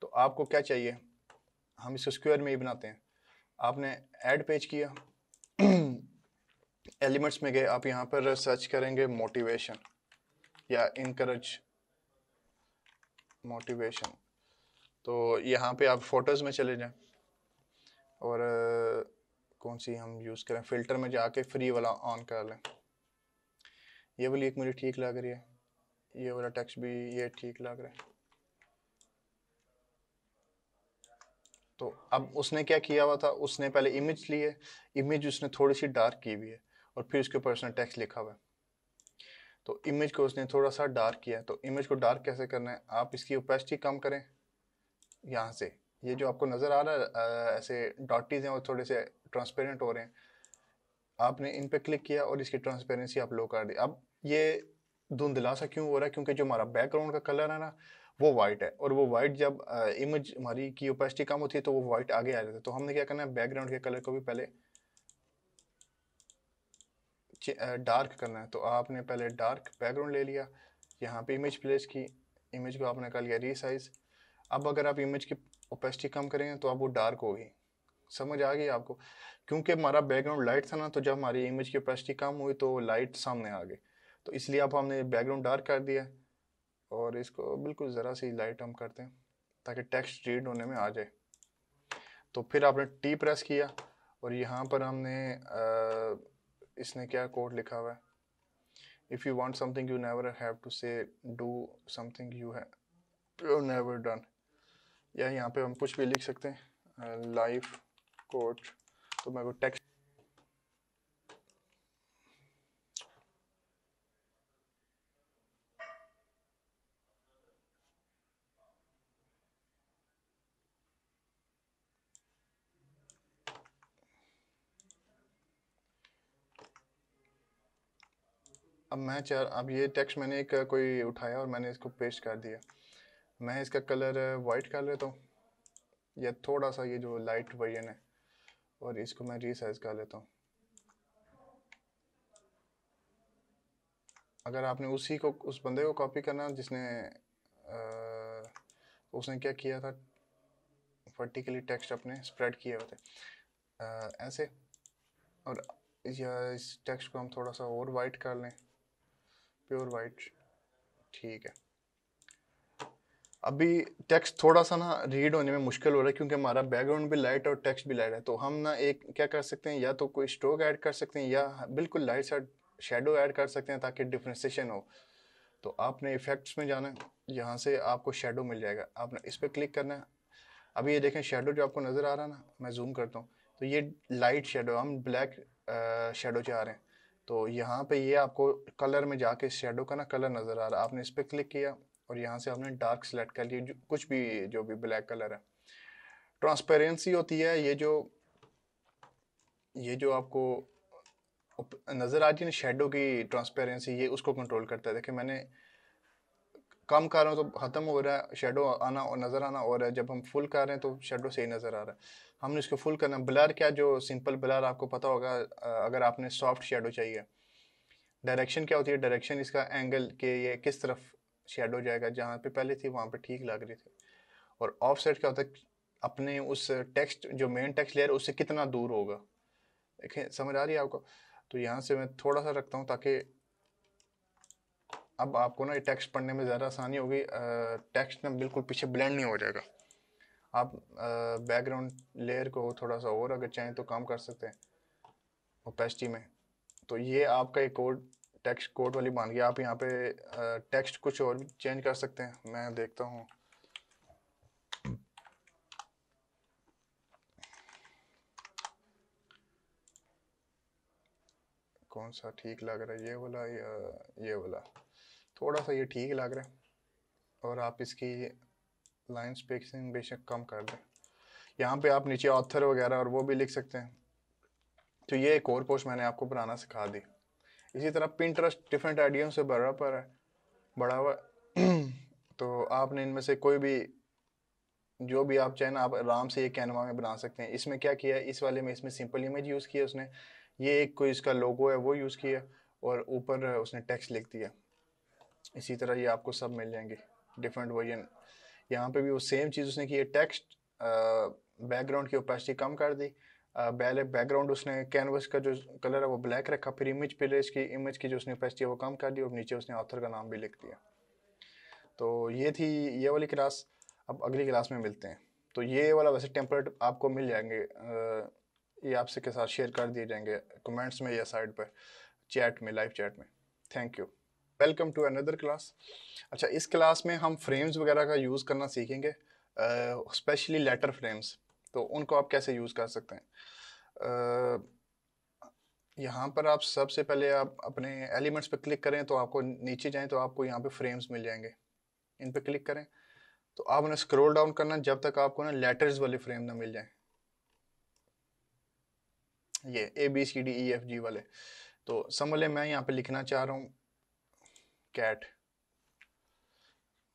तो आपको क्या चाहिए हम इसको स्क्वायर में ही बनाते हैं आपने ऐड पेज किया एलिमेंट्स में गए आप यहाँ पर सर्च करेंगे मोटिवेशन या इनकरेज मोटिवेशन तो यहाँ पे आप फोटोज़ में चले जाएं और कौन सी हम यूज़ करें फ़िल्टर में जाके फ्री वाला ऑन कर लें ये वाली एक मुझे ठीक लग रही है ये वाला टैक्स भी ये ठीक लग रहा है तो अब उसने क्या किया हुआ था उसने पहले इमेज ली है इमेज उसने थोड़ी सी डार्क की हुई है और फिर उसके ऊपर उसने टेक्स्ट लिखा हुआ है तो इमेज को उसने थोड़ा सा डार्क किया तो इमेज को डार्क कैसे करना है आप इसकी ओपेसिटी कम करें यहाँ से ये जो आपको नज़र आ रहा है ऐसे डॉटीज हैं और थोड़े से ट्रांसपेरेंट हो रहे हैं आपने इन पर क्लिक किया और इसकी ट्रांसपेरेंसी आप लो कर दी अब ये धुंधला सा क्यों हो रहा है क्योंकि जो हमारा बैकग्राउंड का कलर है ना वो वाइट है और वो वाइट जब इमेज हमारी की ओपेसिटी कम होती है तो वो वाइट आगे आ जाता है तो हमने क्या करना है बैकग्राउंड के कलर को भी पहले डार्क करना है तो आपने पहले डार्क बैकग्राउंड ले लिया यहाँ पे इमेज प्लेस की इमेज को आपने कर लिया रीसाइज अब अगर आप इमेज की ओपेसिटी कम करेंगे तो आप वो डार्क होगी समझ आ गई आपको क्योंकि हमारा बैकग्राउंड लाइट था ना तो जब हमारी इमेज की ओपेसिटी कम हुई तो लाइट सामने आ गई तो इसलिए अब हमने बैकग्राउंड डार्क कर दिया और इसको बिल्कुल ज़रा सी लाइट हम करते हैं ताकि टेक्स्ट रीड होने में आ जाए तो फिर आपने टी प्रेस किया और यहाँ पर हमने आ, इसने क्या कोड लिखा हुआ है if you want something you never have to say do something you have never done या यहाँ पे हम कुछ भी लिख सकते हैं लाइफ कोट तो मैं वो टेक्स्ट अब मैं चार अब ये टेक्स्ट मैंने एक कोई उठाया और मैंने इसको पेस्ट कर दिया मैं इसका कलर वाइट कर लेता हूँ या थोड़ा सा ये जो लाइट वर्जन है और इसको मैं रीसाइज कर लेता हूँ अगर आपने उसी को उस बंदे को कॉपी करना जिसने आ, उसने क्या किया था पर्टिकुलर टेक्स्ट अपने स्प्रेड किए हुए थे ऐसे और या इस टेक्स्ट को हम थोड़ा सा और वाइट कर लें प्योर वाइट ठीक है अभी टेक्स्ट थोड़ा सा ना रीड होने में मुश्किल हो रहा है क्योंकि हमारा बैकग्राउंड भी लाइट और टेक्स्ट भी लाइट है तो हम ना एक क्या कर सकते हैं या तो कोई स्ट्रोक ऐड कर सकते हैं या बिल्कुल लाइट साइड शेडो ऐड कर सकते हैं ताकि डिफ्रेंसीशन हो तो आपने इफेक्ट्स में जाना है यहाँ से आपको शेडो मिल जाएगा आपने इस पर क्लिक करना है अभी ये देखें शेडो जो आपको नज़र आ रहा है ना मैं जूम करता हूँ तो ये लाइट शेडो हम ब्लैक शेडो चाह रहे हैं तो यहाँ पे ये आपको कलर में जाके शेडो का ना कलर नज़र आ रहा है आपने इस पर क्लिक किया और यहाँ से हमने डार्क सेलेक्ट कर लिया कुछ भी जो भी ब्लैक कलर है ट्रांसपेरेंसी होती है ये जो ये जो आपको नज़र आ रही है शेडो की ट्रांसपेरेंसी ये उसको कंट्रोल करता है देखिए मैंने कम कर रहा हूँ तो ख़त्म हो रहा है शेडो आना और नज़र आना और है जब हम फुल कर रहे हैं तो शेडो सही नज़र आ रहा है हमने इसको फुल करना ब्लर क्या जो सिंपल ब्लर आपको पता होगा अगर आपने सॉफ्ट शेडो चाहिए डायरेक्शन क्या होती है डायरेक्शन इसका एंगल के ये किस तरफ शेड हो जाएगा जहाँ पे पहले थी वहाँ पे ठीक लग रही थी और ऑफसेट क्या होता है अपने उस टेक्स्ट जो मेन टेक्स्ट लेयर उससे कितना दूर होगा देखें समझ आ रही है आपको तो यहाँ से मैं थोड़ा सा रखता हूँ ताकि अब आपको ना ये टेक्स्ट पढ़ने में ज़्यादा आसानी होगी टेक्स्ट ना बिल्कुल पीछे ब्लेंड नहीं हो जाएगा आप बैकग्राउंड लेयर को थोड़ा सा और अगर चाहें तो काम कर सकते हैं ओपेसिटी में तो ये आपका एक कोड टेक्स्ट कोड वाली मान गया आप यहाँ पे टेक्स्ट कुछ और भी चेंज कर सकते हैं मैं देखता हूँ कौन सा ठीक लग रहा है ये वाला या ये वाला थोड़ा सा ये ठीक लग रहा है और आप इसकी लाइन स्पेसिंग बेशक कम कर दें यहाँ पे आप नीचे ऑथर वगैरह और वो भी लिख सकते हैं तो ये एक और पोस्ट मैंने आपको बनाना सिखा दी इसी तरह पिंटरेस्ट डिफरेंट आइडियों से भरा पर है बढ़ा हुआ तो आपने इनमें से कोई भी जो भी आप चाहें ना आप आराम से ये कैनवा में बना सकते हैं इसमें क्या किया है इस वाले में इसमें सिंपल इमेज यूज़ किया उसने ये एक कोई इसका लोगो है वो यूज़ किया और ऊपर उसने टेक्स्ट लिख दिया इसी तरह ये आपको सब मिल जाएंगे डिफरेंट वर्जन यहाँ पे भी वो सेम चीज़ उसने की है टेक्स्ट बैकग्राउंड की ओपेसिटी कम कर दी पहले बैकग्राउंड उसने कैनवस का जो कलर है वो ब्लैक रखा फिर इमेज पे इसकी इमेज की जो उसने ओपेसिटी है वो कम कर दी और नीचे उसने ऑथर का नाम भी लिख दिया तो ये थी ये वाली क्लास अब अगली क्लास में मिलते हैं तो ये वाला वैसे टेम्पलेट आपको मिल जाएंगे ये आपसे के साथ शेयर कर दिए जाएंगे कमेंट्स में या साइड पर चैट में लाइव चैट में thank you welcome to another class अच्छा इस क्लास में हम फ्रेम्स वगैरह का यूज़ करना सीखेंगे स्पेशली लेटर फ्रेम्स तो उनको आप कैसे यूज़ कर सकते हैं यहाँ पर आप सबसे पहले आप अपने एलिमेंट्स पर क्लिक करें तो आपको नीचे जाएं तो आपको यहाँ पे फ्रेम्स मिल जाएंगे इन पर क्लिक करें तो आप उन्हें स्क्रोल डाउन करना जब तक आपको ना लेटर्स वाले फ्रेम ना मिल जाए ये A B C D E F G वाले तो समझ लें मैं यहाँ पे लिखना चाह रहा हूँ कैट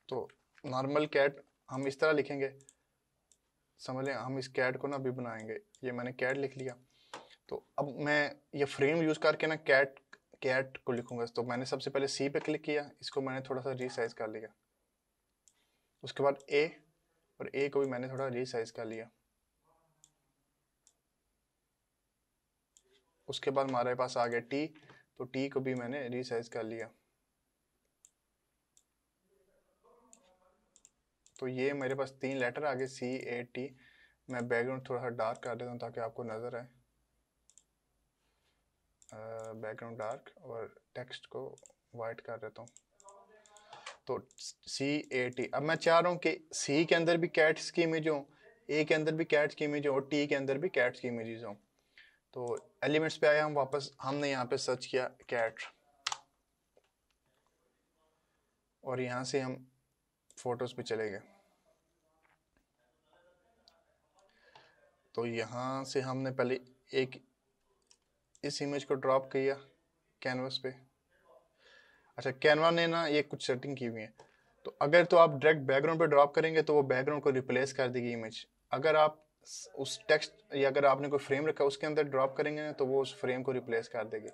तो नॉर्मल कैट हम इस तरह लिखेंगे समझ लें हम इस कैट को ना अभी बनाएंगे ये मैंने कैट लिख लिया तो अब मैं ये फ्रेम यूज़ करके ना कैट कैट को लिखूंगा तो मैंने सबसे पहले सी पे क्लिक किया इसको मैंने थोड़ा सा रीसाइज कर लिया उसके बाद ए और ए को भी मैंने थोड़ा रीसाइज कर लिया उसके बाद हमारे पास आ गया टी तो टी को भी मैंने रीसाइज कर लिया तो ये मेरे पास तीन लेटर आ गए सी ए टी मैं बैकग्राउंड थोड़ा सा डार्क कर देता हूँ ताकि आपको नज़र आए बैकग्राउंड डार्क और टेक्स्ट को वाइट कर देता हूँ तो सी ए टी अब मैं चाह रहा हूँ कि सी के अंदर भी कैट्स की इमेज हों ए के अंदर भी कैट्स की इमेज हों और टी के अंदर भी कैट्स की इमेज हों तो एलिमेंट्स पे आए हम वापस हमने यहाँ पे सर्च किया कैट और यहाँ से हम फोटोज़ पे चले गए तो यहाँ से हमने पहले एक इस इमेज को ड्रॉप किया कैनवास पे अच्छा कैनवा ने ना ये कुछ सेटिंग की हुई है तो अगर तो आप डायरेक्ट बैकग्राउंड पे ड्रॉप करेंगे तो वो बैकग्राउंड को रिप्लेस कर देगी इमेज अगर आप उस टेक्स्ट या अगर आपने कोई फ्रेम रखा उसके अंदर ड्रॉप करेंगे ना तो वो उस फ्रेम को रिप्लेस कर देगी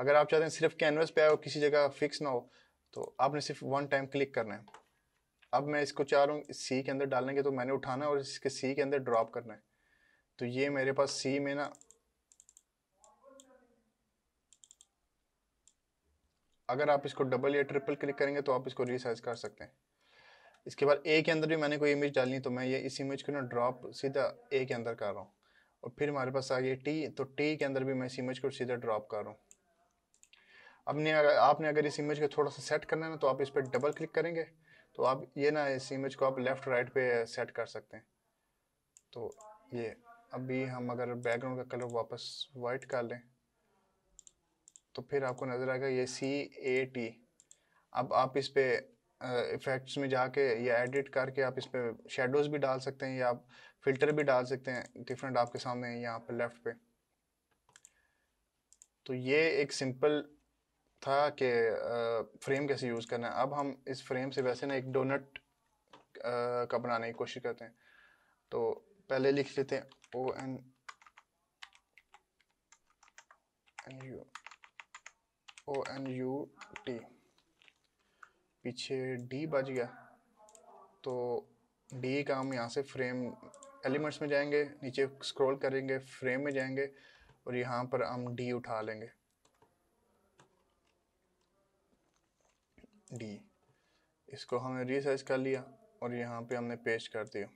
अगर आप चाहते हैं सिर्फ कैनवस पे आए और किसी जगह फिक्स ना हो तो आपने सिर्फ वन टाइम क्लिक करना है अब मैं इसको चाह रहा हूँ सी के अंदर डालने के तो मैंने उठाना है और इसके सी के अंदर ड्रॉप करना है तो ये मेरे पास सी में ना अगर आप इसको डबल या ट्रिपल क्लिक करेंगे तो आप इसको रिसाइज कर सकते हैं इसके बाद ए के अंदर भी मैंने कोई इमेज डालनी तो मैं ये इस इमेज को ना ड्रॉप सीधा ए के अंदर कर रहा हूँ और फिर हमारे पास आ गई टी तो टी के अंदर भी मैं इस इमेज को सीधा ड्रॉप कर रहा हूँ अपने अगर आपने अगर इस इमेज को थोड़ा सा सेट करना है ना तो आप इस पर डबल क्लिक करेंगे तो आप ये ना इस इमेज को आप लेफ़्ट राइट पे सेट कर सकते हैं तो ये अभी हम अगर बैकग्राउंड का कलर वापस वाइट कर लें तो फिर आपको नज़र आएगा ये सी ए टी अब आप इस पर इफ़ेक्ट्स में जाके या एडिट करके आप इस पर शेडोज़ भी डाल सकते हैं या आप फिल्टर भी डाल सकते हैं डिफरेंट आपके सामने यहाँ पर लेफ़्ट पे तो ये एक सिंपल था कि फ्रेम कैसे यूज़ करना है अब हम इस फ्रेम से वैसे ना एक डोनट का बनाने की कोशिश करते हैं तो पहले लिख लेते हैं O N U O N U T पीछे डी बज गया तो डी का हम यहाँ से फ्रेम एलिमेंट्स में जाएंगे नीचे स्क्रॉल करेंगे फ्रेम में जाएंगे और यहाँ पर हम डी उठा लेंगे डी इसको हमने रिसाइज कर लिया और यहाँ पे हमने पेस्ट कर दिया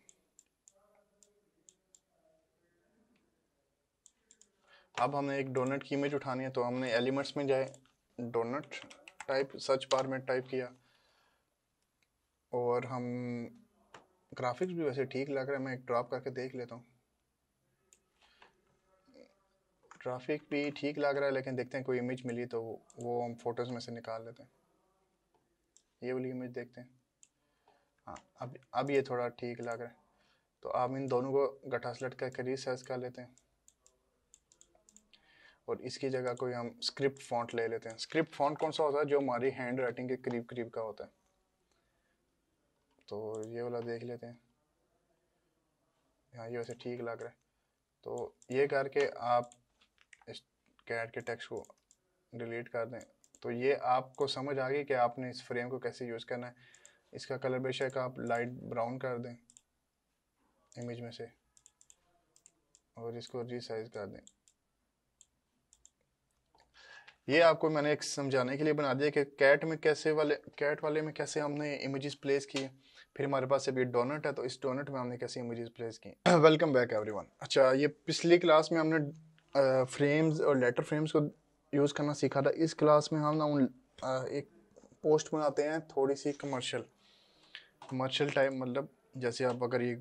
अब हमने एक डोनट की इमेज उठानी है तो हमने एलिमेंट्स में जाए डोनट टाइप सर्च बार में टाइप किया और हम ग्राफिक्स भी वैसे ठीक लग रहा है मैं एक ड्रॉप करके देख लेता हूँ ग्राफिक भी ठीक लग रहा है लेकिन देखते हैं कोई इमेज मिली तो वो हम फोटोज़ में से निकाल लेते हैं ये वाली इमेज देखते हैं हाँ अब अब ये थोड़ा ठीक लग रहा है तो आप इन दोनों को गठा सलट करके रिसाइज कर लेते हैं और इसकी जगह कोई हम स्क्रिप्ट फॉन्ट ले लेते हैं स्क्रिप्ट फॉन्ट कौन सा होता है जो हमारी हैंड राइटिंग के करीब करीब का होता है तो ये वाला देख लेते हैं हाँ ये वैसे ठीक लग रहा है तो ये करके आप इस कैट के टेक्स्ट को डिलीट कर दें तो ये आपको समझ आ गई कि आपने इस फ्रेम को कैसे यूज़ करना है इसका कलर बेशक आप लाइट ब्राउन कर दें इमेज में से और इसको रिसाइज कर दें ये आपको मैंने एक समझाने के लिए बना दिया कि कैट में कैसे वाले कैट वाले में कैसे हमने इमेजेस प्लेस किए फिर हमारे पास अभी डोनट है तो इस डोनट में हमने कैसे इमेजेस प्लेस किए वेलकम बैक एवरीवन अच्छा ये पिछली क्लास में हमने फ्रेम्स और लेटर फ्रेम्स को यूज़ करना सीखा था इस क्लास में हम ना उन एक पोस्ट बनाते हैं थोड़ी सी कमर्शियल कमर्शियल टाइप मतलब जैसे आप अगर ये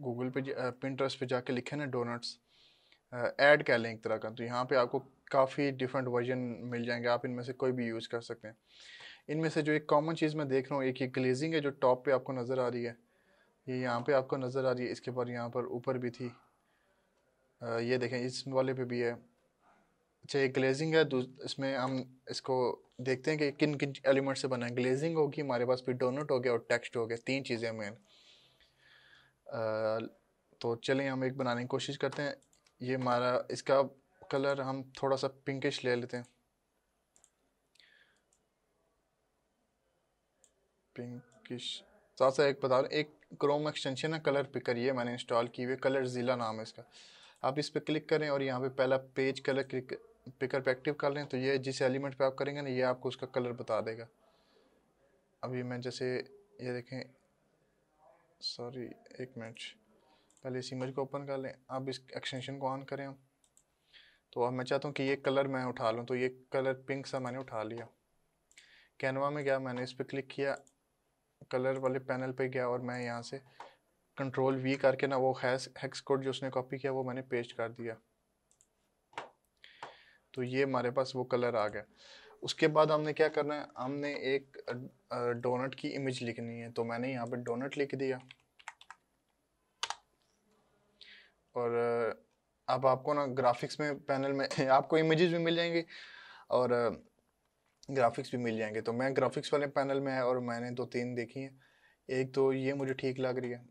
गूगल पे प्रिंटर्स पे जाके लिखे ना डोनट्स ऐड कह लें एक तरह का तो यहाँ पे आपको काफ़ी डिफरेंट वर्जन मिल जाएंगे आप इनमें से कोई भी यूज़ कर सकते हैं इनमें से जो एक कॉमन चीज़ मैं देख रहा हूँ एक ये ग्लेजिंग है जो टॉप पर आपको नज़र आ रही है ये यहाँ पर आपको नज़र आ रही है इसके बाद यहाँ पर ऊपर भी थी ये देखें इस वाले पे भी है अच्छा ये ग्लेजिंग है इसमें हम इसको देखते हैं कि किन किन एलिमेंट से बना है ग्लेजिंग होगी हमारे पास फिर डोनट हो गया और टेक्स्ट हो गया तीन चीज़ें मेन तो चलें हम एक बनाने की कोशिश करते हैं ये हमारा इसका कलर हम थोड़ा सा पिंकिश ले लेते हैं पिंकिश साथ साथ एक बता रहा एक क्रोम एक्सटेंशन है कलर पिकर ये मैंने इंस्टॉल की हुई कलर ज़िला नाम है इसका आप इस पर क्लिक करें और यहाँ पे पहला पेज कलर क्लिक पिकर पे एक्टिव कर लें तो ये जिस एलिमेंट पे आप करेंगे ना ये आपको उसका कलर बता देगा अभी मैं जैसे ये देखें सॉरी एक मिनट पहले इस इमेज को ओपन कर लें अब इस एक्सटेंशन को ऑन करें हम तो अब मैं चाहता हूँ कि ये कलर मैं उठा लूँ तो ये कलर पिंक सा मैंने उठा लिया कैनवा में गया मैंने इस पर क्लिक किया कलर वाले पैनल पे गया और मैं यहाँ से कंट्रोल वी करके ना वो हैस हैक्स कोड जो उसने कॉपी किया वो मैंने पेस्ट कर दिया तो ये हमारे पास वो कलर आ गया उसके बाद हमने क्या करना है हमने एक डोनट की इमेज लिखनी है तो मैंने यहाँ पे डोनट लिख दिया और अब आपको ना ग्राफिक्स में पैनल में आपको इमेजेस भी मिल जाएंगे और ग्राफिक्स भी मिल जाएंगे तो मैं ग्राफिक्स वाले पैनल में है और मैंने दो तीन देखी हैं एक तो ये मुझे ठीक लग रही है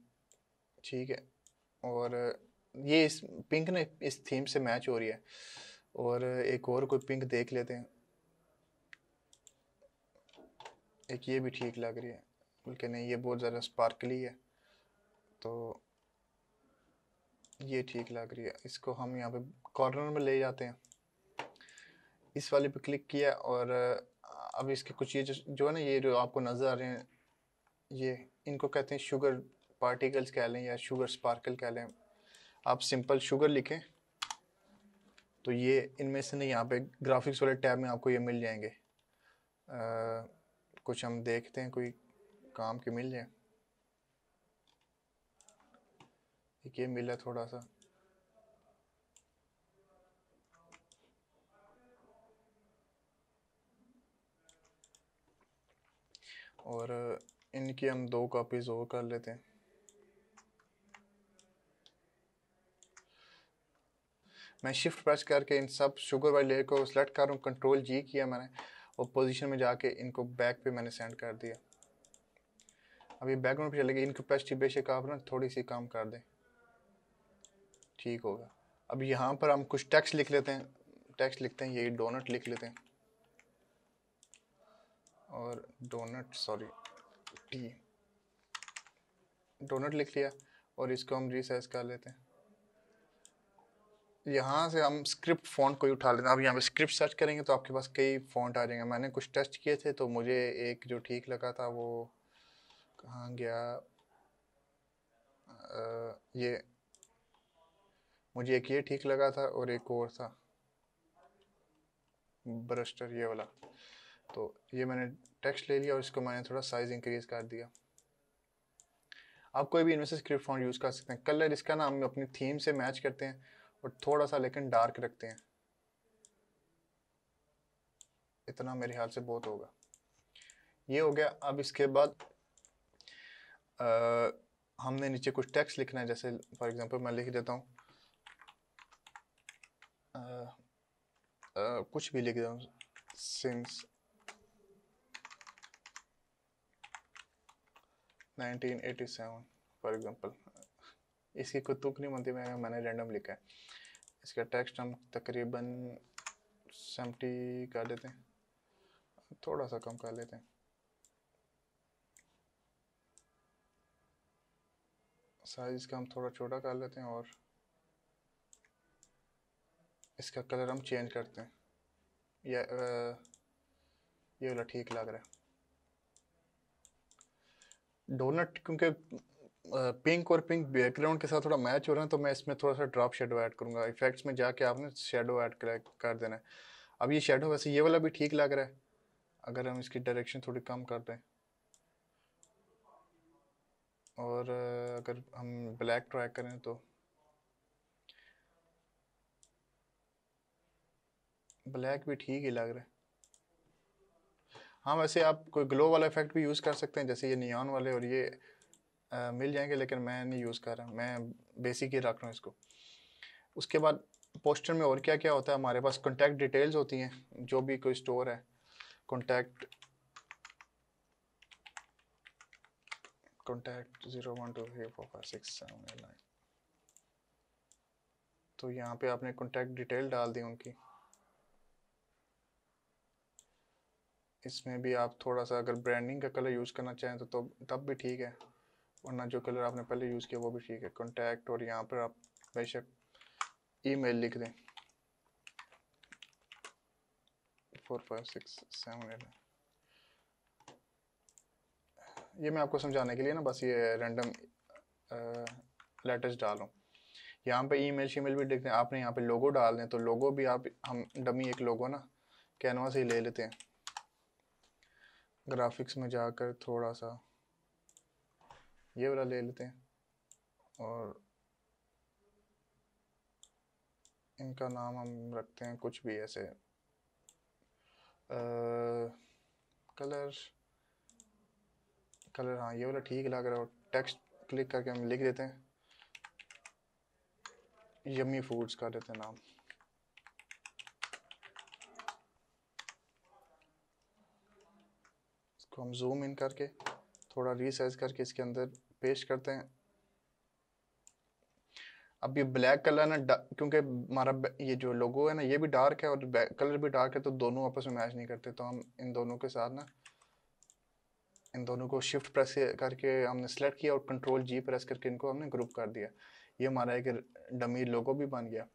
ठीक है और ये इस पिंक ने इस थीम से मैच हो रही है और एक और कोई पिंक देख लेते हैं एक ये भी ठीक लग रही है बल्कि नहीं ये बहुत ज़्यादा स्पार्कली है तो ये ठीक लग रही है इसको हम यहाँ पे कॉर्नर में ले जाते हैं इस वाले पे क्लिक किया और अब इसके कुछ ये जो जो है ना ये जो आपको नज़र आ रहे हैं ये इनको कहते हैं शुगर पार्टिकल्स कह लें या शुगर स्पार्कल कह लें आप सिंपल शुगर लिखें तो ये इनमें से नहीं यहाँ पे ग्राफिक्स वाले टैब में आपको ये मिल जाएंगे आ, कुछ हम देखते हैं कोई काम के मिल जाए एक ये मिला थोड़ा सा और इनकी हम दो कॉपीज़ और कर लेते हैं मैं शिफ्ट प्रेस करके इन सब शुगर वाली लेयर को सेलेक्ट कर रहा हूँ कंट्रोल जी किया मैंने और पोजीशन में जाके इनको बैक पे मैंने सेंड कर दिया अब ये बैकग्राउंड पे चलेगी इनकी कैपेसिटी बेशक आप ना थोड़ी सी कम कर दें ठीक होगा अब यहाँ पर हम कुछ टैक्स लिख लेते हैं टैक्स लिखते हैं ये डोनट लिख लेते हैं और डोनट सॉरी टी डोनट लिख लिया और इसको हम रिसाइज कर लेते हैं यहाँ से हम स्क्रिप्ट फ़ॉन्ट कोई उठा लेते हैं आप यहाँ पे स्क्रिप्ट सर्च करेंगे तो आपके पास कई फ़ॉन्ट आ जाएंगे मैंने कुछ टेस्ट किए थे तो मुझे एक जो ठीक लगा था वो कहाँ गया आ, ये मुझे एक ये ठीक लगा था और एक और था ब्रस्टर ये वाला तो ये मैंने टेक्स्ट ले लिया और इसको मैंने थोड़ा साइज़ इंक्रीज़ कर दिया आप कोई भी इनमें से स्क्रिप्ट फॉन्ट यूज़ कर सकते हैं कलर इसका ना हम अपनी थीम से मैच करते हैं बट थोड़ा सा लेकिन डार्क रखते हैं इतना मेरे ख्याल से बहुत होगा ये हो गया अब इसके बाद आ, हमने नीचे कुछ टेक्स्ट लिखना है जैसे फॉर एग्जांपल मैं लिख देता हूँ कुछ भी लिख देता हूँ सिंस 1987 फॉर एग्जांपल इसकी कोई तुक नहीं बनती मैं मैंने रैंडम लिखा है इसका टेक्स्ट हम तकरीबन सेवेंटी कर देते हैं थोड़ा सा कम कर लेते हैं साइज़ का हम थोड़ा छोटा कर लेते हैं और इसका कलर हम चेंज करते हैं या ये वाला ठीक लग रहा है डोनट क्योंकि पिंक और पिंक बैकग्राउंड के साथ थोड़ा मैच हो रहा है तो मैं इसमें थोड़ा सा ड्रॉप शेडो ऐड करूँगा इफेक्ट्स में जाके आपने शेडो ऐड कर देना है अब ये शेडो वैसे ये वाला भी ठीक लग रहा है अगर हम इसकी डायरेक्शन थोड़ी कम कर दें और अगर हम ब्लैक ट्राई करें तो ब्लैक भी ठीक ही लग रहा है हाँ वैसे आप कोई ग्लो वाला इफेक्ट भी यूज़ कर सकते हैं जैसे ये नियॉन वाले और ये मिल जाएंगे लेकिन मैं नहीं यूज़ कर रहा मैं बेसिक ही रख रहा हूँ इसको उसके बाद पोस्टर में और क्या क्या होता है हमारे पास कॉन्टैक्ट डिटेल्स होती हैं जो भी कोई स्टोर है contact contact zero one two three four five six seven eight nine तो यहाँ पे आपने कॉन्टैक्ट डिटेल डाल दी उनकी इसमें भी आप थोड़ा सा अगर ब्रांडिंग का कलर यूज़ करना चाहें तो, तो तब भी ठीक है वरना जो कलर आपने पहले यूज़ किया वो भी ठीक है कॉन्टैक्ट और यहाँ पर आप बेशक ईमेल लिख दें four five six seven eight ये मैं आपको समझाने के लिए ना बस ये रैंडम लेटर्स डालूँ यहाँ पे ईमेल शीमेल भी देखते हैं आपने यहाँ पे लोगो डाल दें तो लोगो भी आप हम डमी एक लोगो ना कैनवा से ही ले लेते हैं ग्राफिक्स में जाकर थोड़ा सा ये वाला ले लेते हैं और इनका नाम हम रखते हैं कुछ भी ऐसे आ, कलर कलर हाँ ये वाला ठीक लग रहा है और टेक्स्ट क्लिक करके हम लिख देते हैं यमी फूड्स कर देते हैं नाम इसको हम जूम इन करके थोड़ा रीसाइज करके इसके अंदर पेस्ट करते हैं अब ये ब्लैक कलर ना क्योंकि हमारा ये जो लोगो है ना ये भी डार्क है और कलर भी डार्क है तो दोनों आपस में मैच नहीं करते तो हम इन दोनों के साथ ना इन दोनों को शिफ्ट प्रेस करके हमने सेलेक्ट किया और कंट्रोल जी प्रेस करके इनको हमने ग्रुप कर दिया ये हमारा एक डमी लोगो भी बन गया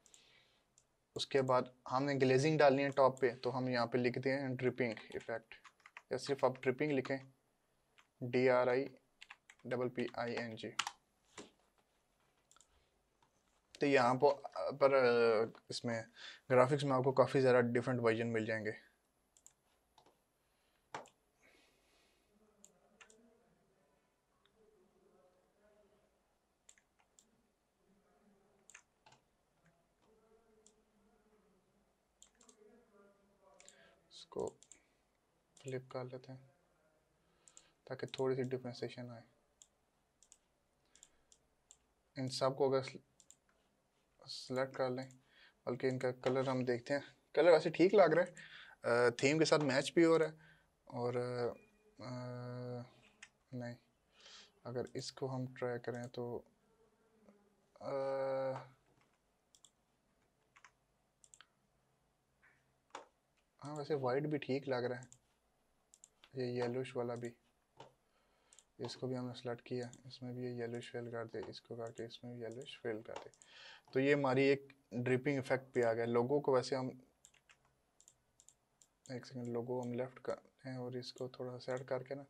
उसके बाद हमने ग्लेजिंग डालनी है टॉप पे तो हम यहाँ पे लिखते हैं ड्रिपिंग इफेक्ट या सिर्फ आप ड्रिपिंग लिखें D R I double P I N G तो यहाँ पर इसमें ग्राफिक्स में आपको काफ़ी ज़्यादा डिफरेंट वर्जन मिल जाएंगे इसको फ्लिप कर लेते हैं ताकि थोड़ी सी डिफ्रेंसीशन आए इन सब को अगर सेलेक्ट कर लें बल्कि इनका कलर हम देखते हैं कलर वैसे ठीक लग रहा है थीम के साथ मैच भी हो रहा है और आ, नहीं अगर इसको हम ट्राई करें तो हाँ वैसे वाइट भी ठीक लग रहा है ये येलोश वाला भी इसको भी हमने सेलेक्ट किया इसमें भी ये येलोइश फेल कर दे इसको करके इसमें भी येलोइश फेल कर दे तो ये हमारी एक ड्रिपिंग इफेक्ट पे आ गया लोगों को वैसे हम एक सेकेंड लोगो हम लेफ्ट करते हैं और इसको थोड़ा सेट करके ना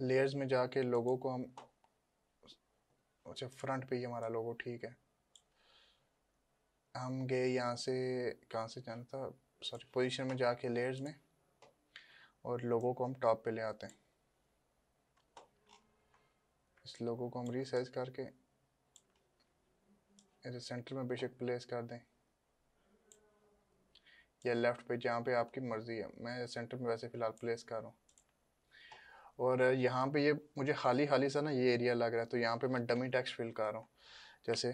लेयर्स में जाके लोगों को हम अच्छा फ्रंट पे ही हमारा लोगो ठीक है हम गए यहाँ से कहाँ से जाना था सॉरी पोजिशन में जाके लेयर्स में और लोगों को हम टॉप पे ले आते हैं इस लोगों को हम रीसाइज करके इसे सेंटर में बेशक प्लेस कर दें या लेफ़्ट पे जहाँ पे आपकी मर्ज़ी है मैं सेंटर में वैसे फ़िलहाल प्लेस कर रहा हूँ और यहाँ पे ये मुझे खाली खाली सा ना ये एरिया लग रहा है तो यहाँ पे मैं डमी टेक्स्ट फिल कर रहा हूँ जैसे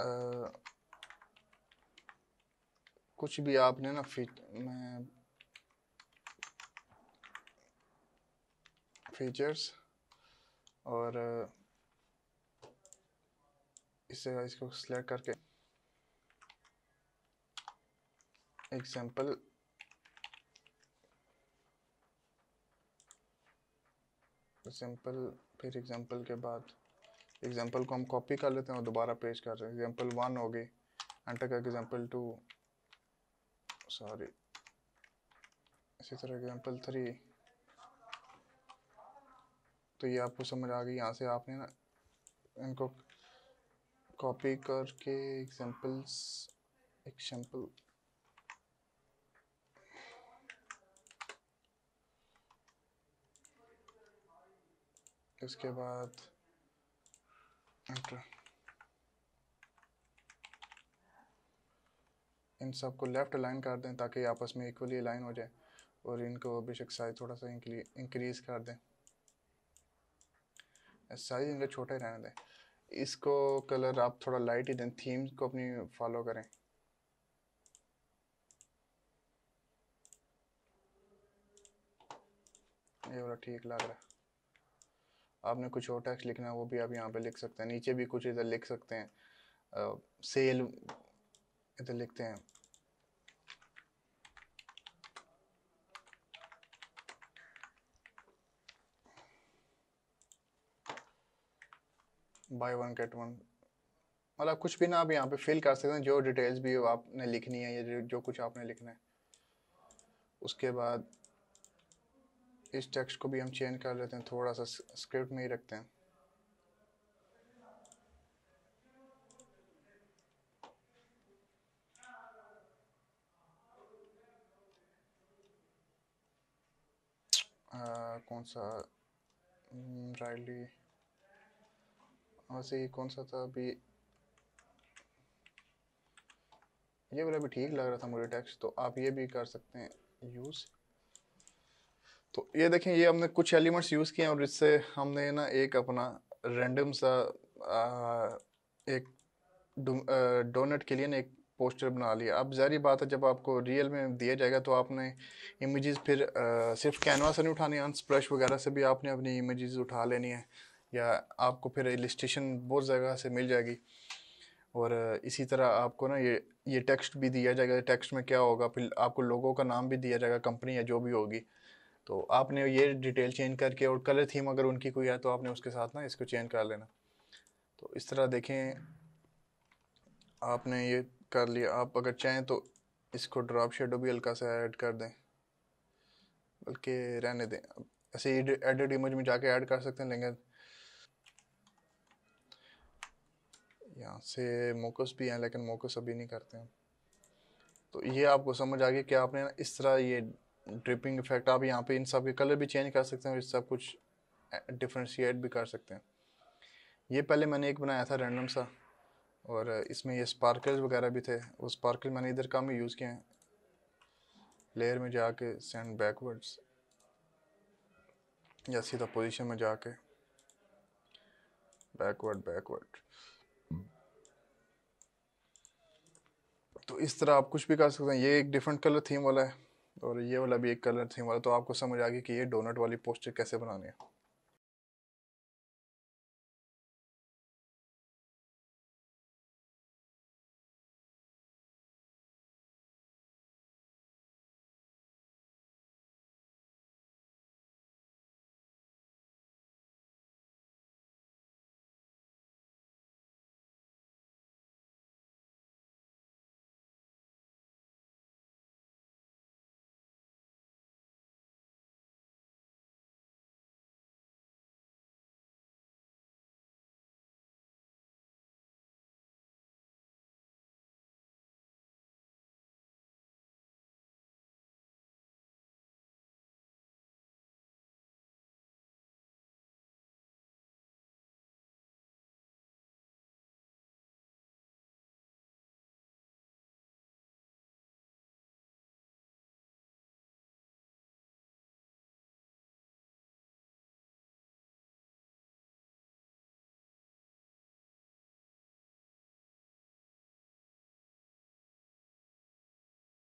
आ, कुछ भी आपने ना फीच मैं फीचर्स और इसे इसको सिलेक्ट करके एग्जांपल सिंपल फिर एग्जाम्पल के बाद एग्जाम्पल को हम कॉपी कर लेते हैं और दोबारा पेश कर रहे हैं एग्जाम्पल वन हो गई एंटर करके एग्जाम्पल टू सॉरी इसी तरह एग्जाम्पल थ्री तो ये आपको समझ आ गई यहाँ से आपने ना इनको कॉपी करके एग्जांपल्स एग्जांपल इसके बाद इन सबको लेफ़्ट अलाइन कर दें ताकि आपस में इक्वली अलाइन हो जाए और इनको बेशक साइज थोड़ा सा इंक्रीज़ कर दें साइज इनका छोटा ही रहने दें इसको कलर आप थोड़ा लाइट ही दें थीम को अपनी फॉलो करें ये वाला ठीक लग रहा है आपने कुछ और टैक्स लिखना है वो भी आप यहाँ पे लिख सकते हैं नीचे भी कुछ इधर लिख सकते हैं आ, सेल इधर लिखते हैं बाय वन गेट वन मतलब कुछ भी ना आप यहाँ पे फिल कर सकते हैं जो डिटेल्स भी आपने लिखनी है या जो कुछ आपने लिखना है उसके बाद इस टेक्स्ट को भी हम चेंज कर लेते हैं थोड़ा सा स्क्रिप्ट में ही रखते हैं आ, कौन सा राइली hmm, वैसे ये कौन सा था अभी ये वाला भी ठीक लग रहा था मुझे टेक्स्ट तो आप ये भी कर सकते हैं यूज़ तो ये देखें ये हमने कुछ एलिमेंट्स यूज़ किए और इससे हमने ना एक अपना रैंडम सा आ, एक डोनेट के लिए ना एक पोस्टर बना लिया अब जारी बात है जब आपको रियल में दिया जाएगा तो आपने इमेजेस फिर आ, सिर्फ कैनवा से नहीं उठानी है स्प्रश वगैरह से भी आपने अपनी इमेजेस उठा लेनी है या आपको फिर एलिस्टेशन बहुत जगह से मिल जाएगी और इसी तरह आपको ना ये ये टेक्स्ट भी दिया जाएगा टेक्स्ट में क्या होगा फिर आपको लोगों का नाम भी दिया जाएगा कंपनी या जो भी होगी तो आपने ये डिटेल चेंज करके और कलर थीम अगर उनकी कोई है तो आपने उसके साथ ना इसको चेंज कर लेना तो इस तरह देखें आपने ये कर लिया आप अगर चाहें तो इसको ड्रॉप शेडो भी हल्का सा ऐड कर दें बल्कि रहने दें ऐसे एडिट इमेज में जाके ऐड कर सकते हैं लेकिन यहाँ से मोकस भी हैं लेकिन मोकस अभी नहीं करते हैं तो ये आपको समझ आ गया कि आपने इस तरह ये ड्रिपिंग इफेक्ट आप यहाँ पे इन सब के कलर भी चेंज कर सकते हैं और इस सब कुछ डिफ्रेंशिएट भी कर सकते हैं ये पहले मैंने एक बनाया था रैंडम सा और इसमें ये स्पार्कल्स वगैरह भी थे वो स्पार्कल मैंने इधर कम ही यूज़ किए हैं लेयर में जाके सेंड बैकवर्ड्स या सीधा पोजिशन में जाके बैकवर्ड बैकवर्ड तो इस तरह आप कुछ भी कर सकते हैं ये एक डिफरेंट कलर थीम वाला है और ये वाला भी एक कलर थीम वाला तो आपको समझ आ गई कि ये डोनट वाली पोस्टर कैसे बनानी है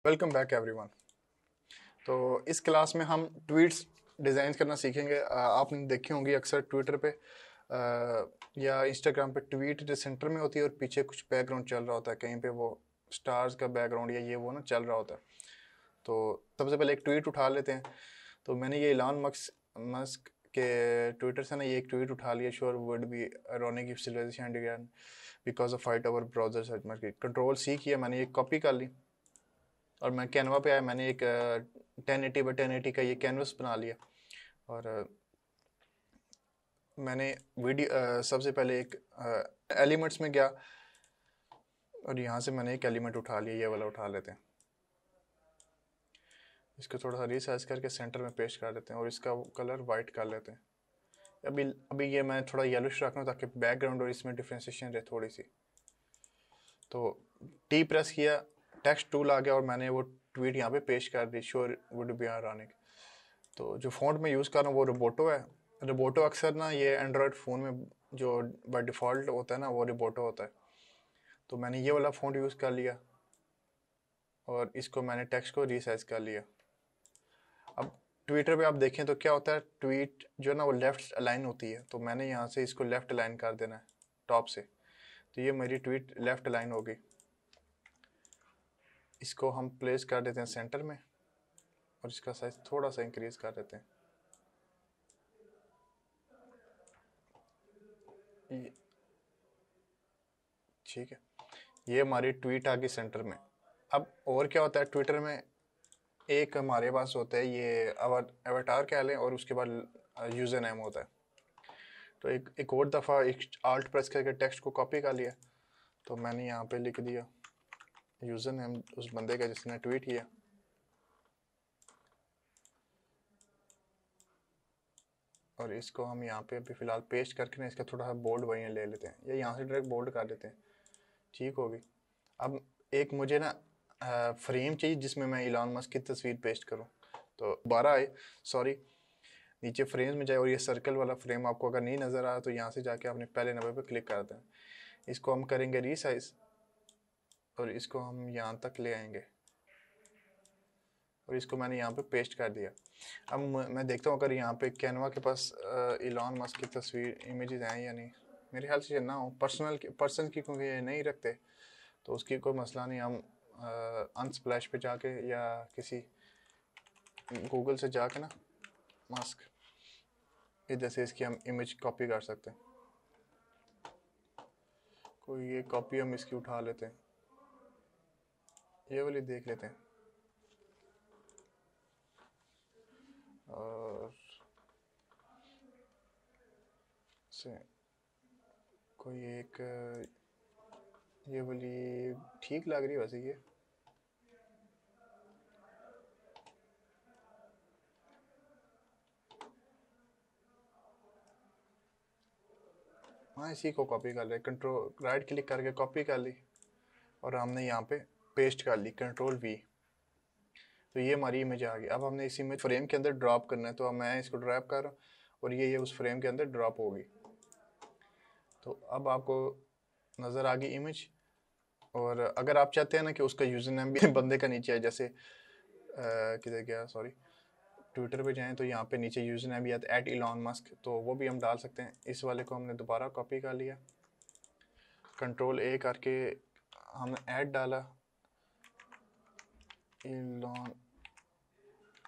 वेलकम बैक एवरीवन तो इस क्लास में हम ट्वीट्स डिज़ाइन करना सीखेंगे आपने देखी होंगी अक्सर ट्विटर पे या इंस्टाग्राम पे ट्वीट जो सेंटर में होती है और पीछे कुछ बैकग्राउंड चल रहा होता है कहीं पे वो स्टार्स का बैकग्राउंड या ये वो ना चल रहा होता है तो सबसे पहले एक ट्वीट उठा लेते हैं तो मैंने ये इलान मक्स मस्क के ट्विटर से ना ये एक ट्वीट उठा लिया sure would be ironic civilization because of fight our browser control C किया मैंने ये कॉपी कर ली और मैं कैनवा पे आया मैंने एक ten eighty by ten eighty का ये कैनवस बना लिया और मैंने वीडियो सबसे पहले एक एलिमेंट्स में गया और यहाँ से मैंने एक एलिमेंट उठा लिया ये वाला उठा लेते हैं इसको थोड़ा सा रिसाइज करके सेंटर में पेश कर लेते हैं और इसका कलर वाइट कर लेते हैं अभी अभी ये मैं थोड़ा येलोश रख रहा हूँ ताकि बैकग्राउंड और इसमें डिफ्रेंसीशन रहे थोड़ी सी तो टी प्रेस किया टेक्स्ट टूल आ गया और मैंने वो ट्वीट यहाँ पे पेश कर दी श्योर वुड बी आरॉनिक तो जो फोन मैं यूज़ कर रहा हूँ वो रोबोटो है रोबोटो अक्सर ना ये एंड्रॉयड फ़ोन में जो बाय डिफ़ॉल्ट होता है ना वो रोबोटो होता है तो मैंने ये वाला फ़ोन यूज़ कर लिया और इसको मैंने टेक्स्ट को रिसाइज कर लिया अब ट्विटर पे आप देखें तो क्या होता है ट्वीट जो है ना वो लेफ़्ट अलाइन होती है तो मैंने यहाँ से इसको लेफ़्ट अलाइन कर देना है टॉप से तो ये मेरी ट्वीट लेफ़्ट अलाइन हो गई इसको हम प्लेस कर देते हैं सेंटर में और इसका साइज थोड़ा सा इंक्रीज कर देते हैं ठीक है ये हमारी ट्वीट आ गई सेंटर में अब और क्या होता है ट्विटर में एक हमारे पास होता है ये एवटार कह लें और उसके बाद यूज़र नेम होता है तो एक एक और दफ़ा एक आल्ट प्रेस करके टेक्स्ट को कॉपी कर लिया तो मैंने यहाँ पे लिख दिया यूज़र नेम उस बंदे का जिसने ट्वीट किया और इसको हम यहाँ पे अभी फ़िलहाल पेस्ट करके ना इसका थोड़ा सा बोल्ड वहीं ले लेते हैं या यहाँ से डायरेक्ट बोल्ड कर देते हैं ठीक होगी अब एक मुझे ना फ्रेम चाहिए जिसमें मैं इलान मस्क की तस्वीर पेस्ट करूँ तो दोबारा आए सॉरी नीचे फ्रेम्स में जाए और ये सर्कल वाला फ्रेम आपको अगर नहीं नज़र आया तो यहाँ से जाके आपने पहले नंबर पर क्लिक कर दें इसको हम करेंगे रीसाइज़ और इसको हम यहाँ तक ले आएंगे और इसको मैंने यहाँ पे पेस्ट कर दिया अब मैं देखता हूँ अगर यहाँ पे कैनवा के पास इलॉन मस्क की तस्वीर इमेजेस हैं या नहीं मेरे ख्याल से ना हो पर्सनल पर्सन की क्योंकि ये नहीं रखते तो उसकी कोई मसला नहीं हम अनस्प्लैश पे जाके या किसी गूगल से जाके ना मास्क इधर से इसकी हम इमेज कॉपी कर सकते हैं कोई ये कॉपी हम इसकी उठा लेते हैं ये वाली देख लेते हैं और से कोई एक ये वाली ठीक लग रही है वैसे ये हाँ इसी को कॉपी कर ले कंट्रोल राइट क्लिक करके कॉपी कर ली और हमने यहाँ पे पेस्ट कर ली कंट्रोल वी तो ये हमारी इमेज आ गई अब हमने इस इमेज फ्रेम के अंदर ड्रॉप करना है तो अब मैं इसको ड्रैप कर रहा हूँ और ये ये उस फ्रेम के अंदर ड्रॉप होगी तो अब आपको नज़र आ गई इमेज और अगर आप चाहते हैं ना कि उसका यूज़र नेम भी बंदे का नीचे है जैसे किधर गया सॉरी ट्विटर पे जाएं तो यहाँ पे नीचे यूज़र नेम भी आता एट इलॉन मस्क तो वो भी हम डाल सकते हैं इस वाले को हमने दोबारा कॉपी कर लिया कंट्रोल ए करके हमने ऐड डाला एलॉन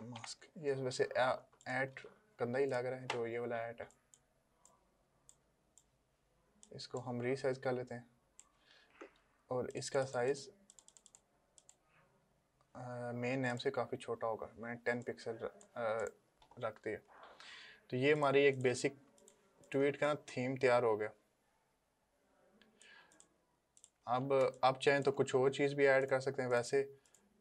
मास्क ये वैसे ऐड गंदा ही लग रहा है जो ये वाला ऐड है इसको हम रीसाइज कर लेते हैं और इसका साइज़ मेन नेम से काफ़ी छोटा होगा मैंने टेन पिक्सल रख दिया तो ये हमारी एक बेसिक ट्वीट का थीम तैयार हो गया अब आप चाहें तो कुछ और चीज़ भी ऐड कर सकते हैं वैसे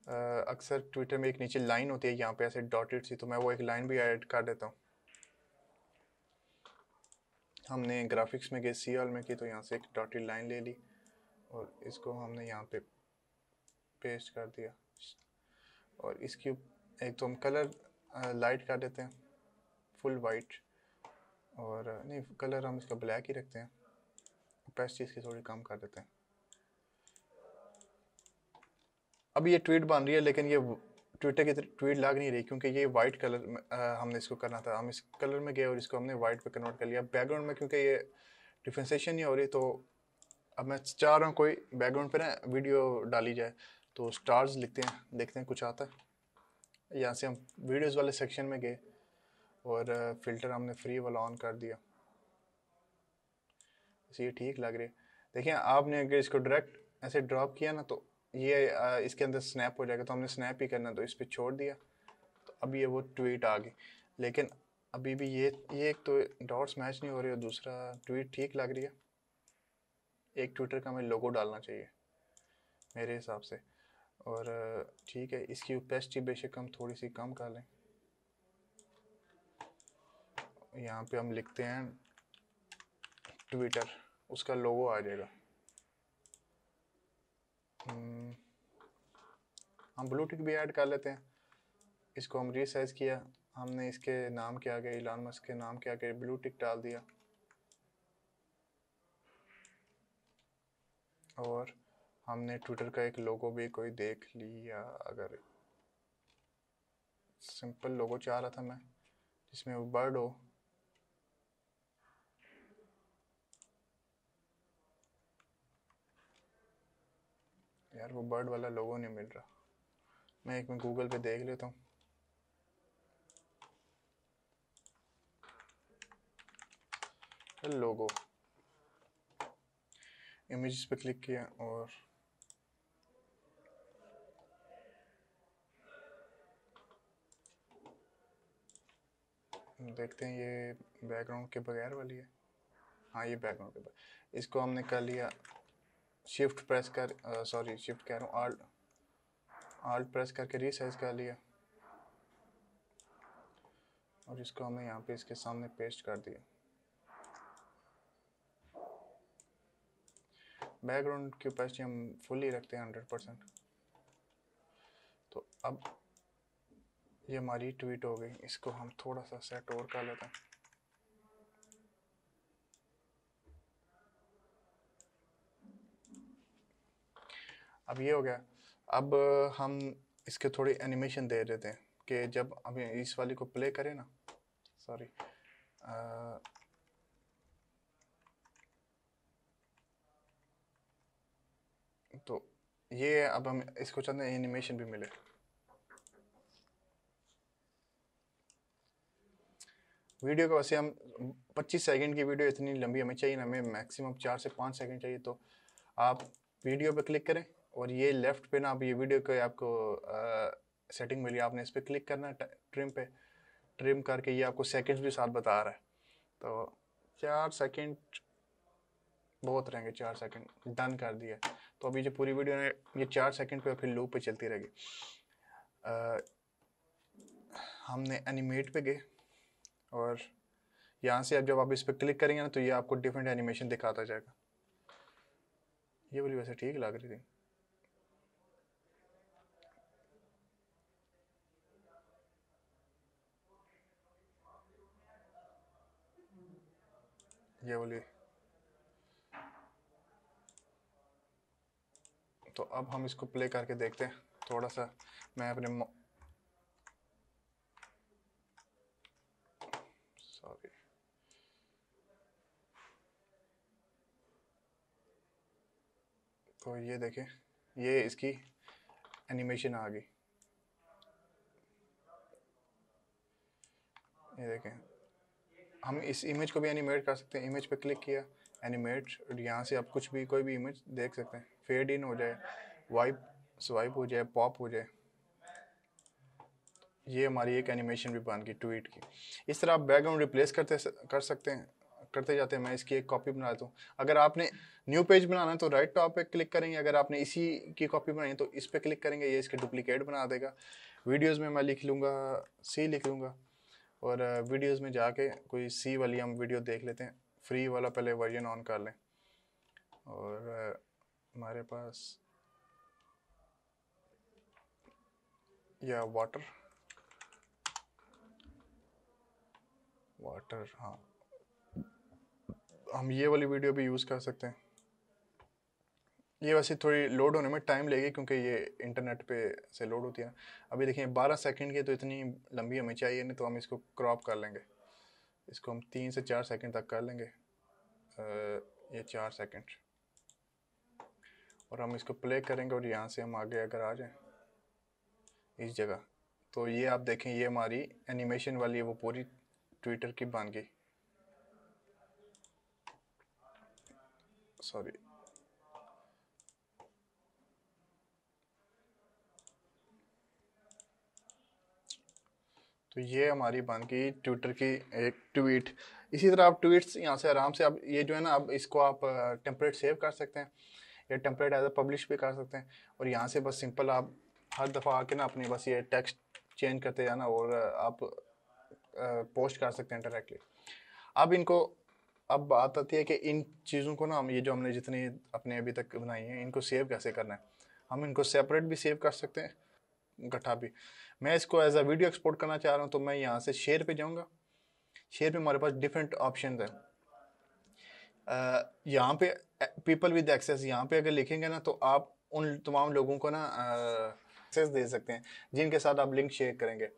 अक्सर ट्विटर में एक नीचे लाइन होती है यहाँ पे ऐसे डॉटेड सी तो मैं वो एक लाइन भी ऐड कर देता हूँ हमने ग्राफिक्स में गए सी ऑल में की तो यहाँ से एक डॉटेड लाइन ले ली और इसको हमने यहाँ पे पेस्ट कर दिया और इसकी एक तो हम कलर लाइट कर देते हैं फुल वाइट और नहीं कलर हम इसका ब्लैक ही रखते हैं पेस्ट इसकी थोड़ी कम कर देते हैं अब ये ट्वीट बन रही है लेकिन ये ट्विटर की ट्वीट लग नहीं रही क्योंकि ये वाइट कलर में आ, हमने इसको करना था हम इस कलर में गए और इसको हमने वाइट पे कन्वर्ट कर लिया बैकग्राउंड में क्योंकि ये डिफ्रेंसेशन नहीं हो रही तो अब मैं चाह रहा हूँ कोई बैकग्राउंड पे ना वीडियो डाली जाए तो स्टार्स लिखते हैं देखते हैं कुछ आता है यहाँ से हम वीडियोज़ वाले सेक्शन में गए और फिल्टर हमने फ्री वाला ऑन कर दिया तो ये ठीक लग रही है देखिए आपने अगर इसको डायरेक्ट ऐसे ड्रॉप किया ना तो ये आ, इसके अंदर स्नैप हो जाएगा तो हमने स्नैप ही करना तो इस पर छोड़ दिया तो अब ये वो ट्वीट आ गई लेकिन अभी भी ये ये एक तो डॉट्स मैच नहीं हो रही और दूसरा ट्वीट ठीक लग रही है एक ट्विटर का हमें लोगो डालना चाहिए मेरे हिसाब से और ठीक है इसकी ओपेसिटी बेशक हम थोड़ी सी कम कर लें यहाँ पे हम लिखते हैं ट्विटर उसका लोगो आ जाएगा हम्म, हम ब्लूटूथ भी ऐड कर लेते हैं इसको हम रीसाइज किया हमने इसके नाम के आगे इलान मस्क के नाम के आगे ब्लू टिक डाल दिया और हमने ट्विटर का एक लोगो भी कोई देख लिया अगर सिंपल लोगो चाह रहा था मैं जिसमें वो बर्ड हो यार वो बर्ड वाला लोगो नहीं मिल रहा मैं एक मिनट गूगल पे देख लेता हूँ लोगो इमेज पे क्लिक किया और देखते हैं ये बैकग्राउंड के बगैर वाली है हाँ ये बैकग्राउंड के बगैर इसको हमने कर लिया शिफ्ट प्रेस कर सॉरी शिफ्ट कह रहा हूँ आल्ट आल्ट प्रेस करके रीसाइज कर लिया और इसको हमने यहाँ पे इसके सामने पेस्ट कर दिया बैकग्राउंड की कैपेसिटी हम फुली रखते हैं हंड्रेड परसेंट तो अब ये हमारी ट्वीट हो गई इसको हम थोड़ा सा सेट और कर लेते हैं अब ये हो गया अब हम इसके थोड़ी एनिमेशन दे देते हैं कि जब अब इस वाली को प्ले करें ना सॉरी तो ये अब हम इसको हैं एनिमेशन भी मिले वीडियो का वैसे हम 25 सेकंड की वीडियो इतनी लंबी हमें चाहिए ना हमें मैक्सिमम चार से पाँच सेकंड चाहिए तो आप वीडियो पे क्लिक करें और ये लेफ्ट पे ना आप ये वीडियो के आपको सेटिंग मिली आपने इस पर क्लिक करना है ट्रिम पे ट्रिम करके ये आपको सेकंड्स भी साथ बता रहा है तो चार सेकंड बहुत रहेंगे चार सेकंड डन कर दिया तो अभी जो पूरी वीडियो है ये चार सेकंड पे फिर लूप पे चलती रहेगी हमने एनिमेट पे गए और यहाँ से अब जब आप इस पर क्लिक करेंगे ना तो ये आपको डिफरेंट एनिमेशन दिखाता जाएगा ये बोली वैसे ठीक लग रही थी ये वाली तो अब हम इसको प्ले करके देखते हैं थोड़ा सा मैं अपने मौ... तो ये देखें ये इसकी एनिमेशन आ गई ये देखें हम इस इमेज को भी एनिमेट कर सकते हैं इमेज पर क्लिक किया एनिमेट यहाँ से आप कुछ भी कोई भी इमेज देख सकते हैं फेड इन हो जाए वाइप स्वाइप हो जाए पॉप हो जाए ये हमारी एक एनिमेशन भी बन गई ट्वीट की इस तरह आप बैकग्राउंड रिप्लेस करते कर सकते हैं करते जाते हैं मैं इसकी एक कॉपी बना देता हूँ अगर आपने न्यू पेज बनाना है तो राइट टॉप पे क्लिक करेंगे अगर आपने इसी की कॉपी बनाई तो इस पर क्लिक करेंगे ये इसके डुप्लीकेट बना देगा वीडियोज़ में मैं लिख लूँगा सी लिख लूँगा और वीडियोस में जाके कोई सी वाली हम वीडियो देख लेते हैं फ्री वाला पहले वर्जन ऑन कर लें और हमारे पास या वाटर वाटर हाँ हम ये वाली वीडियो भी यूज़ कर सकते हैं ये वैसे थोड़ी लोड होने में टाइम लगेगी क्योंकि ये इंटरनेट पे से लोड होती है अभी देखिए 12 सेकंड की तो इतनी लंबी हमें चाहिए नहीं तो हम इसको क्रॉप कर लेंगे इसको हम तीन से चार सेकंड तक कर लेंगे आ, ये चार सेकंड और हम इसको प्ले करेंगे और यहाँ से हम आगे अगर आ जाएं इस जगह तो ये आप देखें ये हमारी एनिमेशन वाली है वो पूरी ट्विटर की बन गई सॉरी तो ये हमारी बन की ट्विटर की एक ट्वीट इसी तरह आप ट्वीट्स यहाँ से आराम से आप ये जो है ना अब इसको आप टेम्पलेट सेव कर सकते हैं या टेम्पलेट एज ए पब्लिश भी कर सकते हैं और यहाँ से बस सिंपल आप हर दफ़ा आके ना अपनी बस ये टेक्स्ट चेंज करते जाना और आप पोस्ट कर सकते हैं डायरेक्टली अब इनको अब बात आती है कि इन चीज़ों को ना हम ये जो हमने जितनी अपने अभी तक बनाई हैं इनको सेव कैसे करना है हम इनको सेपरेट भी सेव कर सकते हैं गठा भी मैं इसको एज अ वीडियो एक्सपोर्ट करना चाह रहा हूँ तो मैं यहाँ से शेयर पे जाऊँगा शेयर पे हमारे पास डिफरेंट ऑप्शन है यहाँ पे पीपल विद एक्सेस यहाँ पे अगर लिखेंगे ना तो आप उन तमाम लोगों को ना एक्सेस दे सकते हैं जिनके साथ आप लिंक शेयर करेंगे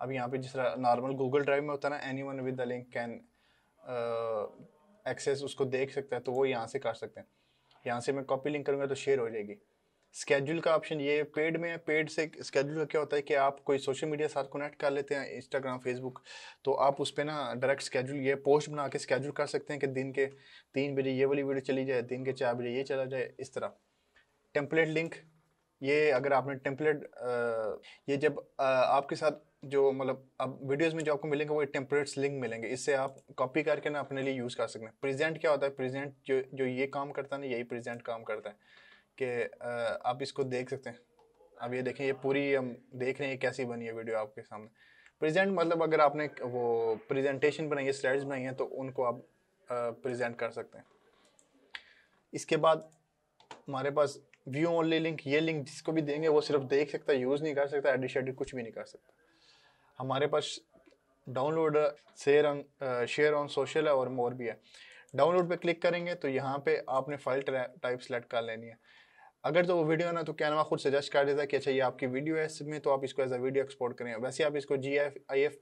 अब यहाँ पे जिस तरह नॉर्मल गूगल ड्राइव में होता है ना anyone with the link can access उसको देख सकता है तो वो यहाँ से कर सकते हैं यहाँ से मैं कॉपी लिंक करूँगा तो शेयर हो जाएगी स्केड्यूल का ऑप्शन ये पेड में है पेड से स्केड्यूल का क्या होता है कि आप कोई सोशल मीडिया साथ कनेक्ट कर लेते हैं इंस्टाग्राम फेसबुक तो आप उस पर ना डायरेक्ट स्केड्यूल ये पोस्ट बना के स्केड्यूल कर सकते हैं कि दिन के तीन बजे ये वाली वीडियो चली जाए दिन के चार बजे ये चला जाए इस तरह टेम्पलेट लिंक ये अगर आपने टेम्पलेट ये जब आपके साथ जो मतलब अब वीडियोस में जो आपको मिलेंगे वो टेम्पलेट्स लिंक मिलेंगे इससे आप कॉपी करके ना अपने लिए यूज़ कर सकते हैं प्रेजेंट क्या होता है प्रेजेंट जो जो ये काम करता है ना यही प्रेजेंट काम करता है कि आप इसको देख सकते हैं अब ये देखें ये पूरी हम देख रहे हैं कैसी बनी है वीडियो आपके सामने प्रेजेंट मतलब अगर आपने वो प्रेजेंटेशन बनाई है स्लाइड्स बनाई हैं तो उनको आप प्रेजेंट कर सकते हैं इसके बाद हमारे पास व्यू ओनली लिंक ये लिंक जिसको भी देंगे वो सिर्फ देख सकता है यूज़ नहीं कर सकता एडिट शेडिट कुछ भी नहीं कर सकता हमारे पास download share on share on social है और मोर भी है डाउनलोड पे क्लिक करेंगे तो यहाँ पे आपने फाइल टाइप सेलेक्ट कर लेनी है अगर तो वो वीडियो है ना तो कैनवा खुद सजेस्ट कर देता है कि अच्छा ये आपकी वीडियो है इसमें तो आप इसको एज अ वीडियो एक्सपोर्ट करें वैसे आप इसको G F I F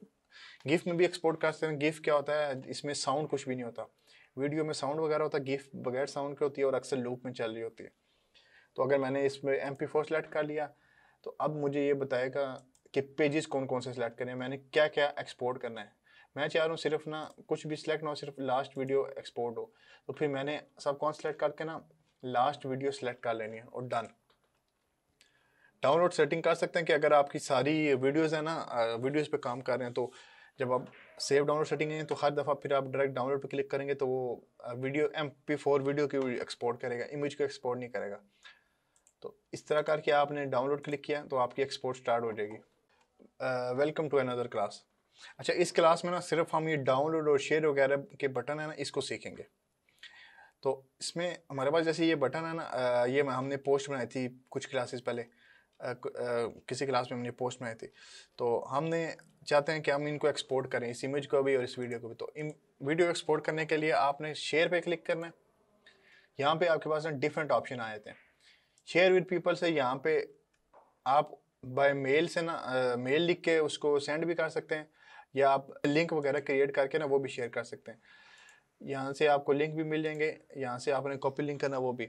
gift में भी एक्सपोर्ट कर सकते हैं गिफ्ट क्या होता है इसमें साउंड कुछ भी नहीं होता वीडियो में साउंड वगैरह होता है गिफ्ट बगैर साउंड के होती है और अक्सर लूप में चल रही होती है तो अगर मैंने इसमें एम पी फोर सेलेक्ट कर लिया तो अब मुझे ये बताएगा कि पेजेस कौन कौन से सिलेक्ट करें मैंने क्या क्या एक्सपोर्ट करना है मैं चाह रहा हूँ सिर्फ ना कुछ भी सिलेक्ट ना हो सिर्फ लास्ट वीडियो एक्सपोर्ट हो तो फिर मैंने सब कौन सेलेक्ट करके ना लास्ट वीडियो सेलेक्ट कर लेनी है और डन डाउनलोड सेटिंग कर सकते हैं कि अगर आपकी सारी वीडियोज़ है ना वीडियोज पे काम कर रहे हैं तो जब आप सेव डाउनलोड सेटिंग है तो हर दफ़ा फिर आप डायरेक्ट डाउनलोड पे क्लिक करेंगे तो वो video M P four video की एक्सपोर्ट करेगा इमेज को एक्सपोर्ट नहीं करेगा तो इस तरह करके आपने डाउनलोड क्लिक किया तो आपकी एक्सपोर्ट स्टार्ट हो जाएगी वेलकम टू अनदर क्लास अच्छा इस क्लास में ना सिर्फ हम ये डाउनलोड और शेयर वगैरह के बटन है ना इसको सीखेंगे तो इसमें हमारे पास जैसे ये बटन है ना ये हमने पोस्ट बनाई थी कुछ क्लासेस पहले आ, किसी क्लास में हमने पोस्ट बनाई थी तो हमने चाहते हैं कि हम इनको एक्सपोर्ट करें इस इमेज को भी और इस वीडियो को भी तो इन वीडियो एक्सपोर्ट करने के लिए आपने शेयर पे क्लिक करना है यहाँ पे आपके पास ना डिफरेंट ऑप्शन आए थे शेयर विद पीपल से यहाँ पे आप बाय मेल से ना मेल लिख के उसको सेंड भी कर सकते हैं या आप लिंक वगैरह क्रिएट करके ना वो भी शेयर कर सकते हैं यहाँ से आपको लिंक भी मिल जाएंगे यहाँ से आपने कॉपी लिंक करना वो भी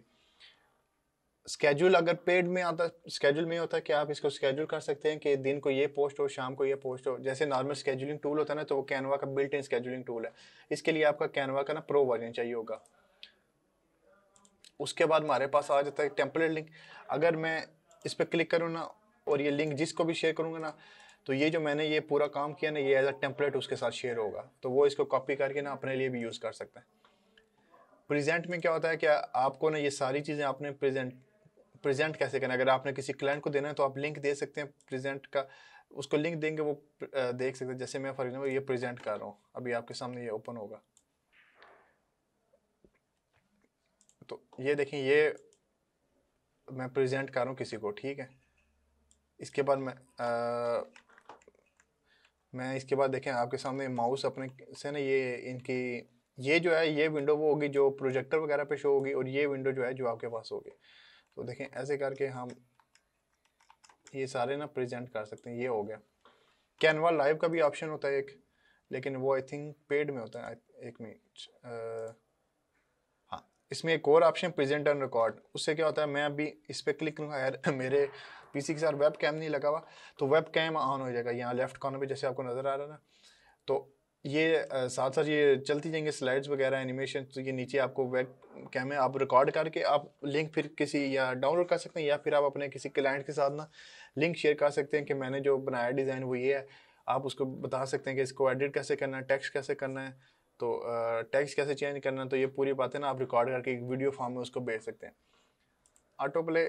स्केड्यूल अगर पेड में आता स्केड्यूल में होता है कि आप इसको स्केड्यूल कर सकते हैं कि दिन को ये पोस्ट हो शाम को ये पोस्ट हो जैसे नॉर्मल स्केड्यूलिंग टूल होता है ना तो वो कैनवा का बिल्ट इन स्केड्यूलिंग टूल है इसके लिए आपका कैनवा का ना प्रो वर्जन चाहिए होगा उसके बाद हमारे पास आ जाता है टेम्पलेट लिंक अगर मैं इस पर क्लिक करूँ ना और ये लिंक जिसको भी शेयर करूँगा ना तो ये जो मैंने ये पूरा काम किया ना ये एज अ टेम्पलेट उसके साथ शेयर होगा तो वो इसको कॉपी करके ना अपने लिए भी यूज़ कर सकते हैं प्रेजेंट में क्या होता है कि आपको ना ये सारी चीज़ें आपने प्रेजेंट प्रेजेंट कैसे करना अगर आपने किसी क्लाइंट को देना है तो आप लिंक दे सकते हैं प्रेजेंट का उसको लिंक देंगे वो देख सकते हैं जैसे मैं फॉर एग्जाम्पल ये प्रेजेंट कर रहा हूँ अभी आपके सामने ये ओपन होगा तो ये देखें ये मैं प्रेजेंट कर रहा हूँ किसी को ठीक है इसके बाद मैं आ, मैं इसके बाद देखें आपके सामने माउस अपने से ना ये इनकी ये जो है ये विंडो वो होगी जो प्रोजेक्टर वगैरह पे शो होगी और ये विंडो जो है जो आपके पास होगी तो देखें ऐसे करके हम ये सारे ना प्रेजेंट कर सकते हैं ये हो गया कैनवा लाइव का भी ऑप्शन होता है एक लेकिन वो आई थिंक पेड में होता है एक मिनट हाँ इसमें एक और ऑप्शन प्रेजेंट एंड रिकॉर्ड उससे क्या होता है मैं अभी इस पर क्लिक करूँगा यार मेरे पीसी के साथ वेब कैम नहीं लगा हुआ तो वेब कैम ऑन हो जाएगा यहाँ लेफ्ट कॉर्नर पे जैसे आपको नज़र आ रहा है ना तो ये आ, साथ साथ ये चलती जाएंगे स्लाइड्स वगैरह एनिमेशन तो ये नीचे आपको वेब कैम है आप रिकॉर्ड करके आप लिंक फिर किसी या डाउनलोड कर सकते हैं या फिर आप अपने किसी क्लाइंट के साथ ना लिंक शेयर कर सकते हैं कि मैंने जो बनाया डिज़ाइन वो ये है आप उसको बता सकते हैं कि इसको एडिट कैसे करना है टेक्स्ट कैसे करना है तो टेक्स्ट कैसे चेंज करना है तो ये पूरी बातें ना आप रिकॉर्ड करके एक वीडियो फॉर्म में उसको भेज सकते हैं ऑटो प्ले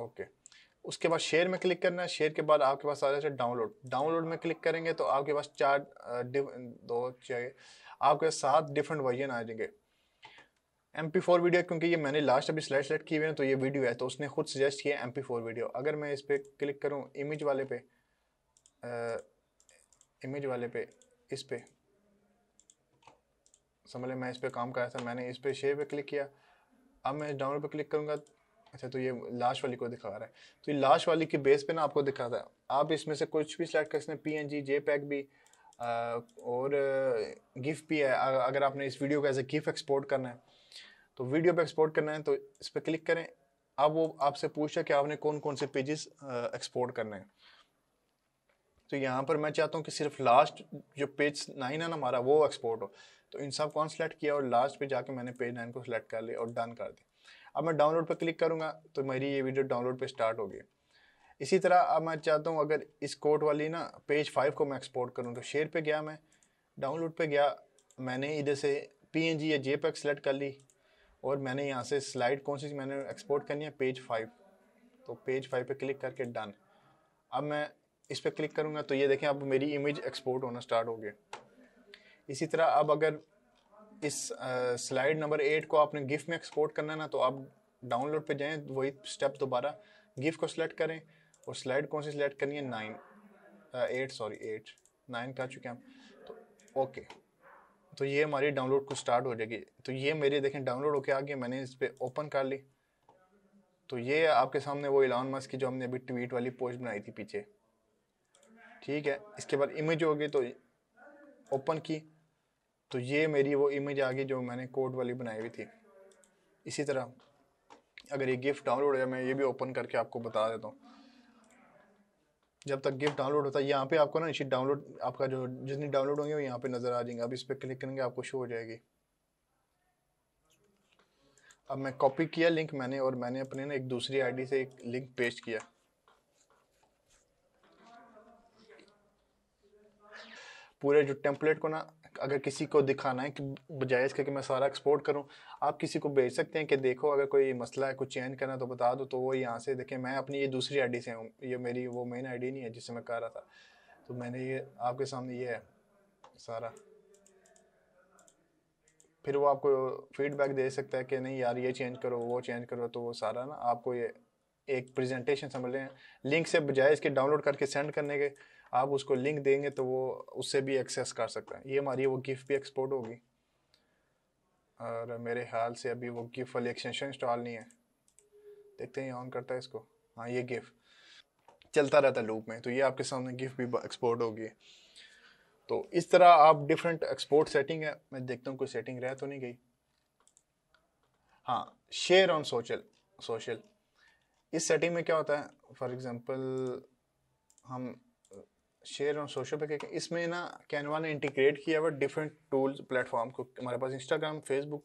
ओके उसके बाद शेयर में क्लिक करना है शेयर के बाद आपके पास आ जाए डाउनलोड डाउनलोड में क्लिक करेंगे तो आपके पास चार दो चाहिए आपके सात डिफरेंट वर्जन आ जाएंगे एम पी फोर वीडियो क्योंकि ये मैंने लास्ट अभी स्लाइड सेलेक्ट किए हुए हैं तो ये वीडियो है तो उसने खुद सजेस्ट किया एम पी फोर वीडियो अगर मैं इस पर क्लिक करूँ इमेज वाले पे आ, इमेज वाले पे इस पर समझ लें मैं इस पर काम कर रहा था मैंने इस पर शेयर पे क्लिक किया अब मैं डाउनलोड पे क्लिक करूँगा अच्छा तो ये लास्ट वाली को दिखा रहा है तो ये लास्ट वाली के बेस पे ना आपको दिखा रहा है आप इसमें से कुछ भी सिलेक्ट कर सकते हैं P N G J peg भी आ, और गिफ्ट भी है अगर आपने इस वीडियो को एज ए गिफ्ट एक्सपोर्ट करना है तो वीडियो पे एक्सपोर्ट करना है तो इस पर क्लिक करें अब वो आपसे पूछ रहा कि आपने कौन कौन से पेजेस एक्सपोर्ट करने हैं तो यहाँ पर मैं चाहता हूँ कि सिर्फ लास्ट जो पेज नाइन है ना हमारा वो एक्सपोर्ट हो तो इन सब कौन सेलेक्ट किया और लास्ट पे जाके मैंने पेज नाइन को सिलेक्ट कर लिया और डन कर दिया अब मैं डाउनलोड पर क्लिक करूँगा तो मेरी ये वीडियो डाउनलोड पर स्टार्ट होगी इसी तरह अब मैं चाहता हूँ अगर इस कोट वाली ना पेज फाइव को मैं एक्सपोर्ट करूँ तो शेयर पे गया मैं डाउनलोड पे गया मैंने इधर से पीएनजी या जे सेलेक्ट कर ली और मैंने यहाँ से स्लाइड कौन सी मैंने एक्सपोर्ट करनी है पेज फाइव तो पेज फाइव पे क्लिक करके डन अब मैं इस पर क्लिक करूँगा तो ये देखें अब मेरी इमेज एक्सपोर्ट होना स्टार्ट हो गया इसी तरह अब अगर इस स्लाइड नंबर एट को आपने गिफ्ट में एक्सपोर्ट करना है ना तो आप डाउनलोड पे जाएं वही स्टेप दोबारा गिफ्ट को सिलेक्ट करें और स्लाइड कौन सी सिलेक्ट करनी है nine eight sorry eight nine कर चुके हैं तो ओके तो ये हमारी डाउनलोड को स्टार्ट हो जाएगी तो ये मेरे देखें डाउनलोड होके आ गया मैंने इस पर ओपन कर ली तो ये आपके सामने वो इलान मस्क की जो हमने अभी ट्वीट वाली पोस्ट बनाई थी पीछे ठीक है इसके बाद इमेज हो गई तो ओपन की तो ये मेरी वो इमेज आ गई जो मैंने कोड वाली बनाई हुई थी इसी तरह अगर ये गिफ्ट डाउनलोड है मैं ये भी ओपन करके आपको बता देता हूँ जब तक गिफ्ट डाउनलोड होता है यहाँ पे आपको ना इसी डाउनलोड आपका जो जितनी डाउनलोड होंगे वो यहाँ पे नज़र आ जाएंगे अब इस पर क्लिक करेंगे आपको शो हो जाएगी अब मैं कॉपी किया लिंक मैंने और मैंने अपने ना एक दूसरी आईडी से एक लिंक पेस्ट किया पूरे जो टेम्पलेट को ना अगर किसी को दिखाना है कि बजाय इसके कि मैं सारा एक्सपोर्ट करूं आप किसी को भेज सकते हैं कि देखो अगर कोई मसला है कुछ चेंज करना तो बता दो तो वो यहाँ से देखें मैं अपनी ये दूसरी आईडी से हूँ ये मेरी वो मेन आईडी नहीं है जिससे मैं कर रहा था तो मैंने ये आपके सामने ये है सारा फिर वो आपको फीडबैक दे सकता है कि नहीं यार ये चेंज करो वो चेंज करो तो वो सारा ना आपको ये एक प्रेजेंटेशन समझ लें लिंक से बजाय इसके डाउनलोड करके सेंड करने के आप उसको लिंक देंगे तो वो उससे भी एक्सेस कर सकता है ये हमारी वो गिफ्ट भी एक्सपोर्ट होगी और मेरे ख्याल से अभी वो गिफ्ट वाली एक्सटेंशन इंस्टॉल नहीं है देखते हैं ऑन करता है इसको हाँ ये गिफ्ट चलता रहता है लूप में तो ये आपके सामने गिफ्ट भी एक्सपोर्ट होगी तो इस तरह आप डिफरेंट एक्सपोर्ट सेटिंग है मैं देखता हूँ कोई सेटिंग रह तो नहीं गई हाँ शेयर ऑन सोशल सोशल इस सेटिंग में क्या होता है फॉर एग्ज़ाम्पल हम शेयर ऑन सोशल पे इसमें ना कैनवा ने इंटीग्रेट किया हुआ डिफरेंट टूल्स प्लेटफॉर्म को हमारे पास इंस्टाग्राम फेसबुक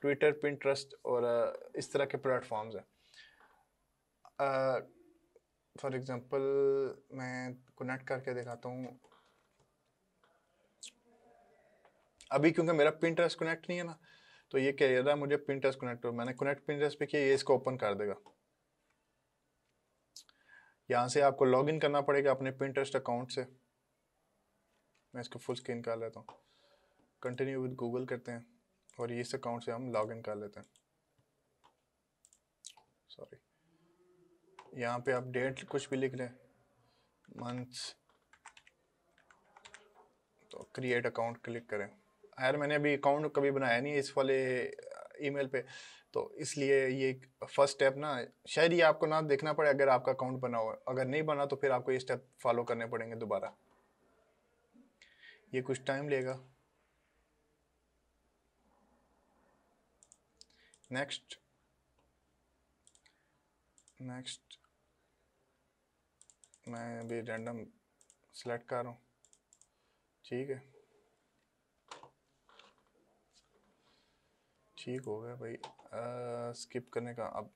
ट्विटर पिंट्रस्ट और uh, इस तरह के प्लेटफॉर्म्स हैं फॉर uh, एग्ज़ाम्पल मैं कनेक्ट करके दिखाता हूँ अभी क्योंकि मेरा पिंट्रस्ट कनेक्ट नहीं है ना तो ये कह रहा है मुझे पिंट्रस्ट कनेक्ट हो मैंने कनेक्ट पिंट्रस्ट पे किया ये इसको ओपन कर देगा यहाँ से आपको लॉग इन करना पड़ेगा अपने प्रिंटरेस्ट अकाउंट से मैं इसको फुल स्क्रीन कर लेता हूँ कंटिन्यू विद गूगल करते हैं और इस अकाउंट से हम लॉग इन कर लेते हैं सॉरी यहाँ पे आप डेट कुछ भी लिख लें मंथ्स तो क्रिएट अकाउंट क्लिक करें यार मैंने अभी अकाउंट कभी बनाया नहीं इस वाले ईमेल पे तो इसलिए ये फर्स्ट स्टेप ना शायद ये आपको ना देखना पड़े अगर आपका अकाउंट बना हो अगर नहीं बना तो फिर आपको ये स्टेप फॉलो करने पड़ेंगे दोबारा ये कुछ टाइम लेगा नेक्स्ट नेक्स्ट मैं अभी रैंडम सेलेक्ट कर रहा हूँ ठीक है ठीक हो गया भाई आ, स्किप करने का अब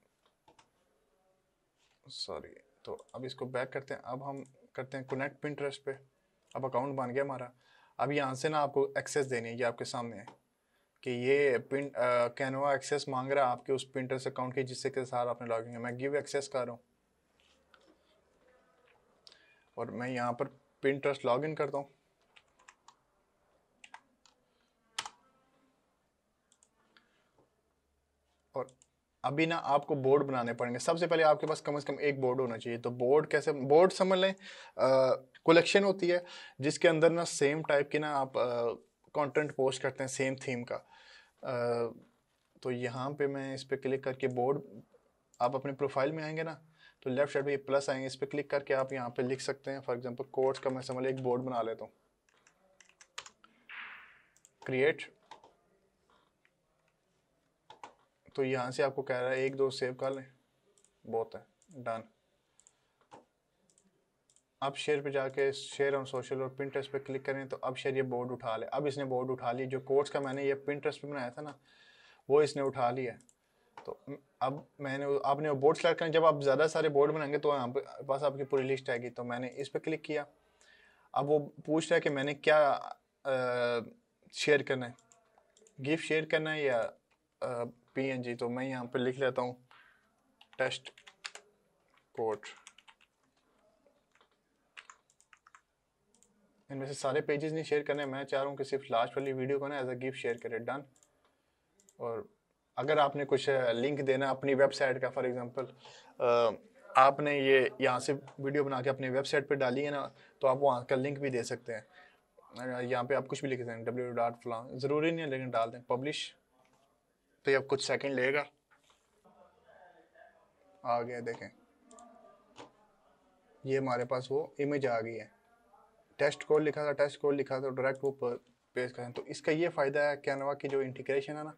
सॉरी तो अब इसको बैक करते हैं अब हम करते हैं कनेक्ट पिंटरेस्ट पे अब अकाउंट बन गया हमारा अब यहाँ से ना आपको एक्सेस देनी है ये आपके सामने है कि ये पिन कैनवा एक्सेस मांग रहा है आपके उस पिंटरेस्ट अकाउंट के जिससे के साथ आपने लॉगिंग है मैं गिव एक्सेस कर रहा हूँ और मैं यहाँ पर पिंटरेस्ट लॉगिन करता हूँ अभी ना आपको बोर्ड बनाने पड़ेंगे सबसे पहले आपके पास कम से कम एक बोर्ड होना चाहिए तो बोर्ड कैसे बोर्ड समझ लें कलेक्शन होती है जिसके अंदर ना सेम टाइप की ना आप कंटेंट पोस्ट करते हैं सेम थीम का आ, तो यहाँ पे मैं इस पर क्लिक करके बोर्ड आप अपने प्रोफाइल में आएंगे ना तो लेफ्ट साइड पे प्लस आएंगे इस पर क्लिक करके आप यहाँ पे लिख सकते हैं फॉर एग्जांपल कोर्स का मैं समझ एक बोर्ड बना लेता हूँ क्रिएट तो यहाँ से आपको कह रहा है एक दो सेव कर लें बहुत है डन अब शेयर पे जाके शेयर ऑन सोशल और प्रिंटर्स पे क्लिक करें तो अब शेयर ये बोर्ड उठा ले अब इसने बोर्ड उठा लिया जो कोर्स का मैंने ये प्रिंटर्स पे बनाया था ना वो इसने उठा लिया तो अब मैंने आपने वो बोर्ड सेलेक्ट करें जब आप ज़्यादा सारे बोर्ड बनाएंगे तो पर पास आपकी पूरी लिस्ट आएगी तो मैंने इस पर क्लिक किया अब वो पूछ रहा है कि मैंने क्या शेयर करना है गिफ्ट शेयर करना है या PNG तो मैं यहाँ पर लिख लेता हूँ टेस्ट कोड इनमें से सारे पेजेस नहीं शेयर करने मैं चाह रहा हूँ कि सिर्फ लास्ट वाली वीडियो को ना एज अ गिफ्ट शेयर करें डन और अगर आपने कुछ लिंक देना अपनी वेबसाइट का फॉर एग्जांपल आपने ये यहाँ से वीडियो बना के अपनी वेबसाइट पर डाली है ना तो आप वहाँ का लिंक भी दे सकते हैं यहाँ पे आप कुछ भी लिख सकते हैं डब्ल्यू डॉट फलां ज़रूरी नहीं है लेकिन डाल दें पब्लिश तो ये अब कुछ सेकंड लेगा आ गया देखें ये हमारे पास वो इमेज आ गई है टेस्ट कोड लिखा था टेस्ट कोड लिखा था डायरेक्ट वो पेश करें तो इसका ये फ़ायदा है कैनवा की जो इंटीग्रेशन है ना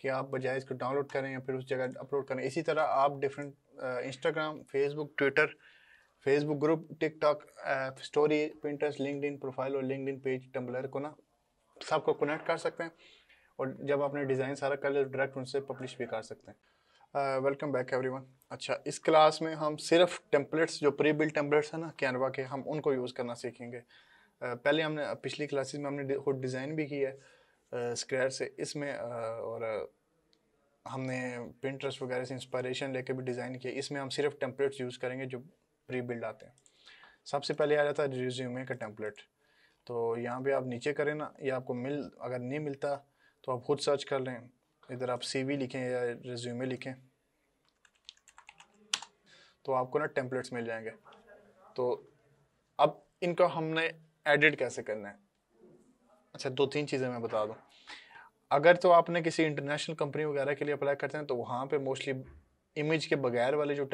कि आप बजाय इसको डाउनलोड करें या फिर उस जगह अपलोड करें इसी तरह आप different Instagram Facebook Twitter Facebook group TikTok story Pinterest LinkedIn profile और लिंकड पेज टम्बलर को ना सबको कनेक्ट कर सकते हैं और जब आपने डिज़ाइन सारा कर लिया डायरेक्ट उनसे पब्लिश भी कर सकते हैं वेलकम बैक एवरीवन अच्छा इस क्लास में हम सिर्फ टेम्पलेट्स जो प्री बिल्ड टेम्पलेट्स हैं ना कैनवा के हम उनको यूज़ करना सीखेंगे uh, पहले हमने पिछली क्लासेस में हमने खुद डिज़ाइन भी की है स्क्रैच से इसमें और हमने प्रिंटर्स वगैरह से इंस्पायरेशन लेके भी डिज़ाइन किया इसमें हम सिर्फ टेम्पलेट्स यूज़ करेंगे जो प्री बिल्ड आते हैं सबसे पहले आ जाता है रिज्यूमे का टेम्पलेट तो यहाँ पर आप नीचे करें ना ये आपको मिल अगर नहीं मिलता तो आप खुद सर्च कर लें इधर आप सीवी लिखें या रिज्यूमे लिखें तो आपको ना टेम्पलेट्स मिल जाएंगे तो अब इनका हमने एडिट कैसे करना है अच्छा दो तीन चीज़ें मैं बता दूं अगर तो आपने किसी इंटरनेशनल कंपनी वगैरह के लिए अप्लाई करते हैं तो वहाँ पे मोस्टली इमेज के बगैर वाले जो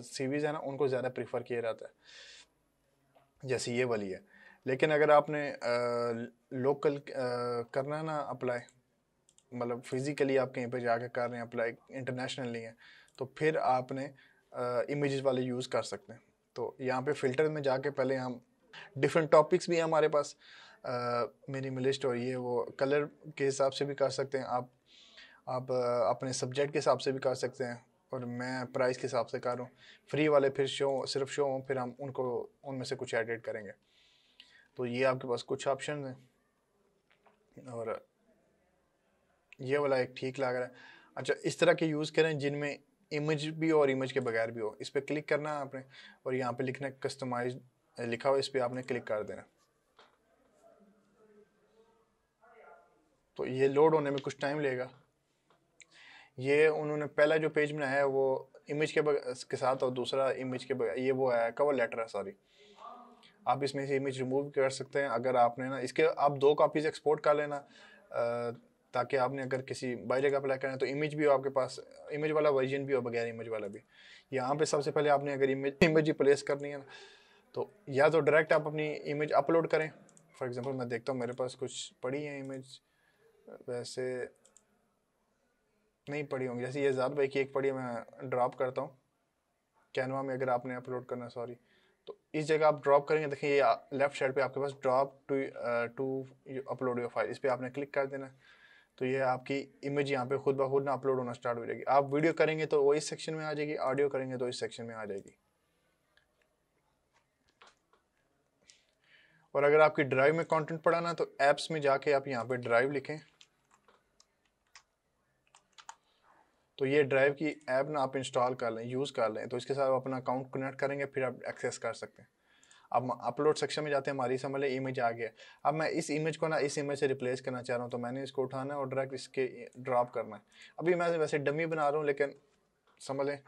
सीवीज़ हैं ना उनको ज़्यादा प्रीफर किया जाता है जैसे ये वाली है लेकिन अगर आपने आ, लोकल आ, करना है ना अप्लाई मतलब फिज़िकली आप कहीं पर जाकर कर रहे हैं अप्लाई इंटरनेशनली हैं तो फिर आपने इमेज वाले यूज़ कर सकते हैं तो यहाँ पे फ़िल्टर में जाके पहले हम डिफरेंट टॉपिक्स भी हैं हमारे पास मेरी मिनिमलिस्ट और ये वो कलर के हिसाब से भी कर सकते हैं आप आप अपने सब्जेक्ट के हिसाब से भी कर सकते हैं और मैं प्राइस के हिसाब से कर रहा हूँ फ्री वाले फिर शो सिर्फ शो हों फिर हम उनको उनमें से कुछ एडिट करेंगे तो ये आपके पास कुछ ऑप्शन हैं और ये वाला एक ठीक लग रहा है अच्छा इस तरह के यूज़ करें जिनमें इमेज भी और इमेज के बगैर भी हो इस पर क्लिक करना है आपने और यहाँ पे लिखना कस्टमाइज लिखा हो इस पर आपने क्लिक कर देना तो ये लोड होने में कुछ टाइम लेगा ये उन्होंने पहला जो पेज बनाया है वो इमेज के के साथ और दूसरा इमेज के बगैर ये वो है कवर लेटर है सॉरी आप इसमें से इमेज रिमूव कर सकते हैं अगर आपने ना इसके आप दो कॉपीज़ एक्सपोर्ट कर लेना ताकि आपने अगर किसी बाइरे का अप्लाई है तो इमेज भी हो आपके पास इमेज वाला वर्जन भी हो बगैर इमेज वाला भी यहाँ पे सबसे पहले आपने अगर इमेज इमेज ही प्लेस करनी है तो या तो डायरेक्ट आप अपनी इमेज अपलोड करें फॉर एग्जांपल मैं देखता हूँ मेरे पास कुछ पड़ी है इमेज वैसे नहीं पड़ी होंगी जैसे ये ज़्यादा भाई की एक पड़ी मैं ड्रॉप करता हूँ कैनवा में अगर आपने अपलोड करना सॉरी तो इस जगह आप ड्रॉप करेंगे देखिए ये लेफ्ट साइड पे आपके पास drop to to upload your file इस पर आपने क्लिक कर देना तो ये आपकी इमेज यहाँ पे खुद ब खुद ना अपलोड होना स्टार्ट हो जाएगी आप वीडियो करेंगे तो वो इस सेक्शन में आ जाएगी ऑडियो करेंगे तो इस सेक्शन में आ जाएगी और अगर आपकी ड्राइव में कंटेंट पढ़ाना तो ऐप्स में जाके आप यहाँ पे ड्राइव लिखें तो ये ड्राइव की ऐप ना आप इंस्टॉल कर लें यूज़ कर लें तो इसके साथ आप अपना अकाउंट कनेक्ट करेंगे फिर आप एक्सेस कर सकते हैं अब अपलोड सेक्शन में जाते हैं हमारी समझ लें इमेज आ गया अब मैं इस इमेज को ना इस इमेज से रिप्लेस करना चाह रहा हूँ तो मैंने इसको उठाना है और डायरेक्ट इसके ड्रॉप करना है अभी मैं वैसे डमी बना रहा हूँ लेकिन समझ लें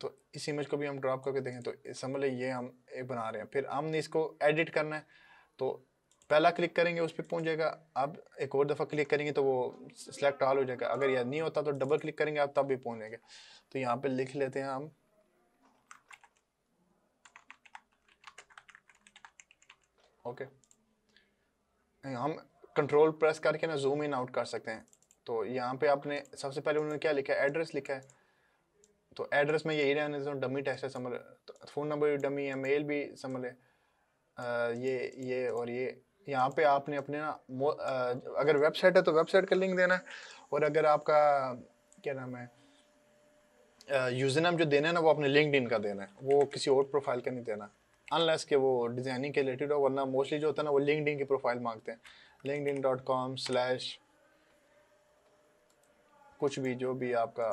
तो इस इमेज को भी हम ड्रॉप करके देखें तो समझ लें ये हम ये बना रहे हैं फिर हमने इसको एडिट करना है तो पहला क्लिक करेंगे उस पर पहुँच जाएगा अब एक और दफ़ा क्लिक करेंगे तो वो सिलेक्ट ऑल हो जाएगा अगर यह नहीं होता तो डबल क्लिक करेंगे आप तब भी पहुँच जाएंगे तो यहाँ पर लिख लेते हैं हम ओके okay. हम कंट्रोल प्रेस करके ना जूम इन आउट कर सकते हैं तो यहाँ पे आपने सबसे पहले उन्होंने क्या लिखा है एड्रेस लिखा है तो एड्रेस में यही रहने तो डमी टेस्ट है समझ तो फ़ोन नंबर भी डमी है मेल भी समझ है ये ये और ये यहाँ पे आपने अपने ना अगर वेबसाइट है तो वेबसाइट का लिंक देना है और अगर आपका क्या नाम है यूज़र नाम जो देना है ना वो अपने लिंकड का देना है वो किसी और प्रोफाइल का नहीं देना अनलेस के वो डिज़ाइनिंग के रिलेटेड हो वरना मोस्टली जो होता है ना वो लिंकड की प्रोफाइल मांगते हैं LinkedIn dot com slash कुछ भी जो भी आपका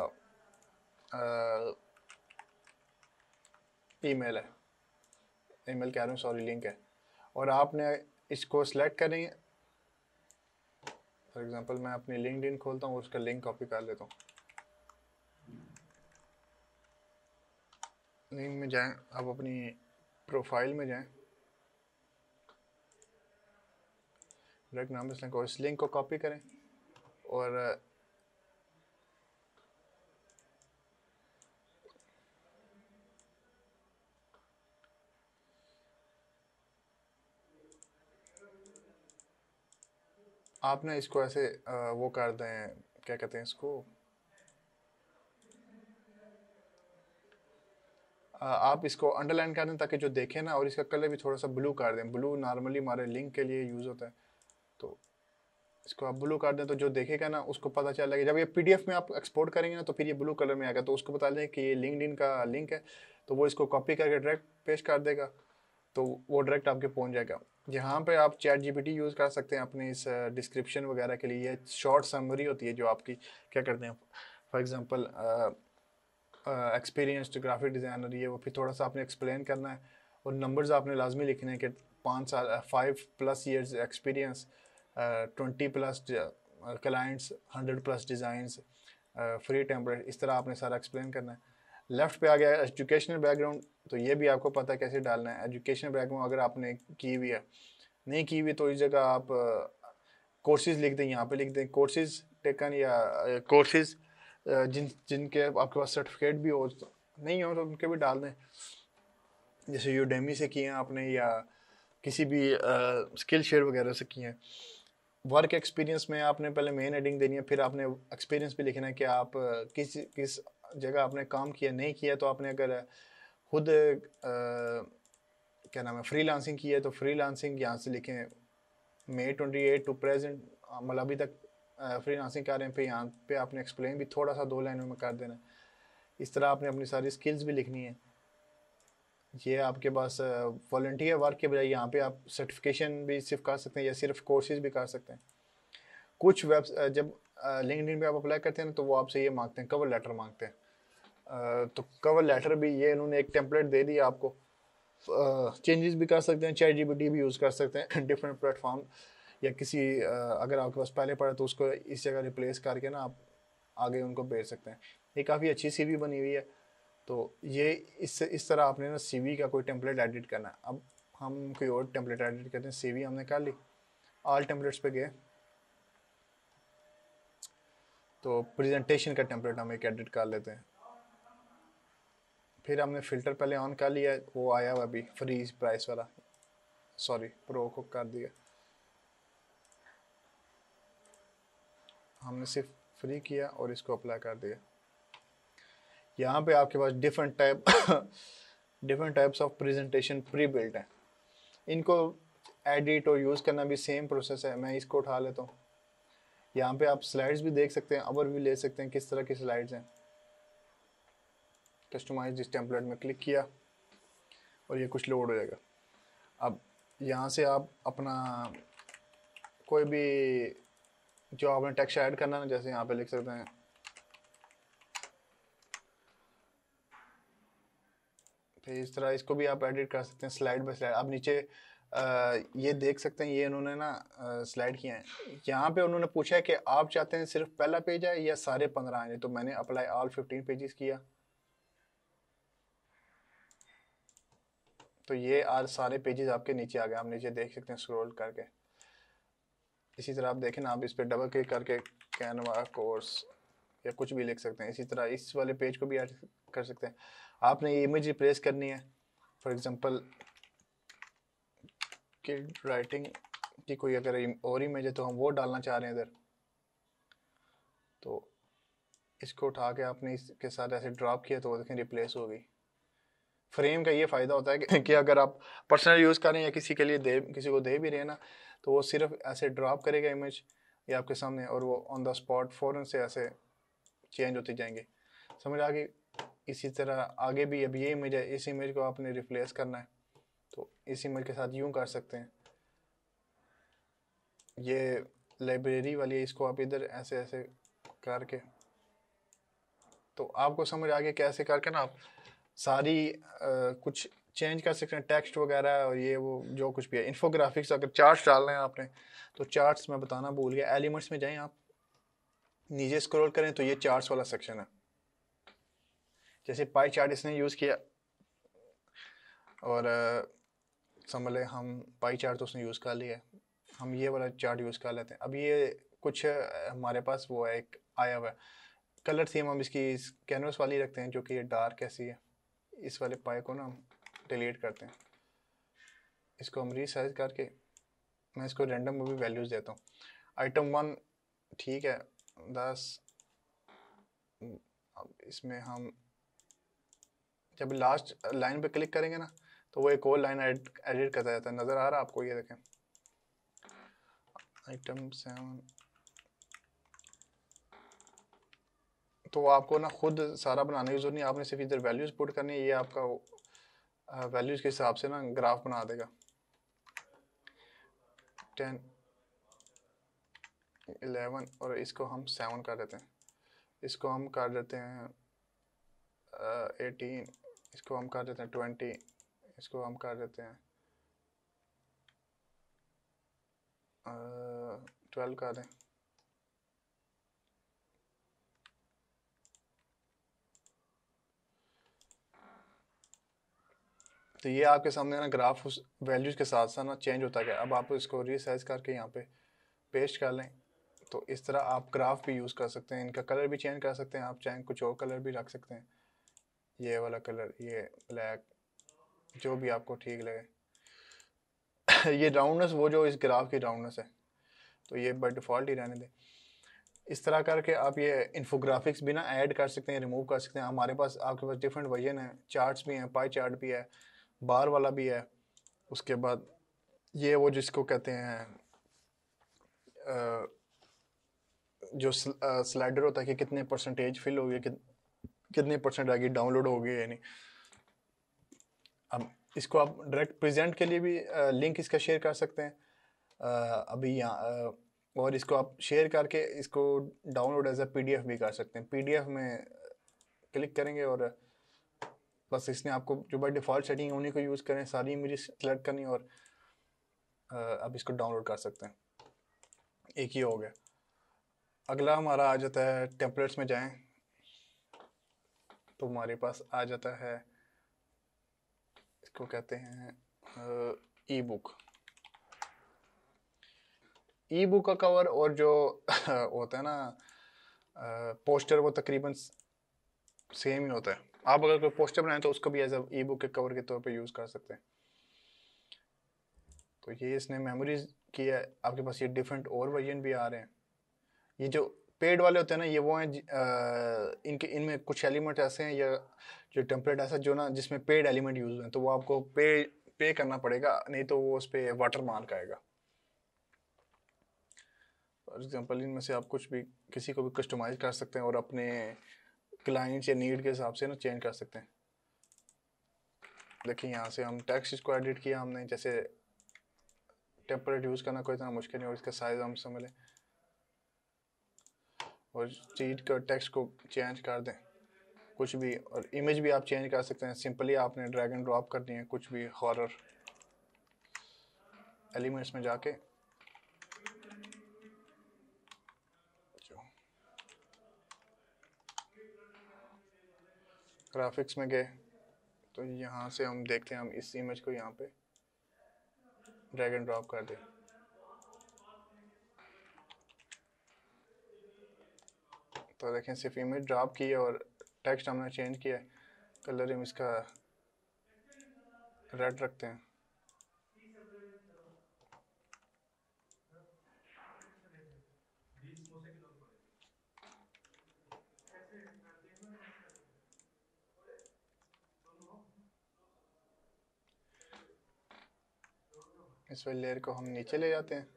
ई मेल है ई मेल कह रहा हूँ सॉरी लिंक है और आपने इसको सेलेक्ट करें फॉर एग्जांपल मैं अपनी लिंकड खोलता हूँ उसका लिंक कॉपी कर लेता हूँ लिंक में जाएं आप अपनी प्रोफाइल में जाएं डायरेक्ट नाम लिंक को इस लिंक को कॉपी करें और आपने इसको ऐसे वो कर दें क्या कहते हैं इसको आप इसको अंडरलाइन कर दें ताकि जो देखें ना और इसका कलर भी थोड़ा सा ब्लू कर दें ब्लू नॉर्मली हमारे लिंक के लिए यूज़ होता है तो इसको आप ब्लू कर दें तो जो देखेगा ना उसको पता चल जाएगा जब ये पी में आप एक्सपोर्ट करेंगे ना तो फिर ये ब्लू कलर में आएगा तो उसको बता दें कि ये लिंकड का लिंक है तो वो इसको कॉपी करके डायरेक्ट पेश कर देगा तो वो डायरेक्ट आपके पहुँच जाएगा यहाँ पे आप चैट जीपीटी यूज़ कर सकते हैं अपने इस डिस्क्रिप्शन वगैरह के लिए शॉर्ट समरी होती है जो आपकी क्या करते हैं for example experience to graphic designer ये वो फिर थोड़ा सा आपने एक्सप्लेन करना है और नंबर्स आपने लाजमी लिखने हैं कि पाँच साल five plus years experience twenty plus clients hundred plus designs free template इस तरह आपने सारा एक्सप्लेन करना है लेफ़्ट पे आ गया एजुकेशनल बैकग्राउंड तो ये भी आपको पता है कैसे डालना है एजुकेशनल बैकग्राउंड अगर आपने की हुई है नहीं की हुई तो इस जगह आप कोर्सेज लिख दें यहाँ पे लिख दें कोर्सेज टेकन या कोर्सेज़ जिन जिनके आपके पास सर्टिफिकेट भी हो नहीं हो तो उनके भी डाल दें जैसे यूडेमी से किए हैं आपने या किसी भी स्किल शेयर वगैरह से किए हैं वर्क एक्सपीरियंस में आपने पहले मेन हेडिंग देनी है फिर आपने एक्सपीरियंस भी लिखना है कि आप किस किस जगह आपने काम किया नहीं किया तो आपने अगर खुद क्या नाम है फ्री लांसिंग की है तो फ्री लांसिंग यहाँ से लिखें May twenty eight to present मतलब अभी तक फ्रीलांसिंग कर रहे हैं पे यहाँ पे आपने एक्सप्लेन भी थोड़ा सा दो लाइनों में कर देना है इस तरह आपने अपनी सारी स्किल्स भी लिखनी है ये आपके पास वॉल्टियर वर्क के बजाय यहाँ पे आप सर्टिफिकेशन भी सिर्फ कर सकते हैं या सिर्फ कोर्सेज भी कर सकते हैं कुछ वेब जब लिंकड पे आप अप्लाई करते हैं ना तो वो आपसे ये मांगते हैं कवर लेटर मांगते हैं तो कवर लेटर भी ये इन्होंने एक टेम्पलेट दे दिया आपको चेंजेस भी कर सकते हैं चैट जी भी यूज़ कर सकते हैं डिफरेंट प्लेटफॉर्म या किसी अगर आपके पास पहले पड़ा तो उसको इस जगह रिप्लेस करके ना आप आगे उनको भेज सकते हैं ये काफ़ी अच्छी सी बनी हुई है तो ये इससे इस तरह आपने ना सी का कोई टेम्पलेट एडिट करना है अब हम कोई और टेम्पलेट एडिट करते हैं सी हमने कर ली ऑल टेम्पलेट्स पे गए तो प्रेजेंटेशन का टेम्पलेट हम एक एडिट कर लेते हैं फिर हमने फ़िल्टर पहले ऑन कर लिया वो आया हुआ अभी फ्रीज प्राइस वाला सॉरी प्रो को कर दिया हमने सिर्फ फ्री किया और इसको अप्लाई कर दिया यहाँ पे आपके पास different type different types of presentation pre built हैं इनको एडिट और यूज़ करना भी सेम प्रोसेस है मैं इसको उठा लेता हूँ यहाँ पे आप स्लाइड्स भी देख सकते हैं अवर भी ले सकते हैं किस तरह की स्लाइड्स हैं कस्टमाइज इस टेम्पलेट में क्लिक किया और ये कुछ लोड हो जाएगा अब यहाँ से आप अपना कोई भी जो आपने टेक्स्ट ऐड करना है जैसे यहाँ पे लिख सकते हैं फिर तो इस तरह इसको भी आप एडिट कर सकते हैं स्लाइड बाई स्लाइड आप नीचे आ, ये देख सकते हैं ये इन्होंने ना स्लाइड किया है यहाँ पे उन्होंने पूछा है कि आप चाहते हैं सिर्फ पहला पेज आए या सारे पंद्रह आए तो मैंने अप्लाई ऑल फिफ्टीन पेजेस किया तो ये आज सारे पेजेस आपके नीचे आ गए आप नीचे देख सकते हैं स्क्रॉल करके इसी तरह आप देखें ना आप इस पर डबल क्लिक करके कैनवा कोर्स या कुछ भी लिख सकते हैं इसी तरह इस वाले पेज को भी ऐड कर सकते हैं आपने ये इमेज रिप्लेस करनी है फॉर एग्जांपल किड राइटिंग की कोई अगर और इमेज है तो हम वो डालना चाह रहे हैं इधर तो इसको उठा के आपने इसके साथ ऐसे ड्रॉप किया तो वो देखें रिप्लेस हो गई फ्रेम का ये फ़ायदा होता है कि, कि अगर आप पर्सनल यूज़ करें या किसी के लिए दे किसी को दे भी रहे हैं ना तो वो सिर्फ ऐसे ड्रॉप करेगा इमेज ये आपके सामने और वो ऑन द स्पॉट फ़ौरन से ऐसे चेंज होते जाएंगे समझ आ गई इसी तरह आगे भी अब ये इमेज है इस इमेज को आपने रिप्लेस करना है तो इस इमेज के साथ यूँ कर सकते हैं ये लाइब्रेरी वाली है इसको आप इधर ऐसे ऐसे करके तो आपको समझ आ गया कैसे करके ना आप सारी आ, कुछ चेंज कर सकते हैं टेक्स्ट वगैरह और ये वो जो कुछ भी है इन्फोग्राफिक्स अगर चार्ट्स डाल रहे हैं आपने तो चार्ट्स में बताना भूल गया एलिमेंट्स में जाएं आप नीचे स्क्रॉल करें तो ये चार्ट्स वाला सेक्शन है जैसे पाई चार्ट इसने यूज़ किया और समझ लें हम पाई चार्ट तो उसने यूज़ कर लिया हम ये वाला चार्ट यूज़ कर लेते हैं अब ये कुछ हमारे पास वो है एक आया हुआ है कलर थीम हम इसकी कैनवस वाली रखते हैं जो कि ये डार्क ऐसी है इस वाले पाए को ना हम डिलीट करते हैं इसको हम रिसाइज करके मैं इसको रेंडम मूवी वैल्यूज़ देता हूँ आइटम वन ठीक है दस अब इसमें हम जब लास्ट लाइन पे क्लिक करेंगे ना तो वो एक और लाइन एडिट करता जाता है नज़र आ रहा है आपको ये देखें आइटम सेवन तो आपको ना खुद सारा बनाने की जरूरत नहीं आपने सिर्फ इधर वैल्यूज पुट करनी है ये आपका वैल्यूज के हिसाब से ना ग्राफ बना देगा टेन एलेवन और इसको हम सेवन कर देते हैं इसको हम कर देते हैं एटीन इसको हम कर देते हैं ट्वेंटी इसको हम कर देते हैं ट्वेल्व कर दें तो ये आपके सामने ना ग्राफ उस वैल्यूज के साथ साथ ना चेंज होता गया अब आप इसको रिसाइज करके यहाँ पे पेस्ट कर लें तो इस तरह आप ग्राफ भी यूज़ कर सकते हैं इनका कलर भी चेंज कर सकते हैं आप चाहें कुछ और कलर भी रख सकते हैं ये वाला कलर ये ब्लैक जो भी आपको ठीक लगे ये राउंडनेस वो जो इस ग्राफ की राउंडनेस है तो ये बाई डिफ़ॉल्ट ही रहने दें इस तरह करके आप ये इन्फोग्राफिक्स भी ना ऐड कर सकते हैं रिमूव कर सकते हैं हमारे पास आपके पास डिफरेंट वर्जन है चार्ट्स भी हैं पाई चार्ट भी है बार वाला भी है उसके बाद ये वो जिसको कहते हैं जो स्लाइडर होता है कि कितने परसेंटेज फिल हो गए कि, कितने परसेंट आएगी डाउनलोड हो गए यानी अब इसको आप डायरेक्ट प्रेजेंट के लिए भी आ, लिंक इसका शेयर कर सकते हैं आ, अभी यहाँ और इसको आप शेयर करके इसको डाउनलोड एज अ पी भी कर सकते हैं पी में क्लिक करेंगे और बस इसने आपको जो बाई डिफ़ॉल्ट सेटिंग उन्हीं को यूज़ करें सारी इमेज सेलेक्ट करनी और आप इसको डाउनलोड कर सकते हैं एक ही हो गया अगला हमारा आ जाता है टेम्पलेट्स में जाएं तो हमारे पास आ जाता है इसको कहते हैं ई बुक ई बुक का कवर और जो होता है ना पोस्टर वो तकरीबन सेम ही होता है आप अगर कोई पोस्टर बनाए तो उसको भी एज ई बुक के कवर के तौर पर यूज़ कर सकते हैं तो ये इसने मेमोरीज की है आपके पास ये डिफरेंट और वर्जन भी आ रहे हैं ये जो पेड वाले होते हैं ना ये वो हैं इनके इनमें कुछ एलिमेंट ऐसे हैं या जो टेम्पलेट ऐसा जो ना जिसमें पेड एलिमेंट यूज़ हैं तो वो आपको पे पे करना पड़ेगा नहीं तो वो उस पर वाटर मार्क आएगा फॉर एग्ज़ाम्पल इनमें से आप कुछ भी किसी को भी कस्टमाइज़ कर सकते हैं और अपने क्लाइंट्स या नीड के हिसाब से ना चेंज कर सकते हैं देखिए यहाँ से हम टेक्स्ट को एडिट किया हमने जैसे टेम्परेट यूज़ करना कोई इतना मुश्किल नहीं और इसका साइज़ हम समझ लें और चीज का टेक्स्ट को चेंज कर दें कुछ भी और इमेज भी आप चेंज कर सकते हैं सिंपली आपने ड्रैग एंड ड्रॉप करनी है कुछ भी हॉरर एलिमेंट्स में जाके ग्राफिक्स में गए तो यहाँ से हम देखते हैं हम इस इमेज को यहाँ पे ड्रैग एंड ड्रॉप कर दें तो देखें सिर्फ इमेज ड्रॉप की है और टेक्स्ट हमने चेंज किया है कलर हम इसका रेड रखते हैं इस वाली लेयर को हम नीचे ले जाते हैं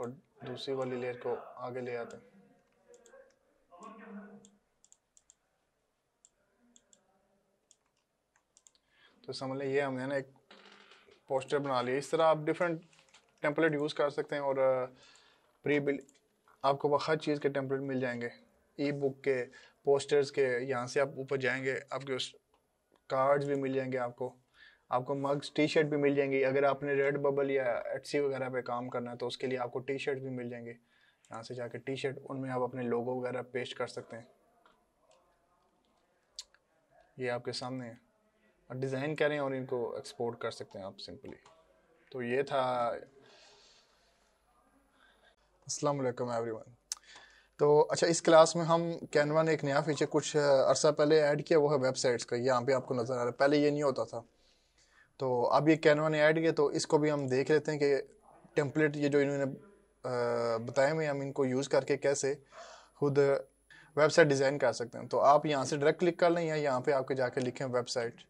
और दूसरी वाली लेयर को आगे ले जाते हैं तो समझ लें ये हमने ना एक पोस्टर बना लिया इस तरह आप डिफरेंट टेम्पलेट यूज़ कर सकते हैं और प्री uh, बिल आपको हर चीज़ के टेम्पलेट मिल जाएंगे ई बुक के पोस्टर्स के यहाँ से आप ऊपर जाएंगे आपके उस कार्ड्स भी मिल जाएंगे आपको आपको मग्स टी शर्ट भी मिल जाएंगी अगर आपने रेड बबल या एटसी वगैरह पे काम करना है तो उसके लिए आपको टी शर्ट भी मिल जाएंगे यहाँ से जाके टी शर्ट उनमें आप अपने लोगो वगैरह पेस्ट कर सकते हैं ये आपके सामने है और डिज़ाइन करें और इनको एक्सपोर्ट कर सकते हैं आप सिंपली तो ये था अस्सलाम एवरी वन तो अच्छा इस क्लास में हम कैनवा ने एक नया फीचर कुछ अरसा पहले ऐड किया वो है वेबसाइट्स का यहाँ पे आपको नज़र आ रहा है पहले ये नहीं होता था तो अब ये कैनवा ने ऐड किया तो इसको भी हम देख लेते हैं कि टेम्पलेट ये जो इन्होंने बताया हुए हम इनको यूज़ करके कैसे खुद वेबसाइट डिज़ाइन कर सकते हैं तो आप यहाँ से डायरेक्ट क्लिक कर लें या यहाँ पे आपके जाके लिखें वेबसाइट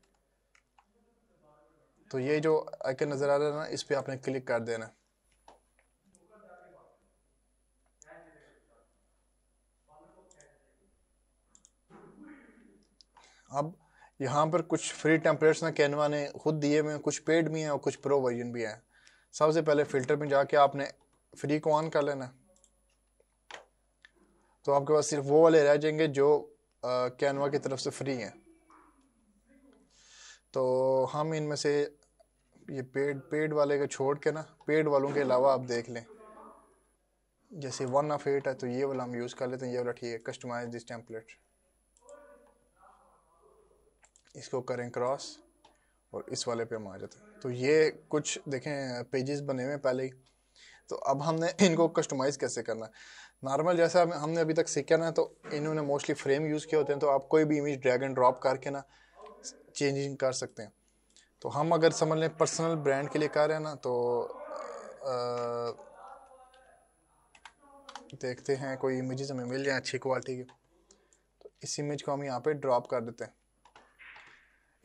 तो ये जो आइकन नज़र आ रहा है ना इस पर आपने क्लिक कर देना अब यहाँ पर कुछ फ्री टेम्पलेट्स ना कैनवा ने खुद दिए हुए हैं कुछ पेड भी हैं और कुछ प्रो वर्जन भी हैं सबसे पहले फ़िल्टर में जाके आपने फ्री को ऑन कर लेना तो आपके पास सिर्फ वो वाले रह जाएंगे जो कैनवा की तरफ से फ्री हैं तो हम इनमें से ये पेड पेड वाले को छोड़ के ना पेड वालों के अलावा आप देख लें जैसे वन ऑफ एट है तो ये वाला हम यूज़ कर लेते हैं ये वाला ठीक है कस्टमाइज दिस टेम्पलेट इसको करें क्रॉस और इस वाले पे हम आ जाते हैं तो ये कुछ देखें पेजेस बने हुए हैं पहले ही तो अब हमने इनको कस्टमाइज़ कैसे करना है नॉर्मल जैसा हमने अभी तक सीखा ना तो इन्होंने मोस्टली फ्रेम यूज़ किए होते हैं तो आप कोई भी इमेज ड्रैग एंड ड्रॉप करके ना चेंजिंग कर सकते हैं तो हम अगर समझ लें पर्सनल ब्रांड के लिए कर रहे हैं ना तो आ, देखते हैं कोई इमेजेस हमें मिल जाए अच्छी क्वालिटी की तो इस इमेज को हम यहाँ पे ड्रॉप कर देते हैं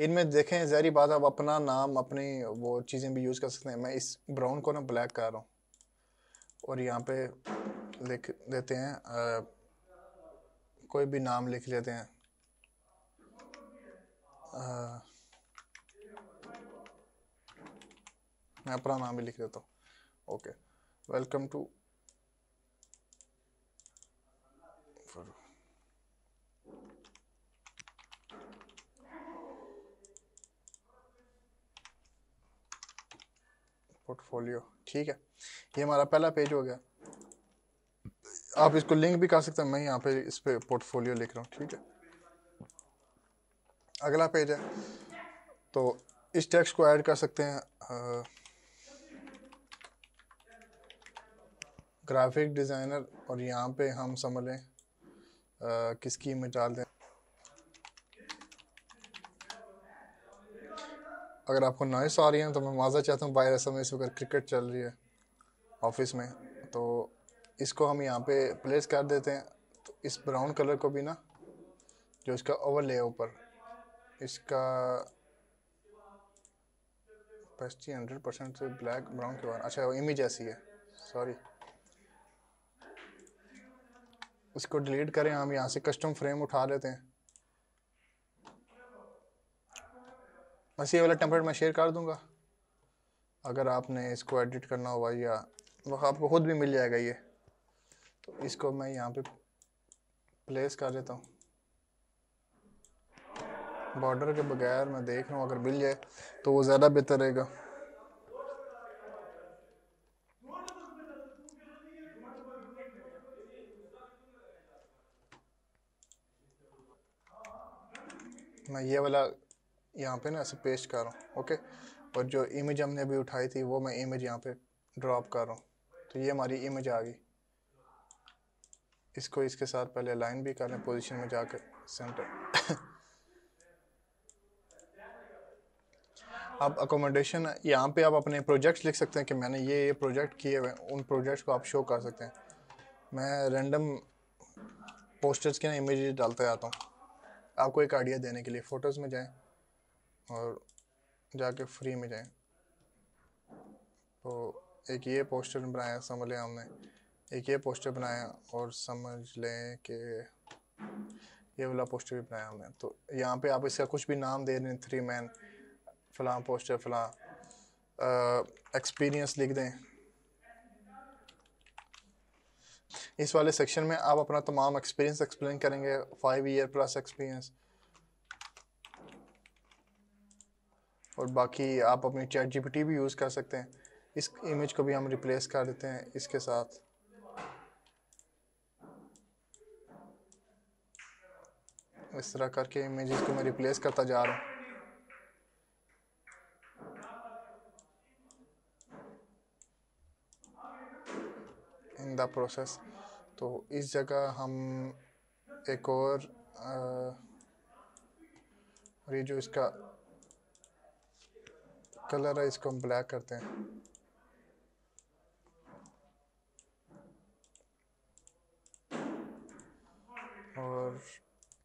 इनमें देखें ज़हरी बात आप अपना नाम अपनी वो चीज़ें भी यूज़ कर सकते हैं मैं इस ब्राउन को ना ब्लैक कर रहा हूँ और यहाँ पे लिख देते हैं आ, कोई भी नाम लिख लेते हैं आ, मैं अपना नाम भी लिख देता हूँ ओके वेलकम टू पोर्टफोलियो ठीक है ये हमारा पहला पेज हो गया आप इसको लिंक भी कर सकते हैं मैं यहाँ पे इस पर पोर्टफोलियो लिख रहा हूँ ठीक है अगला पेज है तो इस टेक्स्ट को ऐड कर सकते हैं ग्राफिक डिज़ाइनर और यहाँ पे हम समझ लें किसकी इमेज डाल दें अगर आपको नॉइस आ रही है तो मैं माजा चाहता हूँ बाहर ऐसा में इस वक्त क्रिकेट चल रही है ऑफिस में तो इसको हम यहाँ पे प्लेस कर देते हैं तो इस ब्राउन कलर को भी ना जो इसका ओवर ले ऊपर इसका पेस्टी हंड्रेड परसेंट से ब्लैक ब्राउन के बाद अच्छा वो इमेज ऐसी है सॉरी इसको डिलीट करें हम यहाँ से कस्टम फ्रेम उठा लेते हैं बस ये वाला टेम्पलेट मैं शेयर कर दूंगा अगर आपने इसको एडिट करना हुआ या वह आपको खुद भी मिल जाएगा ये तो इसको मैं यहाँ पे प्लेस कर देता हूँ बॉर्डर के बगैर मैं देख रहा हूँ अगर मिल जाए तो वो ज़्यादा बेहतर रहेगा मैं ये वाला यहाँ पे ना ऐसे पेस्ट कर रहा हूँ ओके और जो इमेज हमने अभी उठाई थी वो मैं इमेज यहाँ पे ड्रॉप कर रहा हूँ तो ये हमारी इमेज आ गई इसको इसके साथ पहले लाइन भी कर लें पोजिशन में जाकर सेंटर आप अकोमोडेशन यहाँ पे आप अपने प्रोजेक्ट्स लिख सकते हैं कि मैंने ये ये प्रोजेक्ट किए हुए उन प्रोजेक्ट्स को आप शो कर सकते हैं मैं रैंडम पोस्टर्स के ना इमेज डालता जाता हूँ आपको एक आइडिया देने के लिए फ़ोटोज़ में जाएं और जाके फ्री में जाएं तो एक ये पोस्टर बनाया समझ लें हमने एक ये पोस्टर बनाया और समझ लें कि ये वाला पोस्टर भी बनाया हमने तो यहाँ पे आप इसका कुछ भी नाम दे दें थ्री मैन फलां पोस्टर फलां एक्सपीरियंस लिख दें इस वाले सेक्शन में आप अपना तमाम एक्सपीरियंस एक्सप्लेन करेंगे फाइव ईयर प्लस एक्सपीरियंस और बाकी आप अपनी चैट जी भी यूज़ कर सकते हैं इस इमेज को भी हम रिप्लेस कर देते हैं इसके साथ इस तरह करके इमेजेस को मैं रिप्लेस करता जा रहा हूँ इन द प्रोसेस तो इस जगह हम एक और आ, और ये जो इसका कलर है इसको हम ब्लैक करते हैं और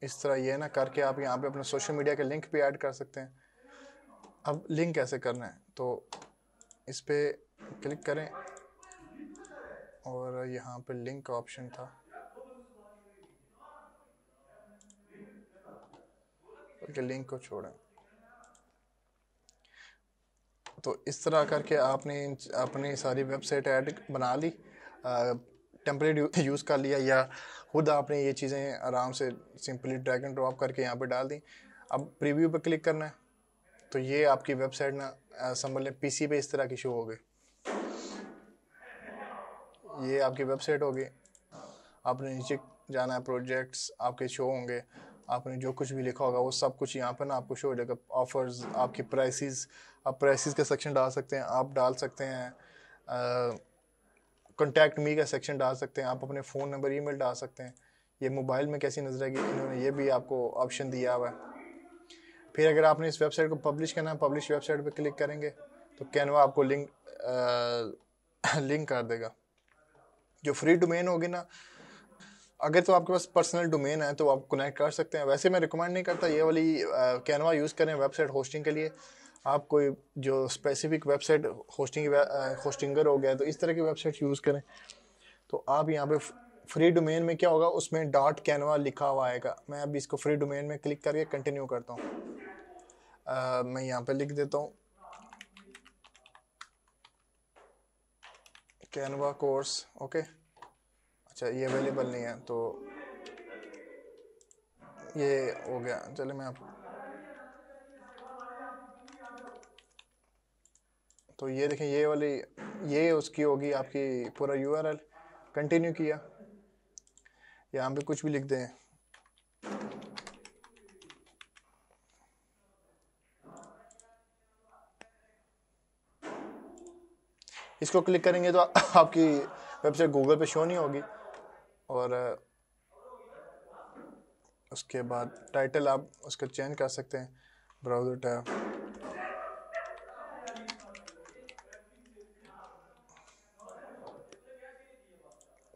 इस तरह ये ना करके आप यहाँ पे अपना सोशल मीडिया के लिंक भी ऐड कर सकते हैं अब लिंक कैसे करना है तो इस पर क्लिक करें और यहाँ पे लिंक का ऑप्शन था लिंक को छोड़ें तो इस तरह करके आपने अपनी सारी वेबसाइट ऐड बना ली टेम्पलेट यूज़ कर लिया या खुद आपने ये चीज़ें आराम से सिंपली ड्रैग एंड ड्रॉप करके यहाँ पे डाल दी अब प्रीव्यू पे क्लिक करना है तो ये आपकी वेबसाइट ना संभल लें पी पे इस तरह की शो हो गई ये आपकी वेबसाइट होगी आपने नीचे जाना है प्रोजेक्ट्स आपके शो होंगे आपने जो कुछ भी लिखा होगा वो सब कुछ यहाँ पर ना आपको शो हो जाएगा ऑफर्स आपकी प्राइसेस आप प्राइसेस का सेक्शन डाल सकते हैं आप डाल सकते हैं कॉन्टैक्ट मी का सेक्शन डाल सकते हैं आप अपने फ़ोन नंबर ई डाल सकते हैं ये मोबाइल में कैसी नज़र आएगी इन्होंने ये भी आपको ऑप्शन दिया हुआ है फिर अगर आपने इस वेबसाइट को पब्लिश करना है पब्लिश वेबसाइट पर क्लिक करेंगे तो कैनवा आपको लिंक आ, लिंक कर देगा जो फ्री डोमेन होगी ना अगर तो आपके पास पर्सनल डोमेन है तो आप कनेक्ट कर सकते हैं वैसे मैं रिकमेंड नहीं करता ये वाली कैनवा यूज़ करें वेबसाइट होस्टिंग के लिए आप कोई जो स्पेसिफिक वेबसाइट होस्टिंग होस्टिंगर हो गया तो इस तरह की वेबसाइट यूज़ करें तो आप यहाँ पे फ्री डोमेन में क्या होगा उसमें डॉट कैनवा लिखा हुआ आएगा मैं अभी इसको फ्री डोमेन में क्लिक करके कंटिन्यू करता हूँ मैं यहाँ पे लिख देता हूँ कैनवा कोर्स ओके अच्छा ये अवेलेबल नहीं है तो ये हो गया चले मैं आप तो ये देखें ये वाली ये उसकी होगी आपकी पूरा यू आर एल कंटिन्यू किया यहाँ पे कुछ भी लिख दें इसको क्लिक करेंगे तो आपकी वेबसाइट गूगल पे शो नहीं होगी और उसके बाद टाइटल आप उसका चेंज कर सकते हैं ब्राउज़र टैब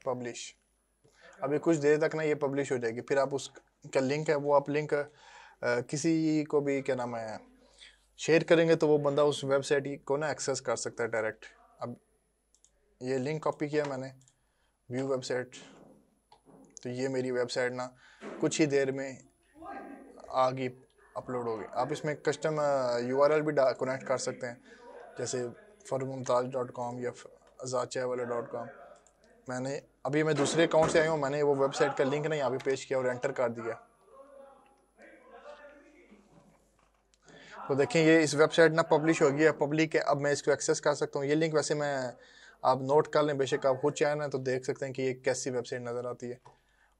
पब्लिश अभी कुछ देर तक ना ये पब्लिश हो जाएगी फिर आप उसका लिंक है वो आप लिंक आ, किसी को भी क्या नाम है शेयर करेंगे तो वो बंदा उस वेबसाइट को ना एक्सेस कर सकता है डायरेक्ट अब ये लिंक कॉपी किया मैंने व्यू वेबसाइट तो ये मेरी वेबसाइट ना कुछ ही देर में आगे अपलोड होगी आप इसमें कस्टम यू भी कनेक्ट कर सकते हैं जैसे फरमताज मुमताज डॉट कॉम या अजाचा वाला डॉट कॉम मैंने अभी मैं दूसरे अकाउंट से आया हूँ मैंने वो वेबसाइट का लिंक ना यहाँ पे पेश किया और एंटर कर दिया तो देखें ये इस वेबसाइट ना पब्लिश हो है पब्लिक है अब मैं इसको एक्सेस कर सकता हूँ ये लिंक वैसे मैं आप नोट कर लें बेशक आप हो चाहे ना तो देख सकते हैं कि ये कैसी वेबसाइट नज़र आती है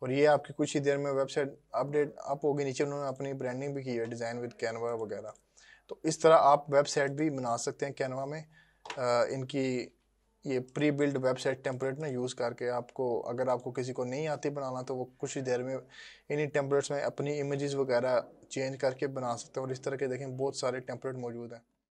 और ये आपकी कुछ ही देर में वेबसाइट अपडेट अप होगी नीचे उन्होंने अपनी ब्रांडिंग भी की है डिज़ाइन विद कैनवा वगैरह तो इस तरह आप वेबसाइट भी बना सकते हैं कैनवा में आ, इनकी ये प्री बिल्ड वेबसाइट टेम्पलेट ना यूज़ करके आपको अगर आपको किसी को नहीं आती बनाना तो वो कुछ ही देर में इन्हीं टेम्पलेट्स में अपनी इमेजेस वगैरह चेंज करके बना सकते हैं और इस तरह के देखें बहुत सारे टेम्पलेट मौजूद हैं